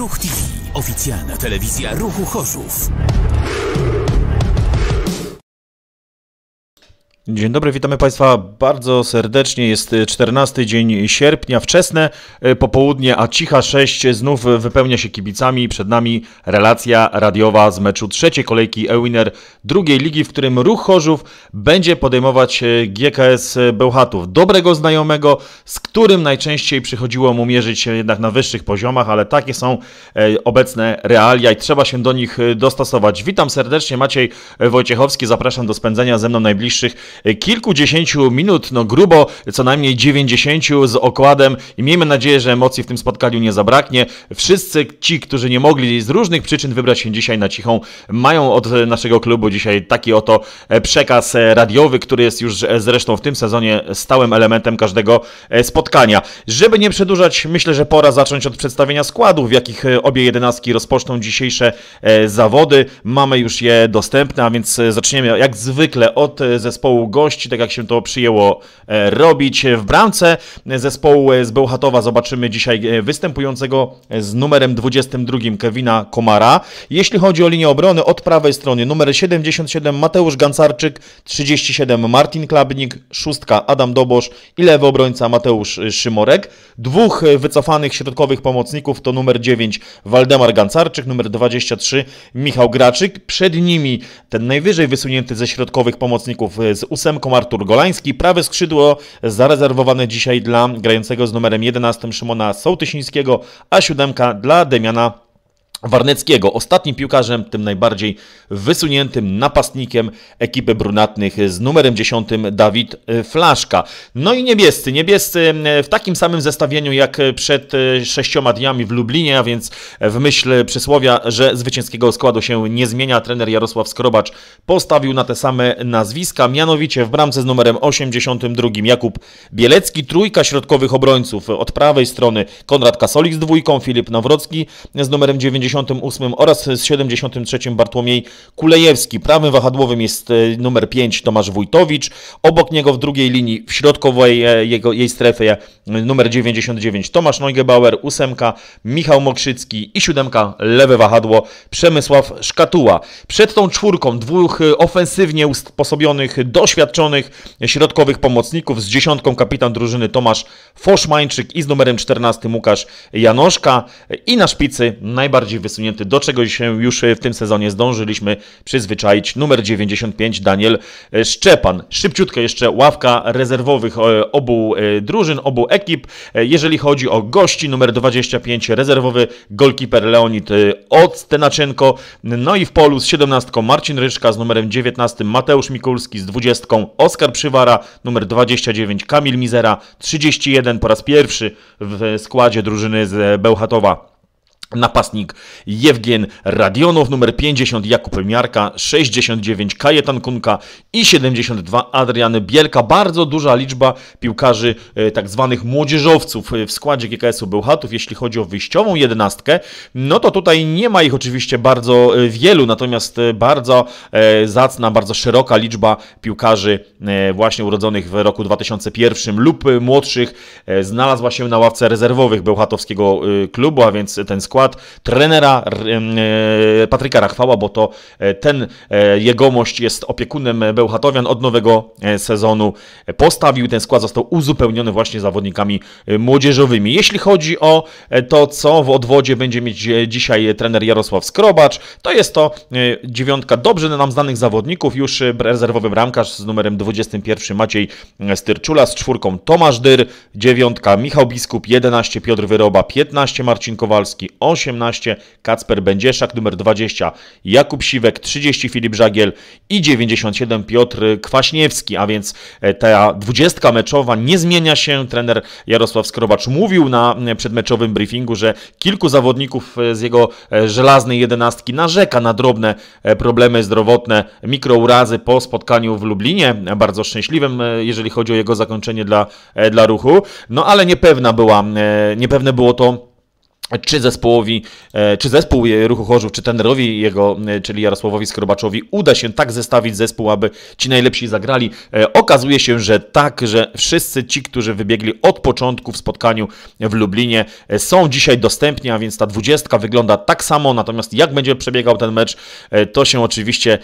Ruch TV. Oficjalna telewizja Ruchu Chorzów. Dzień dobry, witamy Państwa bardzo serdecznie. Jest 14 e, dzień sierpnia, wczesne e, popołudnie, a cicha 6 znów wypełnia się kibicami. Przed nami relacja radiowa z meczu trzeciej kolejki Ewiner drugiej ligi, w którym Ruch Chorzów będzie podejmować e, GKS Bełchatów. Dobrego znajomego, z którym najczęściej przychodziło mu mierzyć się jednak na wyższych poziomach, ale takie są obecne realia i trzeba się do nich dostosować. Witam serdecznie, Maciej Wojciechowski, zapraszam do spędzenia ze mną najbliższych kilkudziesięciu minut, no grubo co najmniej 90 z okładem i miejmy nadzieję, że emocji w tym spotkaniu nie zabraknie. Wszyscy ci, którzy nie mogli z różnych przyczyn wybrać się dzisiaj na cichą, mają od naszego klubu dzisiaj taki oto e, przekaz e, radiowy, który jest już e, zresztą w tym sezonie stałym elementem każdego spotkania. Żeby nie przedłużać, myślę, że pora zacząć od przedstawienia składów, w jakich obie jedenastki rozpoczną dzisiejsze zawody. Mamy już je dostępne, a więc zaczniemy jak zwykle od zespołu gości, tak jak się to przyjęło e, robić w bramce. Zespołu e, z Bełchatowa zobaczymy dzisiaj e, występującego z numerem 22 Kevina Komara. Jeśli chodzi o linię obrony, od prawej strony numer 77 Mateusz Gancarczyk, 37 Martin Klabnik, 6 Adam Dobosz i lewy obrońca Mateusz Szymorek. Dwóch wycofanych środkowych pomocników to numer 9 Waldemar Gancarczyk, numer 23 Michał Graczyk. Przed nimi ten najwyżej wysunięty ze środkowych pomocników z ósemką Artur Golański, prawe skrzydło zarezerwowane dzisiaj dla grającego z numerem 11 Szymona Sołtysińskiego, a siódemka dla Demiana Warneckiego, ostatnim piłkarzem, tym najbardziej wysuniętym napastnikiem ekipy brunatnych z numerem 10 Dawid y, Flaszka. No i niebiescy, niebiescy y, w takim samym zestawieniu jak przed y, sześcioma dniami w Lublinie, a więc w myśl przysłowia, że zwycięskiego składu się nie zmienia, trener Jarosław Skrobacz postawił na te same nazwiska, mianowicie w bramce z numerem 82 Jakub Bielecki, trójka środkowych obrońców od prawej strony Konrad Kasolik z dwójką, Filip Nawrocki z numerem 90 68 oraz z 73 Bartłomiej Kulejewski. Prawym wahadłowym jest e, numer 5 Tomasz Wójtowicz. Obok niego w drugiej linii, w środkowej e, jego, jej strefie e, numer 99 Tomasz Neugebauer, 8 Michał Mokrzycki i 7 lewe wahadło Przemysław Szkatuła. Przed tą czwórką dwóch ofensywnie usposobionych, doświadczonych środkowych pomocników z dziesiątką kapitan drużyny Tomasz Foszmańczyk i z numerem 14 Łukasz Janoszka i na szpicy najbardziej bardziej wysunięty, do czego się już e, w tym sezonie zdążyliśmy przyzwyczaić. Numer 95 Daniel e, Szczepan. Szybciutko jeszcze ławka rezerwowych e, obu drużyn, obu ekip. Jeżeli chodzi o gości, numer 25 rezerwowy golkiper Leonid Ostenaczynko. No i w polu z 17 Marcin Ryszka, z numerem 19 Mateusz Mikulski, z 20 Oskar Przywara, numer 29 Kamil Mizera, 31 po raz pierwszy w składzie drużyny z Bełchatowa Napastnik Jewgien Radionow, numer 50 Jakub Miarka, 69 Kajetan Kunka i 72 Adrian Bielka. Bardzo duża liczba piłkarzy e, tak zwanych młodzieżowców e, w składzie GKS-u Bełchatów. Jeśli chodzi o wyjściową jedenastkę, no to tutaj nie ma ich oczywiście bardzo e, wielu, natomiast bardzo zacna, bardzo szeroka liczba piłkarzy właśnie urodzonych w roku 2001 lub młodszych znalazła się na ławce rezerwowych Bełchatowskiego klubu, a więc ten skład skład trenera e, Patryka Rachwała, bo to e, ten e, jegomość jest opiekunem Bełchatowian od nowego sezonu. Postawił ten skład, został uzupełniony właśnie zawodnikami młodzieżowymi. Jeśli chodzi o to, co w odwodzie będzie mieć dzisiaj trener Jarosław Skrobacz, to jest to dziewiątka dobrze nam znanych zawodników, już rezerwowy bramkarz z numerem 21 Maciej Styrczula, z czwórką Tomasz Dyr, dziewiątka Michał Biskup, 11 Piotr Wyroba, 15 Marcin Kowalski, 18 Kacper Będzieszak, numer 20 Jakub Siwek, 30 Filip Żagiel i 97 Piotr Kwaśniewski, a więc e, ta dwudziestka meczowa nie zmienia się. Trener Jarosław Skrobacz mówił na e, przedmeczowym briefingu, że kilku zawodników e, z jego żelaznej jedenastki narzeka na drobne problemy zdrowotne, mikrourazy po spotkaniu w Lublinie, bardzo szczęśliwym, jeżeli chodzi o jego zakończenie dla, dla ruchu. No ale niepewna była, niepewne było to czy zespołowi, e, czy zespół Ruchu Chorzów, czy tenerowi jego, e, czyli Jarosławowi Skrobaczowi uda się tak zestawić zespół, aby ci najlepsi zagrali. E, okazuje się, że tak, że wszyscy ci, którzy wybiegli od początku w spotkaniu w Lublinie są dzisiaj dostępni, a więc ta dwudziestka wygląda tak samo, natomiast jak będzie przebiegał ten mecz, to się oczywiście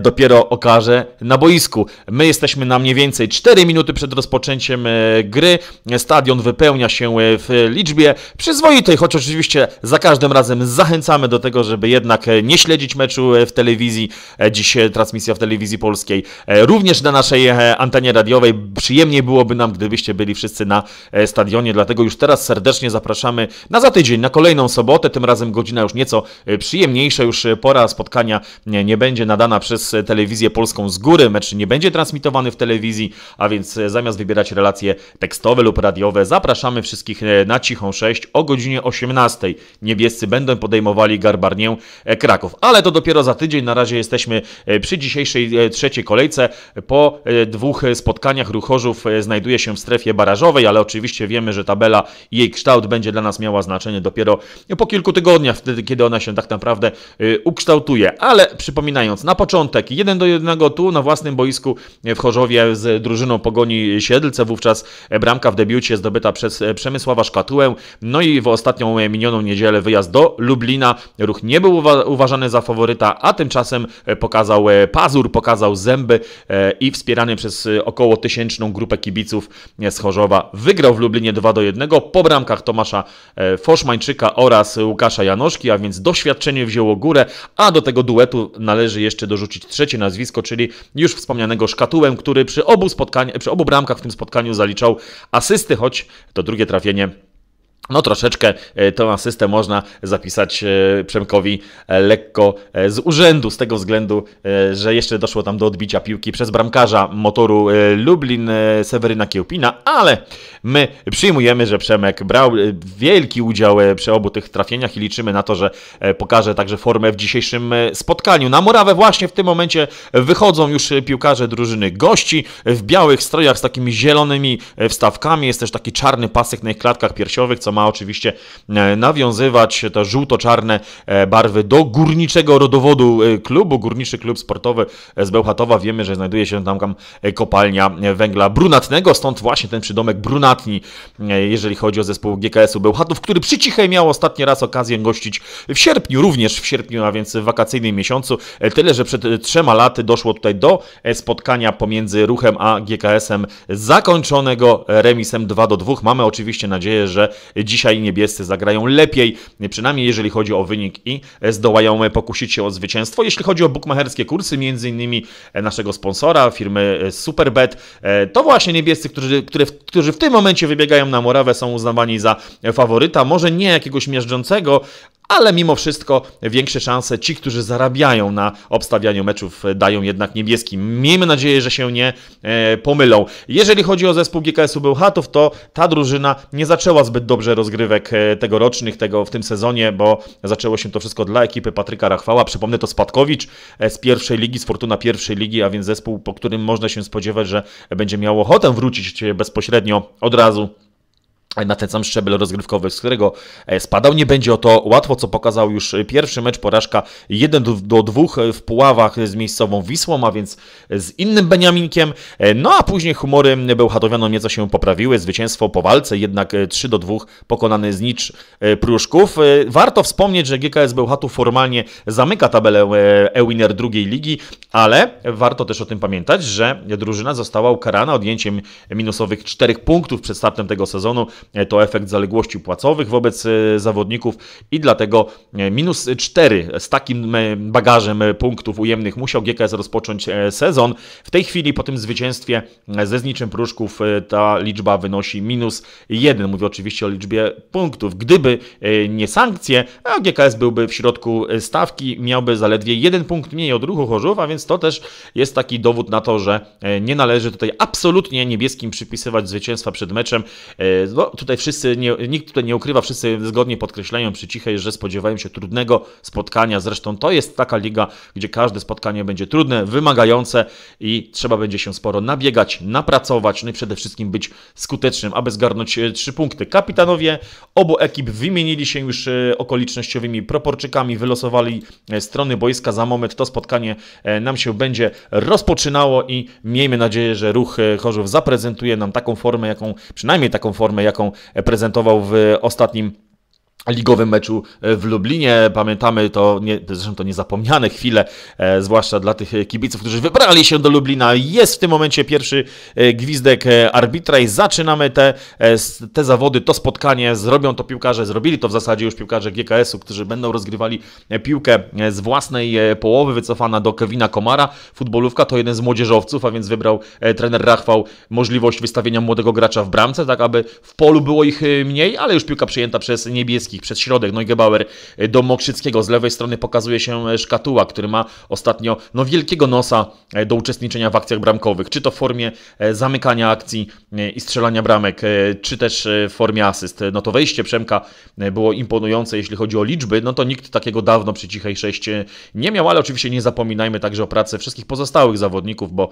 dopiero okaże na boisku. My jesteśmy na mniej więcej 4 minuty przed rozpoczęciem gry. Stadion wypełnia się w liczbie przyzwoitej, chociaż oczywiście za każdym razem zachęcamy do tego, żeby jednak e, nie śledzić meczu e, w telewizji. E, dziś transmisja w telewizji polskiej, również na naszej antenie radiowej. Przyjemniej byłoby nam, gdybyście byli wszyscy na stadionie, dlatego już teraz serdecznie zapraszamy na za tydzień, na kolejną sobotę, tym razem godzina już nieco przyjemniejsza, już pora spotkania nie, nie będzie nadana przez telewizję polską z góry, mecz nie będzie transmitowany w telewizji, a więc zamiast wybierać relacje tekstowe lub radiowe, zapraszamy wszystkich na cichą 6 o godzinie 18. 18. Niebiescy będą podejmowali Garbarnię e, Kraków. Ale to dopiero za tydzień. Na razie jesteśmy e, przy dzisiejszej e, trzeciej kolejce. Po dwóch spotkaniach Ruchorzów znajduje się w strefie barażowej, ale oczywiście wiemy, że tabela i jej kształt będzie dla nas miała znaczenie dopiero po kilku tygodniach, wtedy kiedy ona się tak naprawdę ukształtuje. Ale przypominając, na początek 1 do 1 tu na własnym boisku w Chorzowie z drużyną Pogoni Siedlce, wówczas bramka w debiucie zdobyta przez Przemysława Szkatułę. No i w ostatnią minioną niedzielę wyjazd do Lublina. Ruch nie był uwa uważany za faworyta, a tymczasem e, pokazał e, pazur, pokazał zęby e, i wspierany przez około tysięczną grupę kibiców z Chorzowa wygrał w Lublinie 2 do 1 po bramkach Tomasza Foszmańczyka oraz Łukasza Janoszki, a więc doświadczenie wzięło górę, a do tego duetu należy jeszcze dorzucić trzecie nazwisko, czyli już wspomnianego szkatułem który przy obu, spotkaniach, przy obu bramkach w tym spotkaniu zaliczał asysty, choć to drugie trafienie no troszeczkę e, tą asystę można zapisać e, Przemkowi e, lekko z urzędu, z tego względu, że jeszcze doszło tam do odbicia piłki przez bramkarza motoru Lublin Seweryna Kiełpina, ale my przyjmujemy, że Przemek brał wielki udział przy obu tych trafieniach i liczymy na to, że pokaże także formę w dzisiejszym spotkaniu. Na Morawę właśnie w tym momencie wychodzą już piłkarze drużyny gości w białych strojach z takimi zielonymi wstawkami, jest też taki czarny pasek na ich klatkach piersiowych, co co ma oczywiście e, nawiązywać te żółto-czarne e, barwy do górniczego rodowodu e, klubu. Górniczy klub sportowy z Bełchatowa wiemy, że znajduje się tam, tam kopalnia węgla brunatnego, stąd właśnie ten przydomek brunatni, jeżeli chodzi o zespół GKS-u Bełchatów, który przy Cichej miał ostatni raz okazję gościć w sierpniu, również w sierpniu, a więc w wakacyjnym miesiącu. Tyle, że przed trzema laty doszło tutaj do spotkania pomiędzy Ruchem a GKS-em zakończonego remisem 2 do 2. Mamy oczywiście nadzieję, że dzisiaj niebiescy zagrają lepiej, przynajmniej jeżeli chodzi o wynik i zdołają pokusić się o zwycięstwo. Jeśli chodzi o bukmacherskie kursy, między innymi e, naszego sponsora, firmy e, Superbet, e, to właśnie niebiescy, którzy, które, którzy w tym momencie wybiegają na murawę, są uznawani za faworyta, może nie jakiegoś miażdżącego, ale mimo wszystko większe szanse ci, którzy zarabiają na obstawianiu meczów, dają jednak niebieskim. Miejmy nadzieję, że się nie e, pomylą. Jeżeli chodzi o zespół GKS-u Bełchatów, to ta drużyna nie zaczęła zbyt dobrze rozgrywek e, tegorocznych, tego w tym sezonie, bo zaczęło się to wszystko dla ekipy Patryka Rachwała. Przypomnę to Spadkowicz e, z pierwszej ligi, z Fortuna pierwszej ligi, a więc zespół, po którym można się spodziewać, że będzie miał ochotę wrócić bezpośrednio od razu na ten sam szczebel rozgrywkowy, z którego e, spadał. Nie będzie o to łatwo, co pokazał już e, pierwszy mecz, porażka 1 do 2 e, w Puławach z miejscową Wisłą, a więc z innym Beniaminkiem. No a później humory Bełchatowianom nieco się poprawiły, zwycięstwo po walce jednak 3 do 2 pokonany nicz Pruszków. Warto wspomnieć, że GKS Bełchatów formalnie zamyka tabelę Ewiner drugiej ligi, ale warto też o tym pamiętać, że drużyna została ukarana odjęciem minusowych 4 punktów przed startem tego sezonu E, to efekt zaległości płacowych wobec e, zawodników i dlatego e, minus 4 z takim bagażem punktów ujemnych musiał GKS rozpocząć sezon. W tej chwili po tym zwycięstwie ze zniczym Pruszków ta liczba wynosi minus 1. Mówię oczywiście o liczbie punktów. Gdyby nie sankcje, a GKS byłby w środku stawki, miałby zaledwie jeden punkt mniej od ruchu Chorzów, a więc to też jest taki dowód na to, że nie należy tutaj absolutnie niebieskim przypisywać zwycięstwa przed meczem. No, tutaj wszyscy, nie, nikt tutaj nie ukrywa, wszyscy zgodnie podkreślają przy cichej, że spodziewają się trudnego spotkania. Zresztą to jest taka liga, gdzie każde spotkanie będzie trudne, wymagające i trzeba będzie się sporo nabiegać, napracować, no i przede wszystkim być skutecznym, aby zgarnąć e, trzy punkty. Kapitanowie obu ekip wymienili się już e, okolicznościowymi proporczykami, wylosowali e, strony boiska. Za moment to spotkanie nam się będzie rozpoczynało i miejmy nadzieję, że ruch Chorzów zaprezentuje nam taką formę, jaką przynajmniej taką formę, jak jaką prezentował w ostatnim ligowym meczu e, w Lublinie. Pamiętamy to, nie, zresztą to niezapomniane chwile, e, zwłaszcza dla tych kibiców, którzy wybrali się do Lublina. Jest w tym momencie pierwszy e, gwizdek e, arbitra i zaczynamy te, te zawody, to spotkanie. Zrobią to piłkarze, zrobili to w zasadzie już piłkarze GKS-u, którzy będą rozgrywali piłkę z własnej połowy, wycofana do Kevina Komara. Futbolówka to jeden z młodzieżowców, a więc wybrał trener Rachwał możliwość wystawienia młodego gracza w bramce, tak aby w polu było ich mniej, ale już piłka przyjęta przez niebieski Kamińskich przez środek, Neugebauer y, do Mokrzyckiego, z lewej strony pokazuje się y, Szkatuła, który ma ostatnio no, wielkiego nosa y, do uczestniczenia w akcjach bramkowych, czy to w formie zamykania akcji i strzelania bramek, czy też w formie asyst. No to wejście Przemka było imponujące, jeśli chodzi o liczby, no to nikt takiego dawno przy Cichej 6 nie miał, ale oczywiście nie zapominajmy także o pracy wszystkich pozostałych zawodników, bo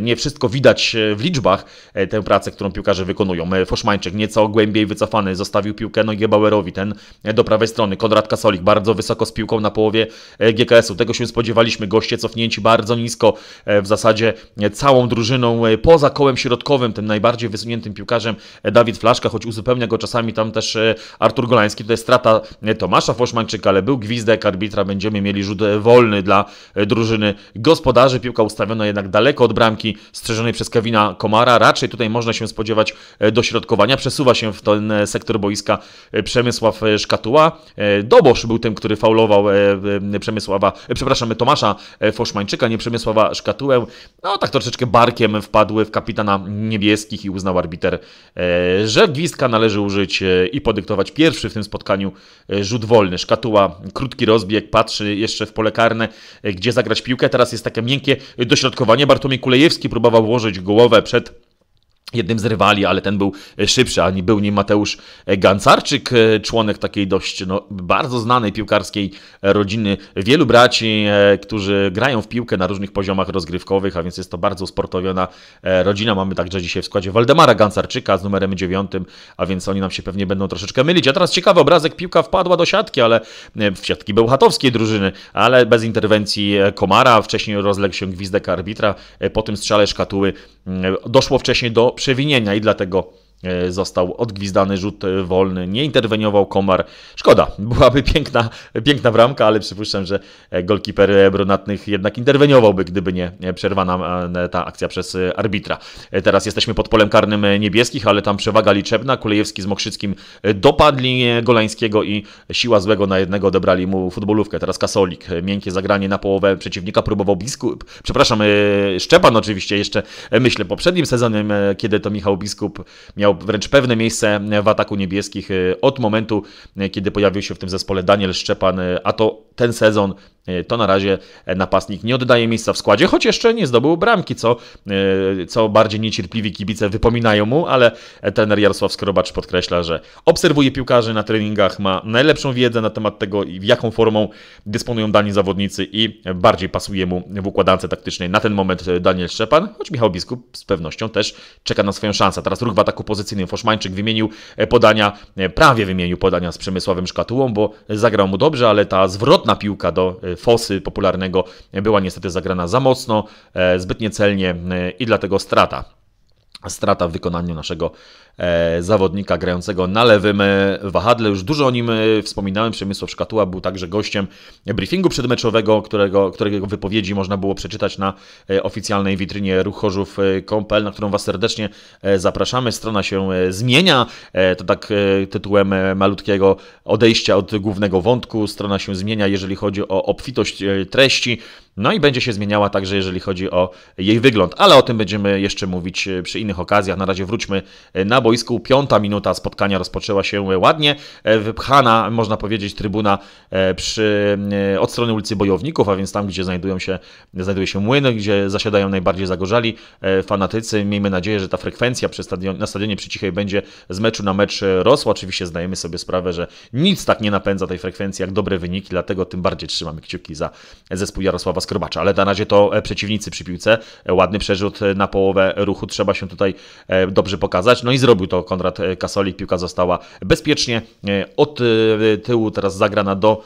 nie wszystko widać w liczbach, tę pracę, którą piłkarze wykonują. Foszmańczyk nieco głębiej wycofany, zostawił piłkę Neugebauerowi, ten e, do prawej strony. Konrad Kasolik bardzo wysoko z piłką na połowie e, GKS-u. Tego się spodziewaliśmy. Goście cofnięci bardzo nisko, e, w zasadzie całą drużyną poza kołem środkowym, tym najbardziej wysuniętym piłkarzem Dawid Flaszka, choć uzupełnia go czasami tam też Artur Golański. To jest strata Tomasza Foszmańczyka, ale był gwizdek arbitra. Będziemy mieli rzut wolny dla drużyny gospodarzy. Piłka ustawiona jednak daleko od bramki, strzeżonej przez Kevina Komara. Raczej tutaj można się spodziewać dośrodkowania. Przesuwa się w ten sektor boiska przemysł E, Szkatuła. E, Dobosz był tym, który faulował e, Przemysława, przepraszam, Tomasza Foszmańczyka, nie Przemysława Szkatułę. No tak troszeczkę barkiem wpadły w kapitana niebieskich i uznał arbiter, że gwizdka należy użyć i podyktować pierwszy w tym spotkaniu rzut wolny. Szkatuła, krótki rozbieg, patrzy jeszcze w pole karne, gdzie zagrać piłkę. Teraz jest takie miękkie dośrodkowanie. Bartłomiej Kulejewski próbował włożyć głowę przed jednym z rywali, ale ten był e, szybszy, a był nim Mateusz e, Gancarczyk, e, członek takiej dość no, bardzo znanej piłkarskiej rodziny. Wielu braci, którzy grają w piłkę na różnych poziomach rozgrywkowych, a więc jest to bardzo sportowiona rodzina. Mamy także dzisiaj w składzie Waldemara Gancarczyka z numerem 9, a więc oni nam się pewnie będą troszeczkę mylić. A teraz ciekawy obrazek, piłka wpadła do siatki, ale w siatki bełchatowskiej drużyny, ale bez interwencji Komara, wcześniej rozległ się gwizdek arbitra, po tym strzale szkatuły mm, doszło wcześniej do przewinienia i dlatego E, został odgwizdany rzut e, wolny, nie interweniował Komar. Szkoda, byłaby piękna, piękna bramka, ale przypuszczam, że e, golkiper brunatnych jednak interweniowałby, gdyby nie przerwana ta akcja przez arbitra. Teraz jesteśmy pod polem karnym niebieskich, ale tam przewaga liczebna. Kulejewski z Mokrzyckim dopadli Golańskiego i siła złego na jednego odebrali mu futbolówkę. Teraz Kasolik, miękkie zagranie na połowę przeciwnika, próbował Biskup, przepraszam, Szczepan oczywiście jeszcze, myślę, poprzednim sezonem, kiedy to Michał Biskup miał wręcz pewne miejsce w ataku niebieskich y, od momentu, y, kiedy pojawił się w tym zespole Daniel Szczepan, y, a to ten sezon E, to na razie e, napastnik nie oddaje miejsca w składzie, choć jeszcze nie zdobył bramki, co, e, co bardziej niecierpliwi kibice wypominają mu, ale trener Jarosław Skrobacz podkreśla, że obserwuje piłkarzy na treningach, ma najlepszą wiedzę na temat tego, w jaką formą dysponują dani zawodnicy i bardziej pasuje mu w układance taktycznej na ten moment Daniel Szczepan, choć Michał Biskup z pewnością też czeka na swoją szansę. Teraz ruch w ataku pozycyjnym. Foszmańczyk wymienił podania, prawie wymienił podania z Przemysławem Szkatułą, bo zagrał mu dobrze, ale ta zwrotna piłka do fosy popularnego była niestety zagrana za mocno, e, zbytnie celnie e, i dlatego strata strata w wykonaniu naszego e, zawodnika grającego na lewym e, wahadle. Już dużo o nim e, wspominałem. Przemysław Szkatuła był także gościem briefingu przedmeczowego, którego, którego wypowiedzi można było przeczytać na oficjalnej witrynie ruchorzów.pl, na którą Was serdecznie zapraszamy. Strona się zmienia, to tak tytułem malutkiego odejścia od głównego wątku. Strona się zmienia, jeżeli chodzi o obfitość treści. No i będzie się zmieniała także, jeżeli chodzi o jej wygląd, ale o tym będziemy jeszcze mówić e, przy innych okazjach. Na razie wróćmy e, na boisku. Piąta minuta spotkania rozpoczęła się e, ładnie. Wypchana, można powiedzieć, trybuna przy, od strony ulicy Bojowników, a więc tam, gdzie znajdują się, znajduje się młyn, gdzie zasiadają najbardziej zagorzali fanatycy. Miejmy nadzieję, że ta frekwencja przy stadion, na stadionie przy Cichej będzie z meczu na mecz rosła. Oczywiście zdajemy sobie sprawę, że nic tak nie napędza tej frekwencji jak dobre wyniki, dlatego tym bardziej trzymamy kciuki za zespół Jarosława skrobacza, ale na razie to e, przeciwnicy przy piłce. E, ładny przerzut e, na połowę ruchu, trzeba się tutaj dobrze pokazać. No i zrobił to Konrad Kasolik, piłka została bezpiecznie od tyłu, teraz zagrana do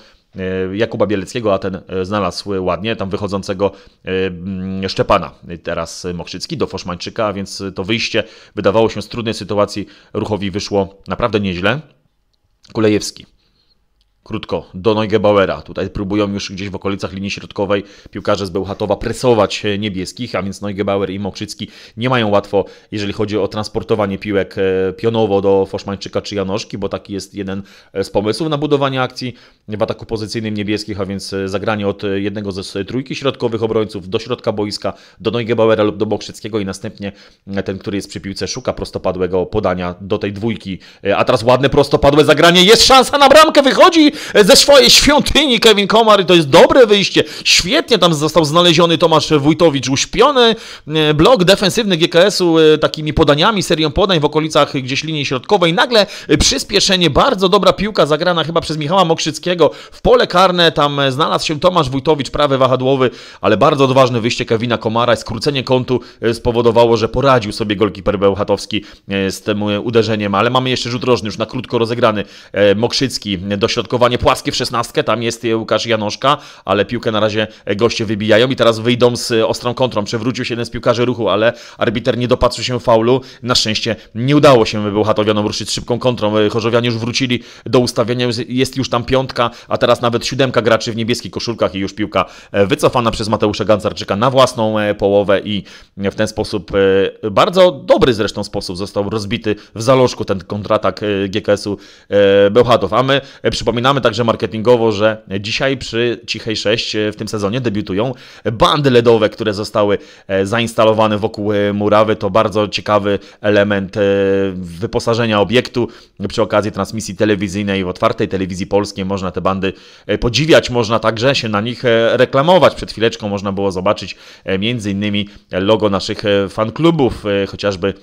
Jakuba Bieleckiego, a ten znalazł ładnie tam wychodzącego mm, Szczepana, teraz Mokrzycki do Foszmańczyka, więc to wyjście wydawało się z trudnej sytuacji ruchowi wyszło naprawdę nieźle. Kulejewski krótko do Neugebauera. Tutaj próbują już gdzieś w okolicach linii środkowej piłkarze z Bełchatowa presować e, niebieskich, a więc Neugebauer i Mokrzycki nie mają łatwo, jeżeli chodzi o transportowanie piłek e, pionowo do Foszmańczyka czy Janoszki, bo taki jest jeden e, z pomysłów na budowanie akcji w ataku pozycyjnym niebieskich, a więc zagranie od jednego ze trójki środkowych obrońców do środka boiska, do Neugebauera lub do Mokrzyckiego i następnie ten, który jest przy piłce, szuka prostopadłego podania do tej dwójki. A teraz ładne prostopadłe zagranie, jest szansa na bramkę, wychodzi ze swojej świątyni Kevin Komary to jest dobre wyjście. Świetnie tam został znaleziony Tomasz Wójtowicz, uśpiony. E, blok defensywny GKS-u e, takimi podaniami, serią podań w okolicach gdzieś linii środkowej. Nagle e, przyspieszenie, bardzo dobra piłka zagrana chyba przez Michała Mokrzyckiego w pole karne. Tam znalazł się Tomasz Wójtowicz, prawy wahadłowy, ale bardzo odważne wyjście Kevina Komara skrócenie kątu spowodowało, że poradził sobie golkiper Bełchatowski z tym uderzeniem, ale mamy jeszcze rzut rożny, już na krótko rozegrany Mokrzycki do dośrodkowy płaskie w szesnastkę, tam jest y, Łukasz Janoszka, ale piłkę na razie e, goście wybijają i teraz wyjdą z e, ostrą kontrą. Przewrócił się jeden z piłkarzy ruchu, ale arbiter nie dopatrzył się faulu. Na szczęście nie udało się Bełchatowianom ruszyć szybką kontrą. E, Chorzowianie już wrócili do ustawienia, jest już tam piątka, a teraz nawet siódemka graczy w niebieskich koszulkach i już piłka wycofana przez Mateusza Gancarczyka na własną połowę i w ten sposób, bardzo dobry zresztą sposób, został rozbity w zalożku ten kontratak GKS-u Bełchatów. A my przypominamy, Przypominamy także marketingowo, że dzisiaj przy Cichej 6 e, w tym sezonie debiutują bandy LEDowe, które zostały e, zainstalowane wokół e, murawy. To bardzo ciekawy element wyposażenia obiektu. Przy okazji transmisji telewizyjnej w otwartej telewizji polskiej można te bandy podziwiać, można także się na nich reklamować. Przed chwileczką można było zobaczyć m.in. logo naszych fanklubów, chociażby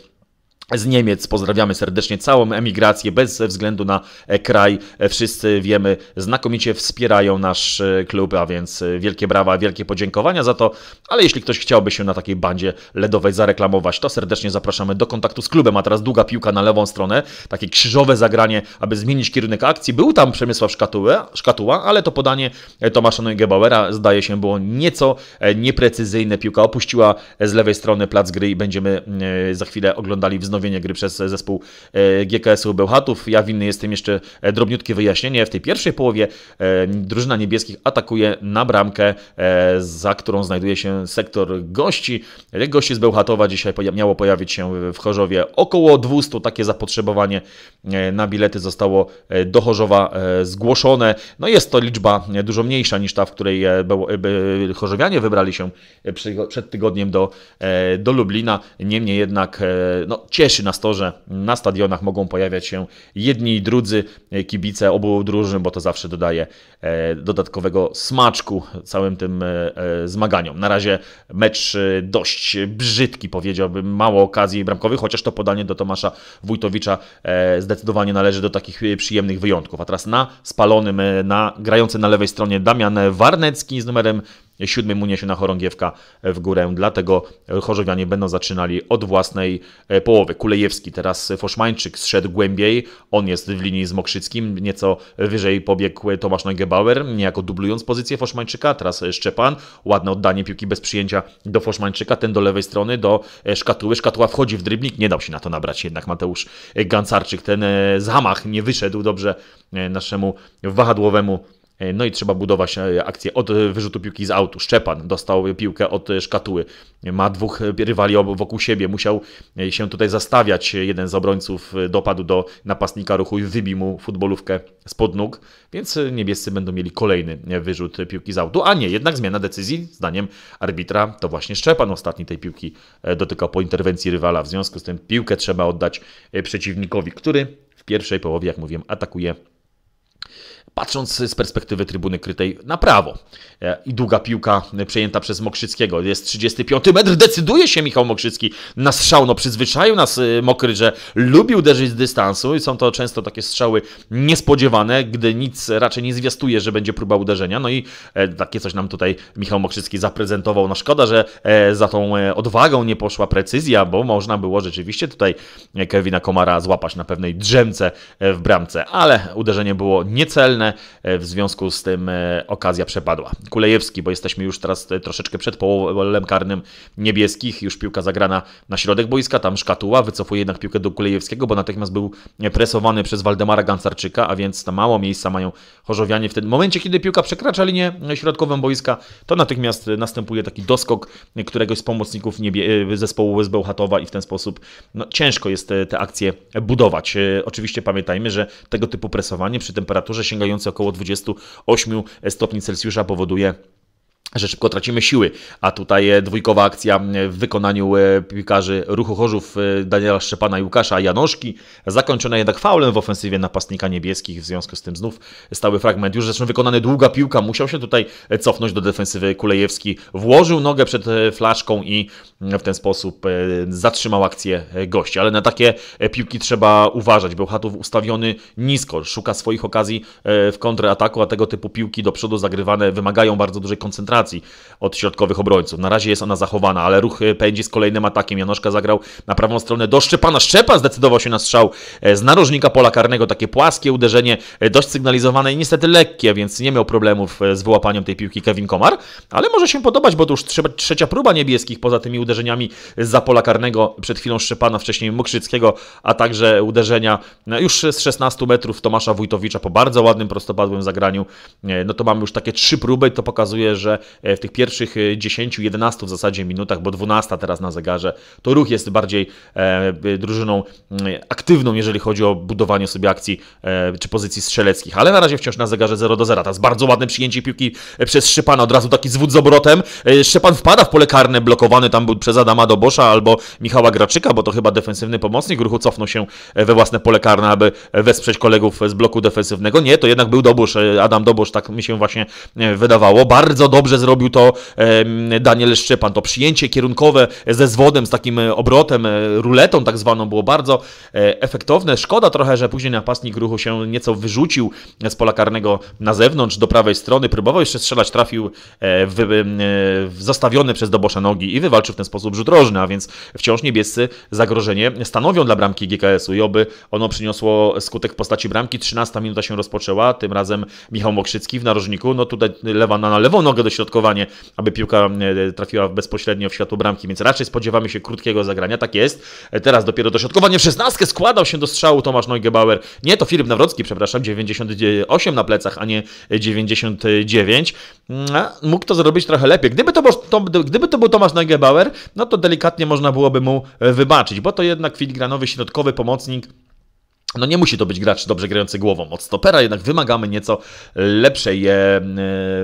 z Niemiec. Pozdrawiamy serdecznie całą emigrację, bez względu na e, kraj. E, wszyscy wiemy, znakomicie wspierają nasz e, klub, a więc wielkie brawa, wielkie podziękowania za to. Ale jeśli ktoś chciałby się na takiej bandzie LEDowej zareklamować, to serdecznie zapraszamy do kontaktu z klubem. A teraz długa piłka na lewą stronę, takie krzyżowe zagranie, aby zmienić kierunek akcji. Był tam Przemysław Szkatuła, Szkatuła ale to podanie Tomasza Neugebauera zdaje się było nieco nieprecyzyjne. Piłka opuściła z lewej strony plac gry i będziemy za chwilę oglądali wznowienie wznowienie gry przez zespół e, GKS-u Bełchatów. Ja winny jestem jeszcze e, drobniutkie wyjaśnienie. W tej pierwszej połowie e, drużyna niebieskich atakuje na bramkę, za którą znajduje się sektor gości. Gości z Bełchatowa dzisiaj miało pojawić się w Chorzowie około 200. Takie zapotrzebowanie na bilety zostało do Chorzowa zgłoszone. No jest to liczba dużo mniejsza niż ta, w której Chorzowianie wybrali się przed tygodniem do, do Lublina. Niemniej jednak no, cieszy Cieszy nas to, że na stadionach mogą pojawiać się jedni i drudzy e, kibice obu drużyn, bo to zawsze dodaje e, dodatkowego smaczku całym tym e, zmaganiom. Na razie mecz dość brzydki, powiedziałbym, mało okazji bramkowych, chociaż to podanie do Tomasza Wójtowicza zdecydowanie należy do takich przyjemnych wyjątków. A teraz na spalonym, na grający na lewej stronie Damian Warnecki z numerem siódmym unie się na chorągiewka w górę, dlatego chorzowianie będą zaczynali od własnej e, połowy. Kulejewski, teraz Foszmańczyk zszedł głębiej, on jest w linii z Mokrzyckim, nieco wyżej pobiegł Tomasz Neugebauer, niejako dublując pozycję Foszmańczyka, teraz Szczepan, ładne oddanie piłki bez przyjęcia do Foszmańczyka, ten do lewej strony, do e, Szkatuły, Szkatuła wchodzi w drybnik, nie dał się na to nabrać jednak Mateusz e, Gancarczyk, ten zamach nie wyszedł dobrze naszemu wahadłowemu E, no i trzeba budować e, akcję od e, wyrzutu piłki z autu. Szczepan dostał piłkę od szkatuły. Ma dwóch rywali wokół siebie. Musiał się tutaj zastawiać. Jeden z obrońców dopadł do napastnika ruchu i wybił mu futbolówkę spod nóg. Więc niebiescy będą mieli kolejny wyrzut piłki z autu. A nie, jednak zmiana decyzji. Zdaniem arbitra to właśnie Szczepan ostatni tej piłki dotykał po interwencji rywala. W związku z tym piłkę trzeba oddać przeciwnikowi, który w pierwszej połowie, jak mówiłem, atakuje patrząc z perspektywy trybuny krytej na prawo. E, I długa piłka przejęta przez Mokrzyckiego. Jest 35 metr, decyduje się Michał Mokrzycki na strzał. No przyzwyczaił nas e, Mokry, że lubi uderzyć z dystansu i są to często takie strzały niespodziewane, gdy nic raczej nie zwiastuje, że będzie próba uderzenia. No i e, takie coś nam tutaj Michał Mokrzycki zaprezentował. No szkoda, że za tą odwagą nie poszła precyzja, bo można było rzeczywiście tutaj Kevina Komara złapać na pewnej drzemce w bramce, ale uderzenie było niecelne E, w związku z tym e, okazja przepadła. Kulejewski, bo jesteśmy już teraz e, troszeczkę przed połowem karnym niebieskich, już piłka zagrana na środek boiska, tam szkatuła, wycofuje jednak piłkę do Kulejewskiego, bo natychmiast był presowany przez Waldemara Gansarczyka, a więc mało miejsca mają Chorzowianie w tym momencie, kiedy piłka przekracza linię środkową boiska, to natychmiast następuje taki doskok któregoś z pomocników niebie- zespołu z Bełchatowa i w ten sposób no, ciężko jest te akcje budować. Oczywiście pamiętajmy, że tego typu presowanie przy temperaturze sięgającej wynoszący około 28 stopni Celsjusza powoduje że szybko tracimy siły, a tutaj e, dwójkowa akcja w wykonaniu e, piłkarzy Ruchu Chorzów, e, Daniela Szczepana i Łukasza Janoszki, zakończona jednak faulem w ofensywie napastnika niebieskich, w związku z tym znów stały fragment, już zresztą wykonany długa piłka, musiał się tutaj cofnąć do defensywy Kulejewski, włożył nogę przed flaszką i w ten sposób zatrzymał akcję gości, ale na takie piłki trzeba uważać, chatów ustawiony nisko, szuka swoich okazji w kontrataku, a tego typu piłki do przodu zagrywane wymagają bardzo dużej koncentracji, od środkowych obrońców. Na razie jest ona zachowana, ale ruch e, pędzi z kolejnym atakiem. Janoszka zagrał na prawą stronę do Szczepana. Szczepan zdecydował się na strzał e, z narożnika pola karnego. Takie płaskie uderzenie, e, dość sygnalizowane i niestety lekkie, więc nie miał problemów z wyłapaniem tej piłki Kevin Komar, ale może się podobać, bo to już trzecia próba niebieskich poza tymi uderzeniami za pola karnego przed chwilą Szczepana, wcześniej Mokrzyckiego, a także uderzenia no, już z 16 metrów Tomasza Wójtowicza po bardzo ładnym prostopadłym zagraniu. No to mamy już takie trzy próby, to pokazuje, że E, w tych pierwszych 10-11 e, w zasadzie minutach, bo 12 teraz na zegarze, to ruch jest bardziej e, drużyną aktywną, jeżeli chodzi o budowanie sobie akcji czy pozycji strzeleckich, ale na razie wciąż na zegarze 0 do 0. jest bardzo ładne przyjęcie piłki przez Szczepana, od razu taki zwód z obrotem. Szczepan wpada w pole karne, blokowany tam był przez Adama Dobosza albo Michała Graczyka, bo to chyba defensywny pomocnik ruchu cofnął się we własne pole karne, aby wesprzeć kolegów z bloku defensywnego. Nie, to jednak był Dobosz, Adam Dobosz, tak mi się właśnie wydawało. Bardzo dobrze dobrze zrobił to Daniel Szczepan. To przyjęcie kierunkowe ze zwodem, z takim e, obrotem, e, ruletą tak zwaną, było bardzo e, efektowne. Szkoda trochę, że później napastnik ruchu się nieco wyrzucił z pola karnego na zewnątrz, do prawej strony. Próbował jeszcze strzelać, trafił w, w zastawione przez Dobosza nogi i wywalczył w ten sposób rzut rożny, a więc wciąż niebiescy zagrożenie stanowią dla bramki GKS-u i oby ono przyniosło skutek w postaci bramki. 13 minuta się rozpoczęła, tym razem Michał Mokrzycki w narożniku, no tutaj lewa na, na lewą nogę do środka dośrodkowanie, aby piłka e, trafiła bezpośrednio w światło bramki, więc raczej spodziewamy się krótkiego zagrania, tak jest. E, teraz dopiero dośrodkowanie w szesnastkę składał się do strzału Tomasz Neugebauer. Nie, to Filip Nawrocki, przepraszam, 98 na plecach, a nie 99. E, mm, mógł to zrobić trochę lepiej. Gdyby to, to, gdyby to był Tomasz Neugebauer, no to delikatnie można byłoby mu wybaczyć, bo to jednak filigranowy środkowy pomocnik no nie musi to być gracz dobrze grający głową od stopera, jednak wymagamy nieco e, lepszej e, e,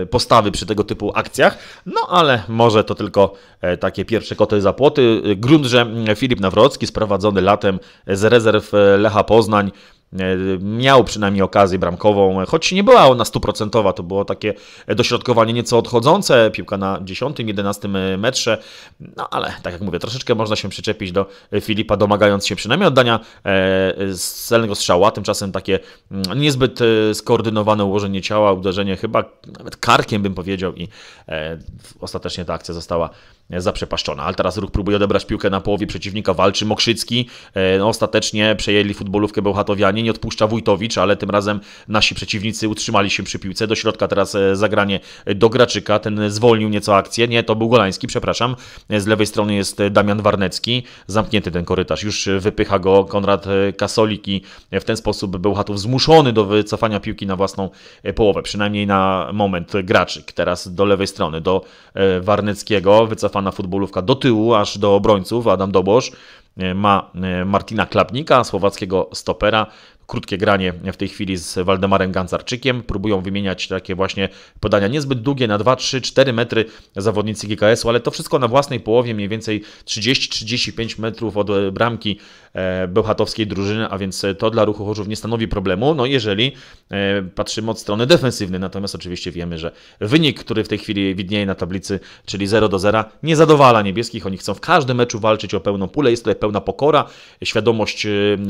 postawy przy tego typu akcjach. No ale może to tylko takie pierwsze koty za płoty. Grunt, że Filip Nawrocki sprowadzony latem z rezerw Lecha Poznań E, miał przynajmniej okazję bramkową, choć nie była ona stuprocentowa, to było takie dośrodkowanie nieco odchodzące, piłka na 10-11 e, metrze, no ale tak jak mówię, troszeczkę można się przyczepić do e, Filipa, domagając się przynajmniej oddania z celnego strzała, tymczasem takie mm, niezbyt skoordynowane ułożenie ciała, uderzenie chyba nawet karkiem bym powiedział i ostatecznie ta akcja została zaprzepaszczona. Ale teraz ruch próbuje odebrać piłkę na połowie przeciwnika, walczy Mokrzycki. E, no, ostatecznie przejęli futbolówkę Bełchatowianie, nie odpuszcza Wójtowicz, ale tym razem nasi przeciwnicy utrzymali się przy piłce. Do środka teraz e, zagranie do Graczyka, ten zwolnił nieco akcję. Nie, to był Golański, przepraszam. E, z lewej strony jest Damian Warnecki, zamknięty ten korytarz, już wypycha go Konrad Kasolik i w ten sposób Bełchatów zmuszony do wycofania piłki na własną połowę, przynajmniej na moment Graczyk. Teraz do lewej strony, do Warneckiego, wycofany na futbolówka do tyłu, aż do obrońców. Adam Dobosz e, ma e, Martina Klapnika, słowackiego stopera. Krótkie granie w tej chwili z Waldemarem Gancarczykiem. Próbują wymieniać takie właśnie podania niezbyt długie, na 2, 3, 4 metry zawodnicy GKS-u, ale to wszystko na własnej połowie, mniej więcej 30-35 metrów od e, bramki E, bełchatowskiej drużyny, a więc e, to dla ruchu Chorzów nie stanowi problemu, no jeżeli e, patrzymy od strony defensywnej, natomiast oczywiście wiemy, że wynik, który w tej chwili widnieje na tablicy, czyli 0 do 0, nie zadowala niebieskich, oni chcą w każdym meczu walczyć o pełną pulę, jest tutaj pełna pokora, świadomość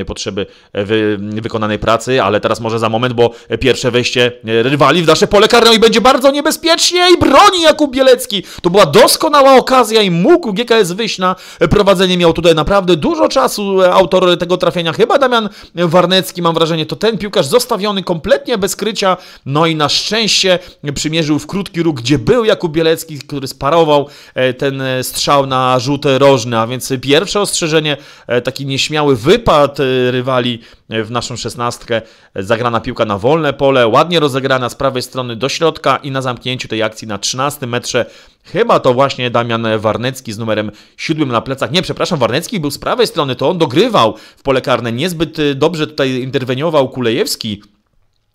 potrzeby wy wykonanej pracy, ale teraz może za moment, bo pierwsze wejście rywali w nasze pole karne i będzie bardzo niebezpiecznie i broni Jakub Bielecki. To była doskonała okazja i mógł GKS wyjść na prowadzenie, miał tutaj naprawdę dużo czasu, autor tego trafienia, chyba Damian Warnecki, mam wrażenie, to ten piłkarz zostawiony kompletnie bez krycia, no i na szczęście przymierzył w krótki róg, gdzie był Jakub Bielecki, który sparował e, ten e, strzał na rzut rożny, a więc pierwsze ostrzeżenie, e, taki nieśmiały wypad rywali w naszą szesnastkę, zagrana piłka na wolne pole, ładnie rozegrana z prawej strony do środka i na zamknięciu tej akcji na 13 metrze Chyba to właśnie Damian Warnecki z numerem 7 na plecach. Nie, przepraszam, Warnecki był z prawej strony, to on dogrywał w pole karne. Niezbyt y, dobrze tutaj interweniował Kulejewski.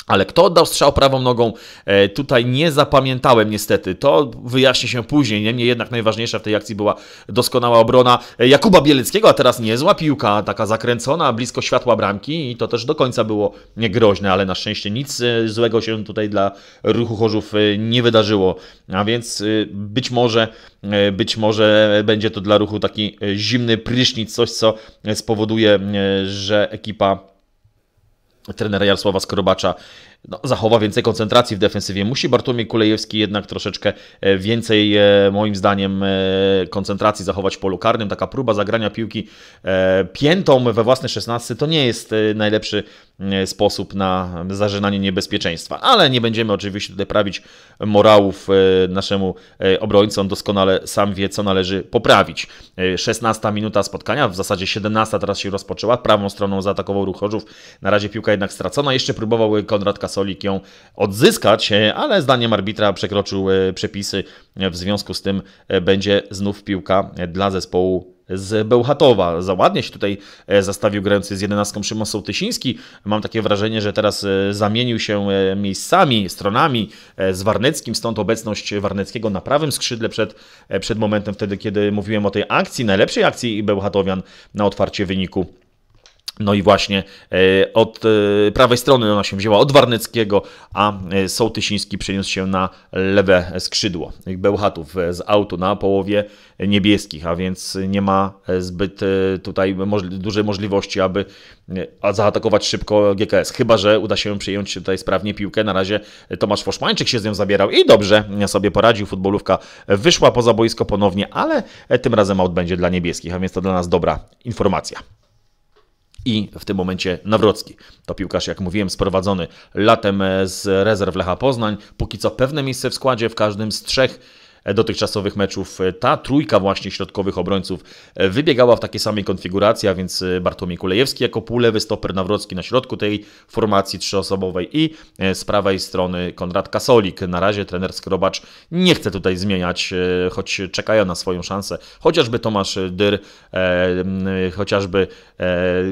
Ale kto oddał strzał prawą nogą, e, tutaj nie zapamiętałem niestety. To wyjaśni się później. Niemniej jednak najważniejsza w tej akcji była doskonała obrona e, Jakuba Bieleckiego, a teraz niezła piłka, taka zakręcona, blisko światła bramki i to też do końca było groźne, ale na szczęście nic e, złego się tutaj dla ruchu Chorzów nie wydarzyło. A więc być może, być może będzie to dla ruchu taki zimny prysznic, coś co spowoduje, że ekipa trenera Jarosława Skrobacza no, zachowa więcej koncentracji w defensywie. Musi Bartłomiej Kulejewski jednak troszeczkę e, więcej, e, moim zdaniem, e, koncentracji zachować w polu karnym. Taka próba zagrania piłki piętą we własne 16 to nie jest najlepszy sposób na zażynanie niebezpieczeństwa. Ale nie będziemy oczywiście tutaj prawić morałów naszemu obrońcom. On doskonale sam wie, co należy poprawić. 16 minuta spotkania, w zasadzie 17 teraz się rozpoczęła. Prawą stroną zaatakował Ruchorzów. Na razie piłka jednak stracona. Jeszcze próbował Konrad Solik ją odzyskać, e, ale zdaniem arbitra przekroczył e, przepisy, e, w związku z tym będzie znów piłka dla zespołu z Bełchatowa. Za ładnie się tutaj zastawił grający z 11 Szymon Sołtysiński. Mam takie wrażenie, że teraz zamienił się miejscami, stronami z Warneckim, stąd obecność Warneckiego na prawym skrzydle przed, przed momentem wtedy, kiedy mówiłem o tej akcji, najlepszej akcji Bełchatowian na otwarcie wyniku no i właśnie e, od e, prawej strony ona się wzięła od Warneckiego, a e, Sołtysiński przeniósł się na lewe skrzydło. Bełchatów z autu na połowie niebieskich, a więc nie ma zbyt tutaj dużej możliwości, aby zaatakować szybko GKS. Chyba, że uda się przyjąć tutaj sprawnie piłkę. Na razie Tomasz Foszmańczyk się z nią zabierał i dobrze sobie poradził. Futbolówka wyszła poza boisko ponownie, ale tym razem aut będzie dla niebieskich, a więc to dla nas dobra informacja i w tym momencie Nawrocki. To piłkarz, jak mówiłem, sprowadzony latem z rezerw Lecha Poznań. Póki co pewne miejsce w składzie w każdym z trzech dotychczasowych meczów. Ta trójka właśnie środkowych obrońców e, wybiegała w takiej samej konfiguracji, a więc e, Bartłomiej Kulejewski jako półlewy stoper Nawrocki na środku tej formacji trzyosobowej i e, z prawej strony Konrad Kasolik. Na razie trener Skrobacz nie chce tutaj zmieniać, choć czekają na swoją szansę. Chociażby Tomasz Dyr, chociażby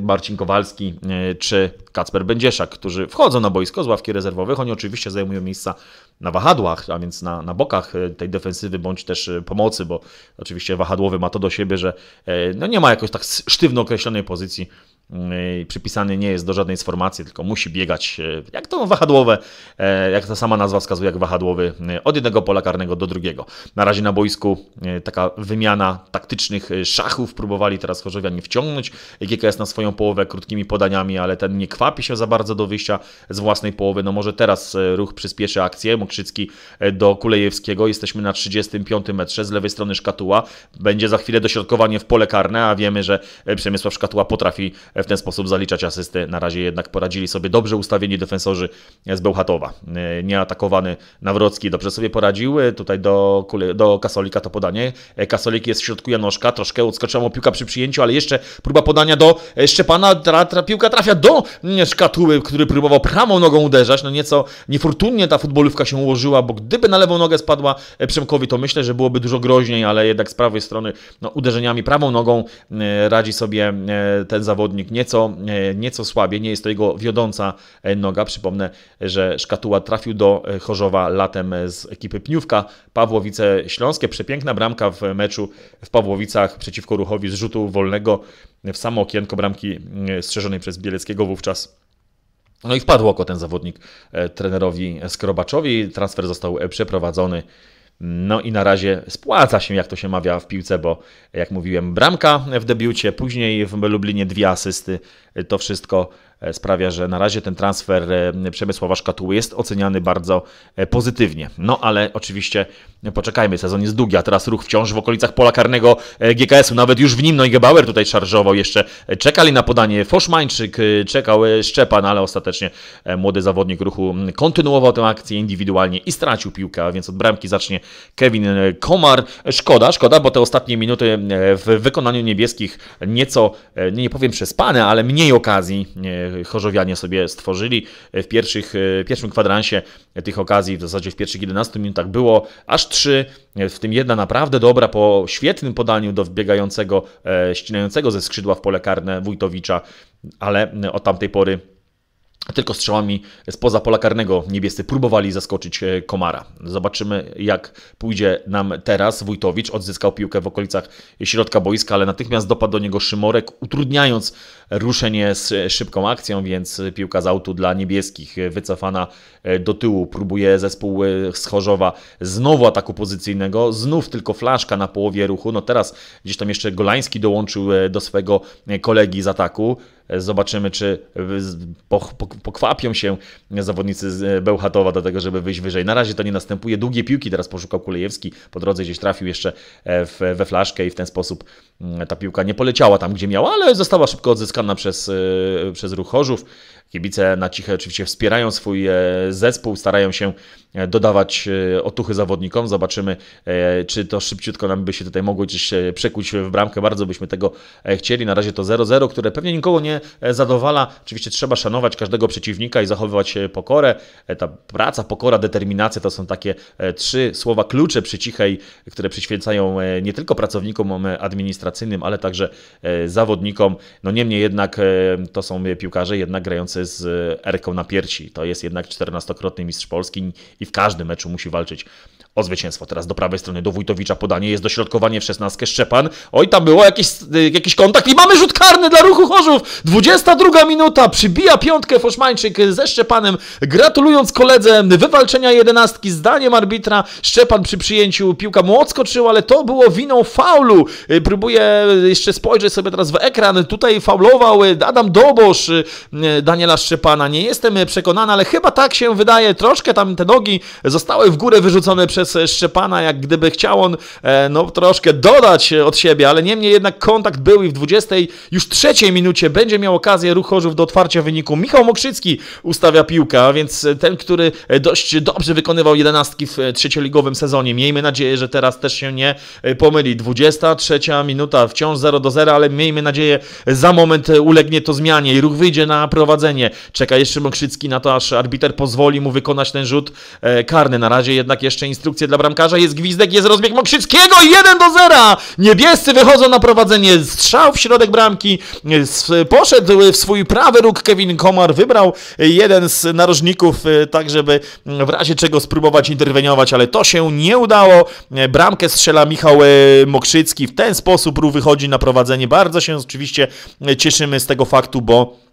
Marcin Kowalski czy Kacper Będzieszak, którzy wchodzą na boisko z ławki rezerwowych. Oni oczywiście zajmują miejsca na wahadłach, a więc na, na bokach e, tej defensywy, bądź też e, pomocy, bo oczywiście wahadłowy ma to do siebie, że e, no nie ma jakoś tak sztywno określonej pozycji Mm, przypisany nie jest do żadnej z formacji, tylko musi biegać e, jak to wahadłowe, e, jak ta sama nazwa wskazuje, jak wahadłowy, e, od jednego pola karnego do drugiego. Na razie na boisku taka wymiana taktycznych szachów, próbowali teraz Chorzowianie wciągnąć GKS na swoją połowę krótkimi podaniami, ale ten nie kwapi się za bardzo do wyjścia z własnej połowy. No może teraz ruch przyspieszy akcję, Mokrzycki do Kulejewskiego, jesteśmy na 35 metrze, z lewej strony Szkatuła, będzie za chwilę dośrodkowanie w pole karne, a wiemy, że Przemysław Szkatuła potrafi w ten sposób zaliczać asysty. Na razie jednak poradzili sobie dobrze ustawieni defensorzy z Bełchatowa. E, nieatakowany Nawrocki dobrze sobie poradziły. E, tutaj do, do Kasolika to podanie. E, Kasolik jest w środku Janoszka, troszkę odskoczyła mu piłka przy przyjęciu, ale jeszcze próba podania do Szczepana. Tra, tra, piłka trafia do mm, Szkatuły, który próbował prawą nogą uderzać. No nieco niefortunnie ta futbolówka się ułożyła, bo gdyby na lewą nogę spadła Przemkowi, to myślę, że byłoby dużo groźniej, ale jednak z prawej strony no, uderzeniami prawą nogą radzi sobie ten zawodnik zawodnik nieco, e, nieco słabie, nie jest to jego wiodąca e, noga. Przypomnę, że Szkatuła trafił do e, Chorzowa latem z ekipy Pniówka. Pawłowice Śląskie, przepiękna bramka w meczu w Pawłowicach przeciwko Ruchowi z rzutu wolnego w samo okienko bramki strzeżonej przez Bieleckiego wówczas. No i wpadł oko ten zawodnik trenerowi Skrobaczowi. Transfer został przeprowadzony no i na razie spłaca się, jak to się mawia w piłce, bo jak mówiłem, bramka w debiucie, później w Lublinie dwie asysty. To wszystko E, sprawia, że na razie ten transfer e, przemysłowa Szkatuły jest oceniany bardzo e, pozytywnie. No ale oczywiście poczekajmy, sezon jest długi, a teraz ruch wciąż w okolicach pola karnego GKS-u, nawet już w nim Neugebauer tutaj szarżował jeszcze, czekali na podanie Foszmańczyk, czekał Szczepan, ale ostatecznie młody zawodnik ruchu kontynuował tę akcję indywidualnie i stracił piłkę, a więc od bramki zacznie Kevin Komar. Szkoda, szkoda, bo te ostatnie minuty w wykonaniu niebieskich nieco, nie powiem przespane, ale mniej okazji chorzowianie sobie stworzyli. W, pierwszych, w pierwszym kwadransie tych okazji, w zasadzie w pierwszych 11 minutach tak było aż 3, w tym jedna naprawdę dobra po świetnym podaniu do wbiegającego, e, ścinającego ze skrzydła w pole karne Wójtowicza, ale od tamtej pory tylko strzałami spoza pola karnego niebiescy próbowali zaskoczyć e, Komara. Zobaczymy, jak pójdzie nam teraz. Wójtowicz odzyskał piłkę w okolicach środka boiska, ale natychmiast dopadł do niego Szymorek, utrudniając ruszenie z e, szybką akcją, więc piłka z autu dla niebieskich e, wycofana do tyłu. Próbuje zespół z Chorzowa znowu ataku pozycyjnego, znów tylko flaszka na połowie ruchu. No teraz gdzieś tam jeszcze Golański dołączył do swojego kolegi z ataku. E, zobaczymy, czy e, pokwapią się zawodnicy z e, Bełchatowa do tego, żeby wyjść wyżej. Na razie to nie następuje. Długie piłki teraz poszukał Kulejewski. Po drodze gdzieś trafił jeszcze w, we flaszkę i w ten sposób mm, ta piłka nie poleciała tam, gdzie miała, ale została szybko odzyskana przez, przez ruch Chorzów. Kibice na ciche oczywiście wspierają swój e, zespół, starają się e, dodawać e, otuchy zawodnikom. Zobaczymy, czy to szybciutko nam by się tutaj mogło gdzieś przekuć w bramkę. Bardzo byśmy tego chcieli. Na razie to 0-0, które pewnie nikogo nie zadowala. Oczywiście trzeba szanować każdego przeciwnika i zachowywać pokorę. Ta praca, pokora, determinacja to są takie trzy słowa klucze przy cichej, które przyświecają nie tylko pracownikom administracyjnym, ale także zawodnikom. No niemniej jednak to są piłkarze jednak grający z e, Erką na piersi. To jest jednak 14-krotny mistrz Polski i w każdym meczu musi walczyć o zwycięstwo. Teraz do prawej strony do Wójtowicza podanie, jest dośrodkowanie w szesnastkę Szczepan. Oj, tam było jakiś, y, jakiś kontakt i mamy rzut karny dla ruchu Chorzów. 22 minuta, przybija piątkę Foszmańczyk ze Szczepanem, gratulując koledze wywalczenia jedenastki. Zdaniem arbitra Szczepan przy przyjęciu piłka mu odskoczył, ale to było winą faulu. Y, próbuję jeszcze spojrzeć sobie teraz w ekran. Tutaj faulował y, Adam Dobosz Daniela Szczepana. Nie jestem przekonany, ale chyba tak się wydaje. Troszkę tam te nogi zostały w górę wyrzucone przez E, Szczepana, jak gdyby chciał on e, no, troszkę dodać e, od siebie, ale niemniej jednak kontakt był i w 20 już trzeciej minucie będzie miał okazję ruch Chorzów do otwarcia wyniku. Michał Mokrzycki ustawia piłkę, więc ten, który dość dobrze wykonywał jedenastki w trzecioligowym sezonie. Miejmy nadzieję, że teraz też się nie pomyli. 23 minuta, wciąż 0 do 0, ale miejmy nadzieję, za moment ulegnie to zmianie i ruch wyjdzie na prowadzenie. Czeka jeszcze Mokrzycki na to, aż arbiter pozwoli mu wykonać ten rzut karny. Na razie jednak jeszcze instrukcja instrukcję dla bramkarza, jest gwizdek, jest rozbieg Mokrzyckiego, 1 do 0! Niebiescy wychodzą na prowadzenie, strzał w środek bramki, poszedł w swój prawy róg Kevin Komar, wybrał jeden z narożników, e, tak żeby w razie czego spróbować interweniować, ale to się nie udało. E, bramkę strzela Michał e, Mokrzycki, w ten sposób ruch wychodzi na prowadzenie, bardzo się oczywiście cieszymy z tego faktu, bo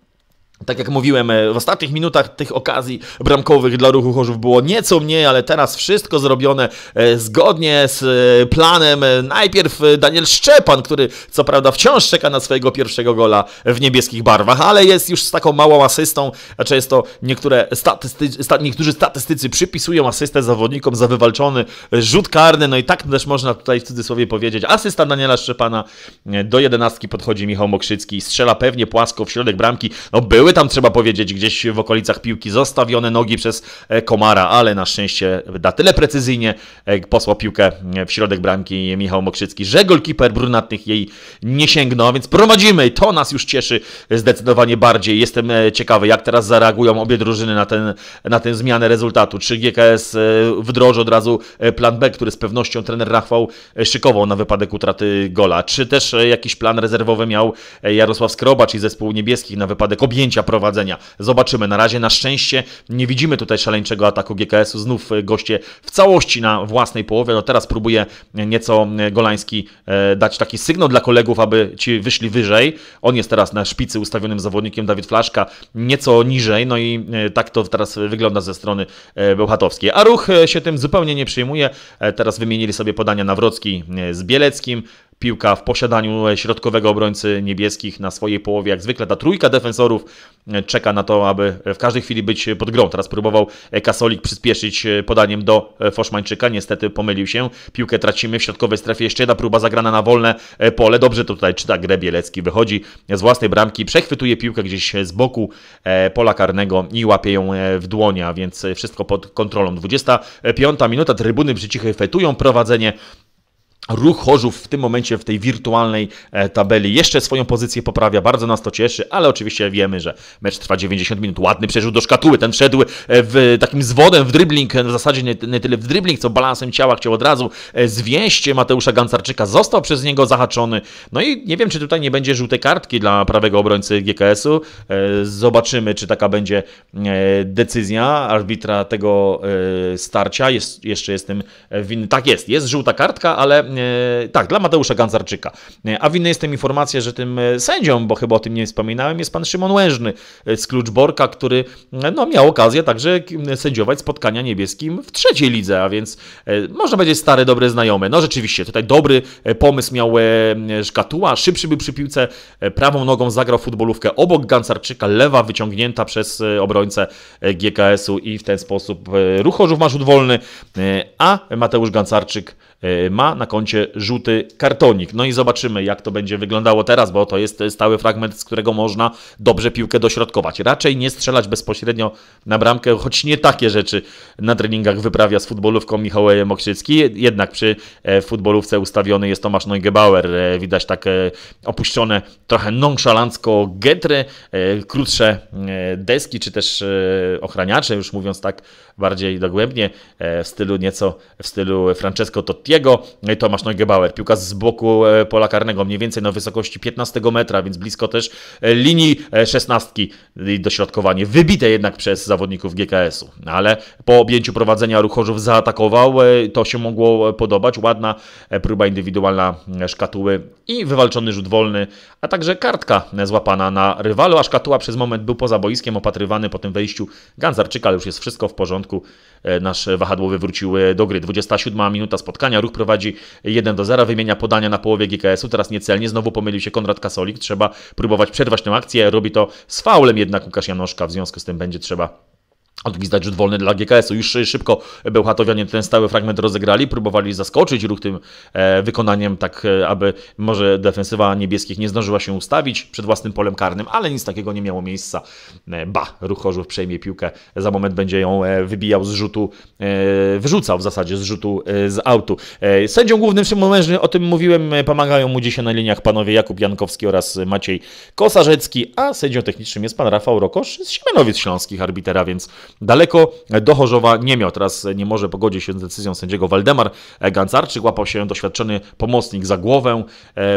tak jak mówiłem, e, w ostatnich minutach tych okazji bramkowych dla ruchu Chorzów było nieco mniej, ale teraz wszystko zrobione e, zgodnie z e, planem. Najpierw Daniel Szczepan, który co prawda wciąż czeka na swojego pierwszego gola w niebieskich barwach, ale jest już z taką małą asystą. Często niektóre statystycy, sta, niektórzy statystycy przypisują asystę zawodnikom za wywalczony rzut karny, no i tak też można tutaj w cudzysłowie powiedzieć. Asysta Daniela Szczepana do jedenastki podchodzi Michał Mokrzycki, i strzela pewnie płasko w środek bramki. No były były tam, trzeba powiedzieć, gdzieś w okolicach piłki zostawione nogi przez e, Komara, ale na szczęście na tyle precyzyjnie e, posłał piłkę e, w środek bramki Michał Mokrzycki, że golkiper brunatnych jej nie sięgnął, więc prowadzimy i to nas już cieszy zdecydowanie bardziej. Jestem ciekawy, jak teraz zareagują obie drużyny na, ten, na tę zmianę rezultatu. Czy GKS wdroży od razu plan B, który z pewnością trener Rafał szykował na wypadek utraty gola, czy też jakiś plan rezerwowy miał Jarosław Skrobacz i zespół niebieskich na wypadek objęcia przejęcia prowadzenia. Zobaczymy. Na razie na szczęście nie widzimy tutaj szaleńczego ataku GKS-u. Znów e, goście w całości na własnej połowie. No teraz próbuje e, nieco e, Golański dać taki sygnał dla kolegów, aby ci wyszli wyżej. On jest teraz na szpicy ustawionym zawodnikiem Dawid Flaszka nieco niżej. No i tak to teraz wygląda ze strony Bełchatowskiej. A ruch się tym zupełnie nie przyjmuje. Teraz wymienili sobie podania Nawrocki z Bieleckim. Piłka w posiadaniu środkowego obrońcy niebieskich na swojej połowie, jak zwykle ta trójka defensorów e, czeka na to, aby w każdej chwili być pod grą. Teraz próbował e, Kasolik przyspieszyć e, podaniem do Foszmańczyka, niestety pomylił się. Piłkę tracimy w środkowej strefie, jeszcze jedna próba zagrana na wolne pole. Dobrze to tutaj czyta Grebielecki, wychodzi z własnej bramki, przechwytuje piłkę gdzieś z boku pola karnego i łapie ją w dłonia, więc wszystko pod kontrolą. 25 minuta, trybuny przy cichy fetują prowadzenie Ruch Chorzów w tym momencie w tej wirtualnej e, tabeli jeszcze swoją pozycję poprawia, bardzo nas to cieszy, ale oczywiście wiemy, że mecz trwa 90 minut. Ładny przeżył do szkatuły, ten wszedł e, w takim zwodem w dribbling, e, w zasadzie nie, nie tyle w dribbling, co balansem ciała chciał od razu zwieść Mateusza Gancarczyka, został przez niego zahaczony. No i nie wiem, czy tutaj nie będzie żółtej kartki dla prawego obrońcy GKS-u. Zobaczymy, czy taka będzie decyzja arbitra tego starcia. Jest, jeszcze jestem winny. Tak jest, jest żółta kartka, ale E, tak, dla Mateusza Gancarczyka. E, a winny jestem informacja, że tym e, sędzią, bo chyba o tym nie wspominałem, jest pan Szymon Łężny z Kluczborka, który no, miał okazję także sędziować spotkania niebieskim w trzeciej lidze, a więc można powiedzieć stare, dobre znajome. No rzeczywiście, tutaj dobry pomysł miał Szkatuła, szybszy był przy piłce, prawą nogą zagrał futbolówkę obok Gancarczyka, lewa wyciągnięta przez obrońcę GKS-u i w ten sposób Ruchorzów ma rzut wolny, a Mateusz Gancarczyk ma na końcu koncie żółty kartonik. No i zobaczymy, jak to będzie wyglądało teraz, bo to jest stały fragment, z którego można dobrze piłkę dośrodkować. Raczej nie strzelać bezpośrednio na bramkę, choć nie takie rzeczy na treningach wyprawia z futbolówką Michał Mokrzycki. Jednak przy e, futbolówce ustawiony jest Tomasz Neugebauer. E, widać tak e, opuszczone, trochę nonszalancko getry, krótsze deski, czy też ochraniacze, już mówiąc tak bardziej dogłębnie e, w stylu nieco w stylu Francesco Tottiego. E, Tomasz Neugebauer, piłka z boku e, pola karnego, mniej więcej na wysokości 15 metra, więc blisko też linii szesnastki i dośrodkowanie. Wybite jednak przez zawodników GKS-u, ale po objęciu prowadzenia Ruchorzów zaatakował, to się mogło podobać. Ładna próba indywidualna szkatuły i wywalczony rzut wolny, a także kartka złapana na rywalu, a szkatuła przez moment był poza boiskiem opatrywany po tym wejściu Ganzarczyka, ale już jest wszystko w porządku. E, nasze nasz wahadłowy wrócił do gry. 27 minuta spotkania, ruch prowadzi 1 do 0, wymienia podania na połowie GKS-u, teraz niecelnie, znowu pomylił się Konrad Kasolik, trzeba próbować przerwać tę akcję, robi to z faulem jednak Łukasz Janoszka, w związku z tym będzie trzeba odgwizdać rzut wolny dla GKS-u. Już szybko Bełchatowianie ten stały fragment rozegrali, próbowali zaskoczyć ruch tym e, wykonaniem, tak e, aby może defensywa niebieskich nie zdążyła się ustawić przed własnym polem karnym, ale nic takiego nie miało miejsca. E, ba, ruch Chorzów przejmie piłkę, za moment będzie ją wybijał z rzutu E, wyrzucał w zasadzie z rzutu e, z autu. E, sędzią głównym Szymon Mężny, o tym mówiłem, pomagają mu dzisiaj na liniach panowie Jakub Jankowski oraz Maciej Kosarzecki, a sędzią technicznym jest pan Rafał Rokosz z Siemianowic Śląskich, arbitera, więc daleko do Chorzowa nie miał. Teraz nie może pogodzić się z decyzją sędziego Waldemar Gancarczyk, łapał się doświadczony pomocnik za głowę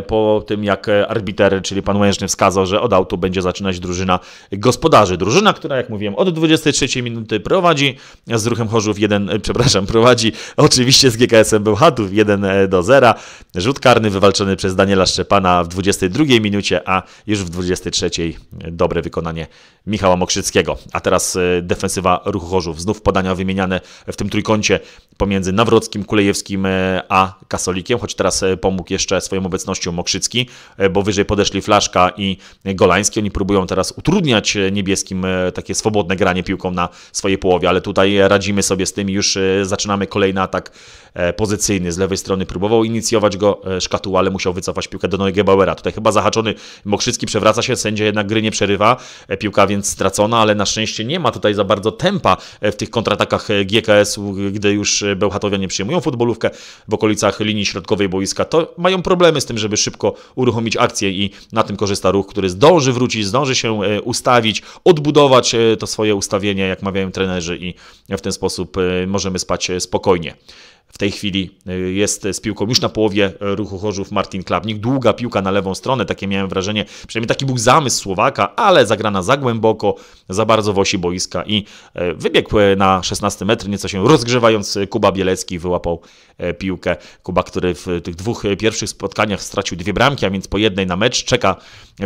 po tym jak arbiter, czyli pan Łężny wskazał, że od autu będzie zaczynać drużyna gospodarzy. Drużyna, która jak mówiłem od 23 minuty prowadzi z ruchem Chorzów 1 1, e, przepraszam, prowadzi oczywiście z GKS-em Bełchatów 1 e, do 0. Rzut karny wywalczony przez Daniela Szczepana w 22 minucie, a już w 23 e, dobre wykonanie Michała Mokrzyckiego. A teraz defensywa Ruchu Chorzów. Znów podania wymieniane w tym trójkącie pomiędzy Nawrockim, Kulejewskim a Kasolikiem, choć teraz pomógł jeszcze swoją obecnością Mokrzycki, bo wyżej podeszli Flaszka i Golański. Oni próbują teraz utrudniać niebieskim takie swobodne granie piłką na swojej połowie, ale tutaj radzimy sobie z tym już y, zaczynamy kolejny atak E, pozycyjny z lewej strony, próbował inicjować go e, szkatuł, ale musiał wycofać piłkę do Neugebauera. Tutaj chyba zahaczony Mokrzycki przewraca się, sędzia jednak gry nie przerywa, e, piłka więc stracona, ale na szczęście nie ma tutaj za bardzo tempa w tych kontratakach GKS-u, gdy już Bełchatowianie przyjmują futbolówkę w okolicach linii środkowej boiska, to mają problemy z tym, żeby szybko uruchomić akcję i na tym korzysta ruch, który zdąży wrócić, zdąży się ustawić, odbudować to swoje ustawienie, jak mawiają trenerzy i w ten sposób możemy spać spokojnie w tej chwili y, jest z piłką już na połowie y, ruchu Chorzów Martin Klapnik. Długa piłka na lewą stronę, takie miałem wrażenie, przynajmniej taki był zamysł Słowaka, ale zagrana za głęboko, za bardzo w osi boiska i y, wybiegł na 16 metr, nieco się rozgrzewając Kuba Bielecki wyłapał piłkę. Kuba, który w tych dwóch pierwszych spotkaniach stracił dwie bramki, a więc po jednej na mecz, czeka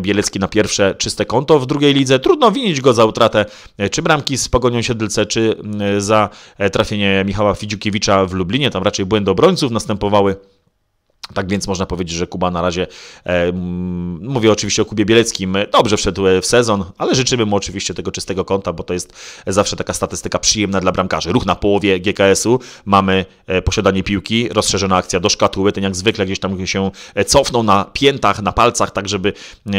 Bielecki na pierwsze czyste konto w drugiej lidze. Trudno winić go za utratę czy bramki z Pogonią Siedlce, czy za trafienie Michała Fidziukiewicza w Lublinie, tam raczej błędy obrońców następowały. Tak więc można powiedzieć, że Kuba na razie, e, mm, mówię oczywiście o Kubie Bieleckim, e, dobrze wszedł e, w sezon, ale życzymy mu oczywiście tego czystego konta, bo to jest zawsze taka statystyka przyjemna dla bramkarzy. Ruch na połowie GKS-u, mamy e, posiadanie piłki, rozszerzona akcja do szkatuły, ten jak zwykle gdzieś tam się cofnął na piętach, na palcach, tak żeby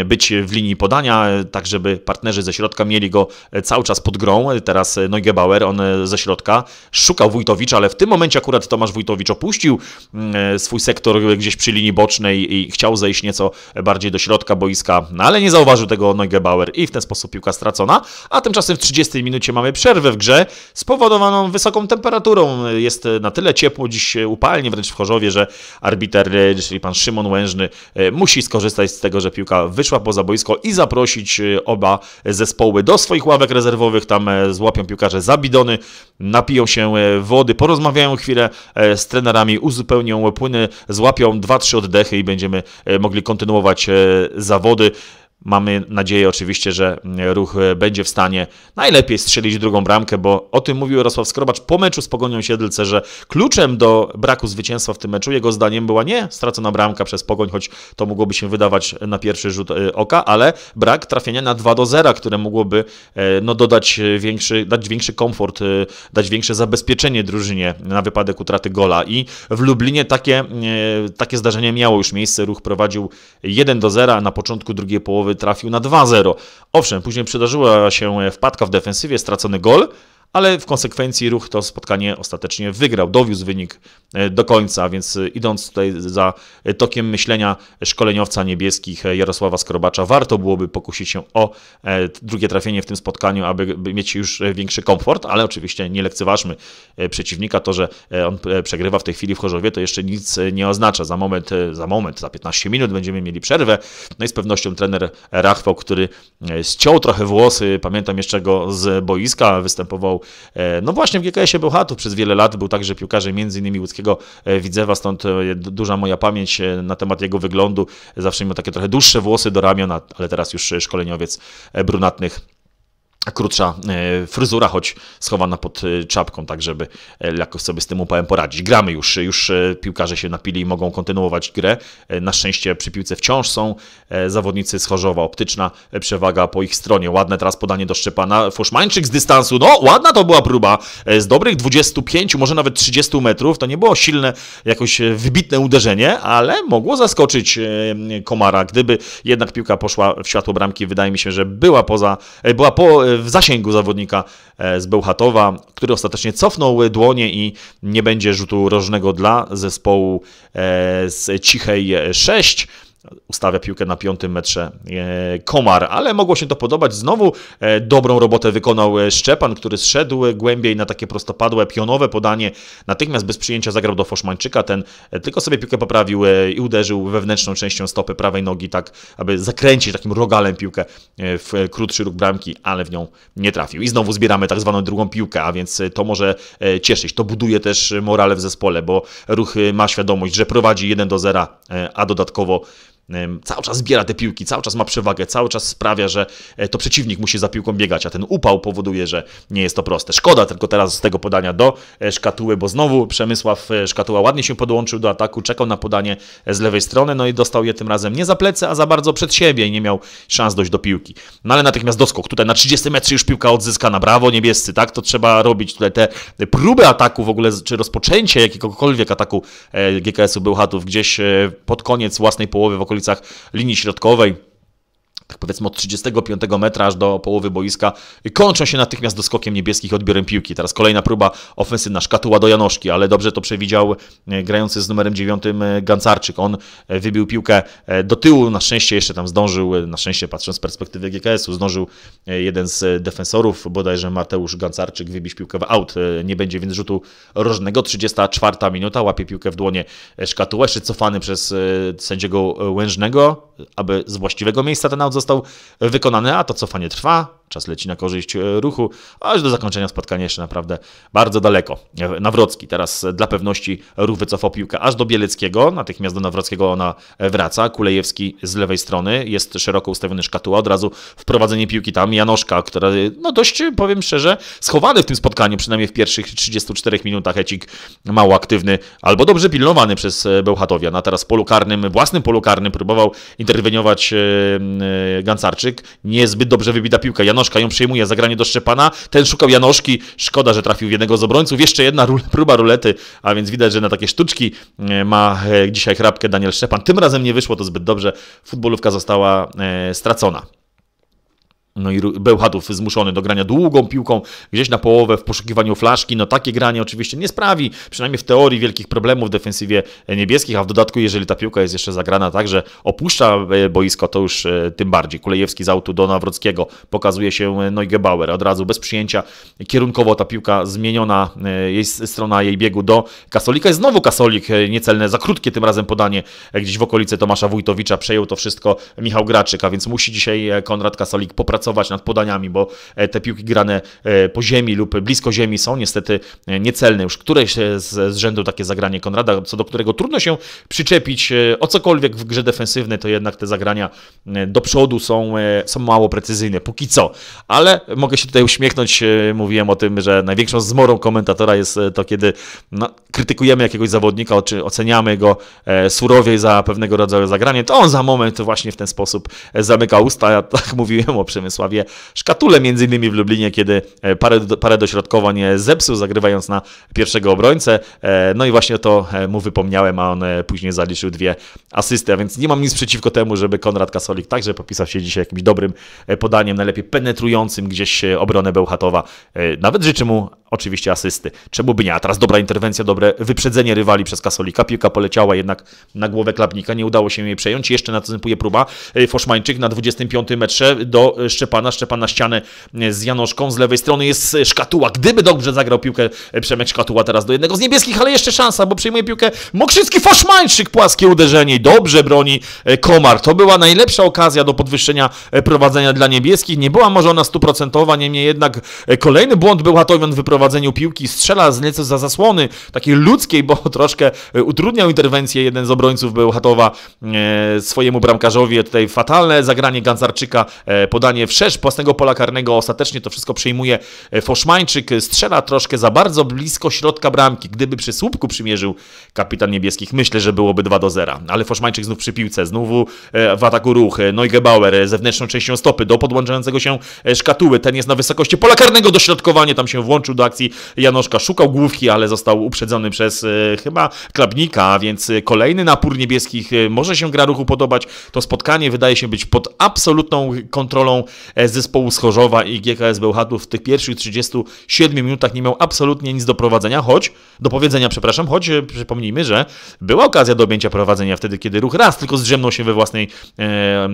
być w linii podania, tak żeby partnerzy ze środka mieli go cały czas pod grą. Teraz Neugebauer, on ze środka szukał Wójtowicza, ale w tym momencie akurat Tomasz Wójtowicz opuścił mm, swój sektor gdzieś przy linii bocznej i chciał zejść nieco bardziej do środka boiska, no ale nie zauważył tego Neugebauer i w ten sposób piłka stracona. A tymczasem w 30 minucie mamy przerwę w grze spowodowaną wysoką temperaturą. Jest na tyle ciepło dziś upalnie wręcz w Chorzowie, że arbiter, czyli pan Szymon Łężny, musi skorzystać z tego, że piłka wyszła poza boisko i zaprosić oba zespoły do swoich ławek rezerwowych. Tam e, złapią piłkarze zabidony, napiją się e, wody, porozmawiają chwilę e, z trenerami, uzupełnią płyny, złapią dwa, trzy oddechy i będziemy e, mogli kontynuować e, zawody. Mamy nadzieję oczywiście, że e, ruch e, będzie w stanie najlepiej strzelić drugą bramkę, bo o tym mówił Rosław Skrobacz po meczu z Pogonią Siedlce, że kluczem do braku zwycięstwa w tym meczu jego zdaniem była nie stracona bramka przez Pogoń, choć to mogłoby się wydawać e, na pierwszy rzut oka, ale brak trafienia na 2 do 0, które mogłoby no, dodać większy, dać większy komfort, dać większe zabezpieczenie drużynie na wypadek utraty gola. I w Lublinie takie, takie zdarzenie miało już miejsce. Ruch prowadził 1 do 0 na początku drugiej połowy trafił na 2-0. Owszem, później przydarzyła się wpadka w defensywie, stracony gol, ale w konsekwencji ruch to spotkanie ostatecznie wygrał, dowiózł wynik e, do końca, więc e, idąc tutaj za e, tokiem myślenia szkoleniowca niebieskich Jarosława Skrobacza, warto byłoby pokusić się o drugie trafienie w tym spotkaniu, aby mieć już większy komfort, ale oczywiście nie lekceważmy przeciwnika, to, że on przegrywa w tej chwili w Chorzowie, to jeszcze nic nie oznacza. Za moment, za moment, za 15 minut będziemy mieli przerwę, no i z pewnością trener Rachwał, który ściął trochę włosy, pamiętam jeszcze go z boiska, występował E, no właśnie w GKS-ie Bełchatów przez wiele lat, był także piłkarzem między innymi łódzkiego e, Widzewa, stąd e, duża moja pamięć na temat jego wyglądu, zawsze miał takie trochę dłuższe włosy do ramion, ale teraz już szkoleniowiec brunatnych krótsza e, fryzura, choć schowana pod e, czapką, tak żeby e, jakoś sobie z tym upałem poradzić. Gramy już, już piłkarze się napili i mogą kontynuować grę. Na szczęście przy piłce wciąż są zawodnicy z Chorzowa. Optyczna przewaga po ich stronie. Ładne teraz podanie do Szczepana. Foszmańczyk z dystansu. No, ładna to była próba. Z dobrych 25, może nawet 30 metrów. To nie było silne, jakoś wybitne uderzenie, ale mogło zaskoczyć Komara. Gdyby jednak piłka poszła w światło bramki, wydaje mi się, że była poza, była po w zasięgu zawodnika e, z Bełchatowa, który ostatecznie cofnął dłonie i nie będzie rzutu rożnego dla zespołu e, z Cichej 6 ustawia piłkę na piątym metrze e, Komar, ale mogło się to podobać. Znowu e, dobrą robotę wykonał e, Szczepan, który zszedł głębiej na takie prostopadłe, pionowe podanie. Natychmiast bez przyjęcia zagrał do Foszmańczyka, ten tylko sobie piłkę poprawił i uderzył wewnętrzną częścią stopy prawej nogi, tak aby zakręcić takim rogalem piłkę w krótszy róg bramki, ale w nią nie trafił. I znowu zbieramy tak zwaną drugą piłkę, a więc to może cieszyć. To buduje też morale w zespole, bo ruch ma świadomość, że prowadzi 1 do 0, a dodatkowo cały czas zbiera te piłki, cały czas ma przewagę, cały czas sprawia, że e, to przeciwnik musi za piłką biegać, a ten upał powoduje, że nie jest to proste. Szkoda tylko teraz z tego podania do e, szkatuły, bo znowu Przemysław e, Szkatuła ładnie się podłączył do ataku, czekał na podanie z lewej strony, no i dostał je tym razem nie za plecy, a za bardzo przed siebie i nie miał szans dojść do piłki. No ale natychmiast doskok, tutaj na 30 metrze już piłka odzyskana, brawo niebiescy, tak? To trzeba robić tutaj te próby ataku w ogóle, czy rozpoczęcie jakiegokolwiek ataku GKS-u Bełchatów gdzieś pod koniec własnej połowy w okolicy okolicach linii środkowej tak powiedzmy od 35 metra aż do połowy boiska, kończą się natychmiast doskokiem niebieskich odbiorem piłki. Teraz kolejna próba ofensywna, szkatuła do Janoszki, ale dobrze to przewidział e, grający z numerem 9 e, Gancarczyk. On e, wybił piłkę do tyłu, na szczęście jeszcze tam zdążył, na szczęście patrząc z perspektywy GKS-u, zdążył jeden z defensorów, bodajże Mateusz Gancarczyk, wybić piłkę w out. Nie będzie więc rzutu rożnego. 34 minuta, łapie piłkę w dłonie szkatuła, jeszcze cofany przez sędziego Łężnego, aby z właściwego miejsca ten out został wykonany, a to cofanie trwa, Czas leci na korzyść e, ruchu, aż do zakończenia spotkania jeszcze naprawdę bardzo daleko. E, Nawrocki teraz e, dla pewności ruch wycofał piłkę aż do Bieleckiego, natychmiast do Nawrockiego ona wraca. Kulejewski z lewej strony, jest szeroko ustawiony szkatuła, od razu wprowadzenie piłki tam Janoszka, który no dość, powiem szczerze, schowany w tym spotkaniu, przynajmniej w pierwszych 34 minutach Ecik mało aktywny, albo dobrze pilnowany przez Bełchatowia. Na teraz polu karnym, własnym polu karnym próbował interweniować Gancarczyk. Niezbyt dobrze wybita piłka. Janoszka Janoszka ją przyjmuje, zagranie do Szczepana, ten szukał Janoszki, szkoda, że trafił w jednego z obrońców, jeszcze jedna próba rulety, a więc widać, że na takie sztuczki e, ma e, dzisiaj chrapkę Daniel Szczepan. Tym razem nie wyszło to zbyt dobrze, futbolówka została e, stracona. No i Bełchatów zmuszony do grania długą piłką, gdzieś na połowę w poszukiwaniu flaszki. No takie granie oczywiście nie sprawi, przynajmniej w teorii, wielkich problemów w defensywie niebieskich, a w dodatku, jeżeli ta piłka jest jeszcze zagrana tak, że opuszcza e, boisko, to już e, tym bardziej. Kulejewski z autu do Nawrockiego pokazuje się e, Neugebauer od razu bez przyjęcia. Kierunkowo ta piłka zmieniona, jest strona jej biegu do Kasolika. Jest znowu Kasolik niecelne, za krótkie tym razem podanie gdzieś w okolicy Tomasza Wójtowicza. Przejął to wszystko Michał Graczyk, a więc musi dzisiaj Konrad Kasolik popracować pracować nad podaniami, bo e, te piłki grane e, po ziemi lub blisko ziemi są niestety e, niecelne. Już któreś z, z rzędu takie zagranie Konrada, co do którego trudno się przyczepić o cokolwiek w grze defensywnej, to jednak te zagrania do przodu są, są mało precyzyjne, póki co. Ale mogę się tutaj uśmiechnąć, mówiłem o tym, że największą zmorą komentatora jest to, kiedy no, krytykujemy jakiegoś zawodnika, czy oceniamy go surowiej za pewnego rodzaju zagranie, to on za moment właśnie w ten sposób zamyka usta. Ja tak mówiłem o przemysłu. Wrocławie, szkatulę między innymi w Lublinie, kiedy e, parę, parę dośrodkowań e, zepsuł, zagrywając na pierwszego obrońcę. E, no i właśnie to mu wypomniałem, a on później zaliczył dwie asysty, a więc nie mam nic przeciwko temu, żeby Konrad Kasolik także popisał się dzisiaj jakimś dobrym podaniem, najlepiej penetrującym gdzieś obronę Bełchatowa. Nawet życzę mu oczywiście asysty. Czemu by nie? A teraz dobra interwencja, dobre wyprzedzenie rywali przez Kasolika. Piłka poleciała jednak na głowę Klapnika, nie udało się jej przejąć. Jeszcze następuje próba Foszmańczyk na 25 metrze do Szczepana, szczepana ścianę z Janoszką, z lewej strony jest Szkatuła, gdyby dobrze zagrał piłkę Przemek Szkatuła teraz do jednego z niebieskich, ale jeszcze szansa, bo przyjmuje piłkę Mokrzycki, Foszmańczyk, płaskie uderzenie dobrze broni e, Komar, to była najlepsza okazja do podwyższenia e, prowadzenia dla niebieskich, nie była może ona stuprocentowa, niemniej jednak e, kolejny błąd był Hatowian w wyprowadzeniu piłki, strzela z nieco za zasłony, takiej ludzkiej, bo troszkę utrudniał interwencję, jeden z obrońców był Hatowa swojemu bramkarzowi, tutaj fatalne zagranie Gancarczyka, podanie w własnego pola karnego. Ostatecznie to wszystko przyjmuje e, Foszmańczyk. Strzela troszkę za bardzo blisko środka bramki. Gdyby przy słupku przymierzył kapitan niebieskich, myślę, że byłoby 2 do 0. Ale Foszmańczyk znów przy piłce, znów e, w ataku ruch. E, Neugebauer zewnętrzną częścią stopy do podłączającego się szkatuły. Ten jest na wysokości pola karnego. Dośrodkowanie tam się włączył do akcji Janoszka. Szukał główki, ale został uprzedzony przez chyba Klabnika, więc kolejny napór niebieskich. Może się gra ruchu podobać. To spotkanie wydaje się być pod absolutną kontrolą E, zespołu Schorzowa i GKS Bełchatów w tych pierwszych 37 minutach nie miał absolutnie nic do prowadzenia, choć, do powiedzenia, przepraszam, choć e, przypomnijmy, że była okazja do objęcia prowadzenia wtedy, kiedy ruch raz tylko zdrzemnął się we własnej e,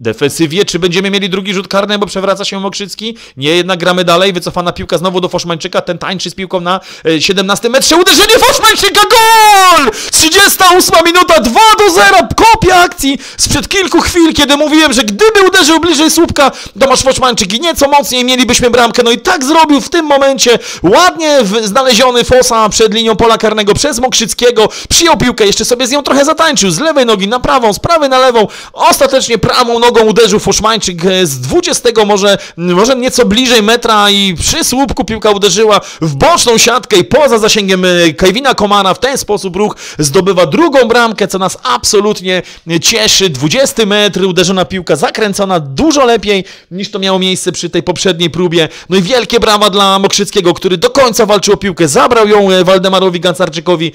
defensywie. Czy będziemy mieli drugi rzut karny, bo przewraca się Mokrzycki? Nie, jednak gramy dalej, wycofana piłka znowu do Foszmańczyka, ten tańczy z piłką na 17 e, metrze, uderzenie Foszmańczyka, gol! 38 minuta, 2 do 0, kopia akcji sprzed kilku chwil, kiedy mówiłem, że gdyby uderzył bliżej słupka, Tomasz Foszmańczyk i nieco mocniej mielibyśmy bramkę. No i tak zrobił w tym momencie. Ładnie znaleziony Fosa przed linią pola karnego przez Mokrzyckiego. Przyjął piłkę, jeszcze sobie z nią trochę zatańczył. Z lewej nogi na prawą, z prawej na lewą. Ostatecznie prawą nogą uderzył Foszmańczyk e, z 20, może, może nieco bliżej metra i przy słupku piłka uderzyła w boczną siatkę i poza zasięgiem e, Kevina Komana. W ten sposób ruch zdobywa drugą bramkę, co nas absolutnie cieszy. 20 metr, uderzona piłka zakręcona dużo lepiej niż to miało miejsce przy tej poprzedniej próbie. No i wielkie brawa dla Mokrzyckiego, który do końca walczył o piłkę, zabrał ją e, Waldemarowi Gancarczykowi,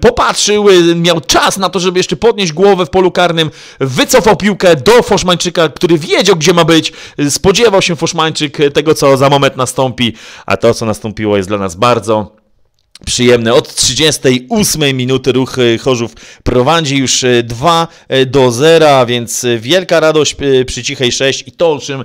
popatrzył, e, miał czas na to, żeby jeszcze podnieść głowę w polu karnym, wycofał piłkę do Foszmańczyka, który wiedział, gdzie ma być, spodziewał się Foszmańczyk tego, co za moment nastąpi, a to, co nastąpiło jest dla nas bardzo przyjemne. Od 38 minuty ruch Chorzów prowadzi już 2 e, e, do 0, więc e, wielka radość przy cichej 6 i to, o czym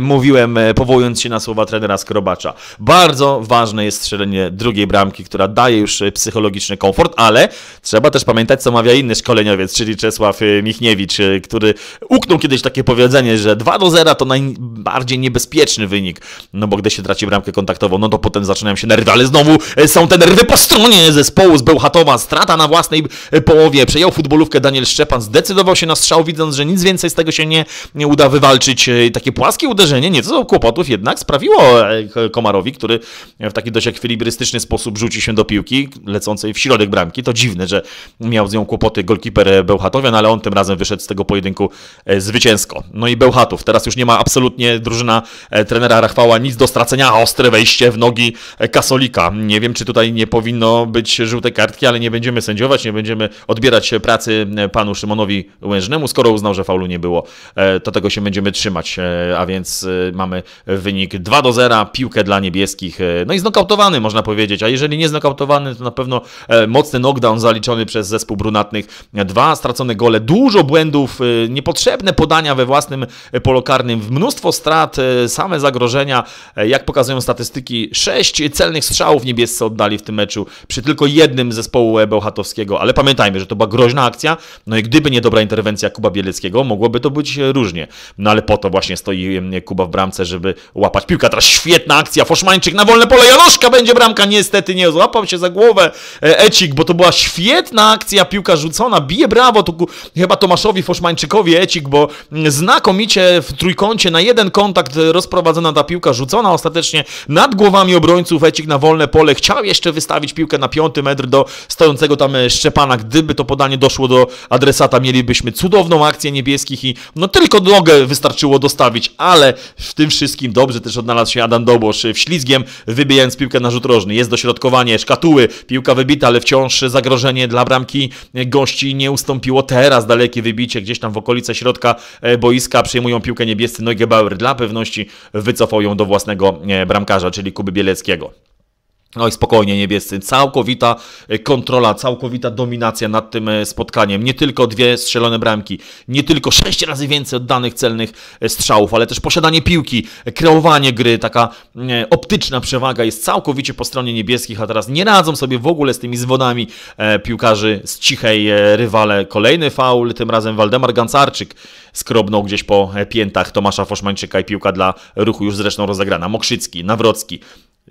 mówiłem, powołując się na słowa trenera Skrobacza. Bardzo ważne jest strzelenie drugiej bramki, która daje już psychologiczny komfort, ale trzeba też pamiętać, co mawia inny szkoleniowiec, czyli Czesław Michniewicz, który uknął kiedyś takie powiedzenie, że 2 do 0 to najbardziej niebezpieczny wynik, no bo gdy się traci bramkę kontaktową, no to potem zaczynają się nerwy, ale znowu są te nerwy po stronie zespołu z Bełchatowa. Strata na własnej e, połowie. Przejął futbolówkę Daniel Szczepan. Zdecydował się na strzał, widząc, że nic więcej z tego się nie, nie uda wywalczyć. E, takie płaskie uderzenie, nieco kłopotów jednak sprawiło e, Komarowi, który w taki dość ekwilibrystyczny sposób rzuci się do piłki lecącej w środek bramki. To dziwne, że miał z nią kłopoty golkiper Bełchatowian, no ale on tym razem wyszedł z tego pojedynku zwycięsko. No i Bełchatów. Teraz już nie ma absolutnie drużyna trenera Rachwała nic do stracenia, a ostre wejście w nogi Kasolika. Nie wiem, czy tutaj nie powinno być żółtej kartki, ale nie będziemy sędziować, nie będziemy odbierać pracy e, panu Szymonowi Łężnemu, skoro uznał, że faulu nie było. E, to tego się będziemy trzymać, e, a więc mamy wynik 2 do 0, piłkę dla niebieskich, no i znokautowany można powiedzieć, a jeżeli nie znokautowany, to na pewno mocny knockdown zaliczony przez zespół brunatnych, dwa stracone gole, dużo błędów, niepotrzebne podania we własnym polu karnym, mnóstwo strat, same zagrożenia, jak pokazują statystyki, sześć celnych strzałów niebiescy oddali w w tym meczu przy tylko jednym zespołu Bełchatowskiego, ale pamiętajmy, że to była groźna akcja, no i gdyby nie dobra interwencja Kuba Bieleckiego, mogłoby to być e, różnie. No ale po to właśnie stoi Kuba w bramce, żeby łapać piłkę. Teraz świetna akcja, Foszmańczyk na wolne pole, Janoszka będzie bramka, niestety nie, złapał się za głowę e, Ecik, bo to była świetna akcja, piłka rzucona, bije brawo tu chyba Tomaszowi Foszmańczykowi Ecik, bo mm, znakomicie w trójkącie na jeden kontakt e, rozprowadzona ta piłka, rzucona ostatecznie nad głowami obrońców Ecik na wolne pole, chciał jeszcze wystawić piłkę na piąty metr do stojącego tam e, Szczepana. Gdyby to podanie doszło do adresata, mielibyśmy cudowną akcję niebieskich i no tylko nogę wystarczyło dostawić, ale w tym wszystkim dobrze też odnalazł się Adam Dobosz e, w ślizgiem, wybijając piłkę na rzut rożny. Jest dośrodkowanie szkatuły, piłka wybita, ale wciąż zagrożenie dla bramki gości nie ustąpiło. Teraz dalekie wybicie, gdzieś tam w okolice środka e, boiska przyjmują piłkę niebiescy Neugebauer. Dla pewności wycofał ją do własnego bramkarza, czyli Kuby Bieleckiego. No i spokojnie niebiescy, całkowita e, kontrola, całkowita dominacja nad tym e, spotkaniem. Nie tylko dwie strzelone bramki, nie tylko sześć razy więcej oddanych celnych e, strzałów, ale też posiadanie piłki, kreowanie gry, taka optyczna przewaga jest całkowicie po stronie niebieskich, a teraz nie radzą sobie w ogóle z tymi zwodami piłkarzy z cichej rywale. Kolejny faul, tym razem Waldemar Gancarczyk skrobnął gdzieś po piętach Tomasza Foszmańczyka i piłka dla ruchu już zresztą rozegrana. Mokrzycki, Nawrocki,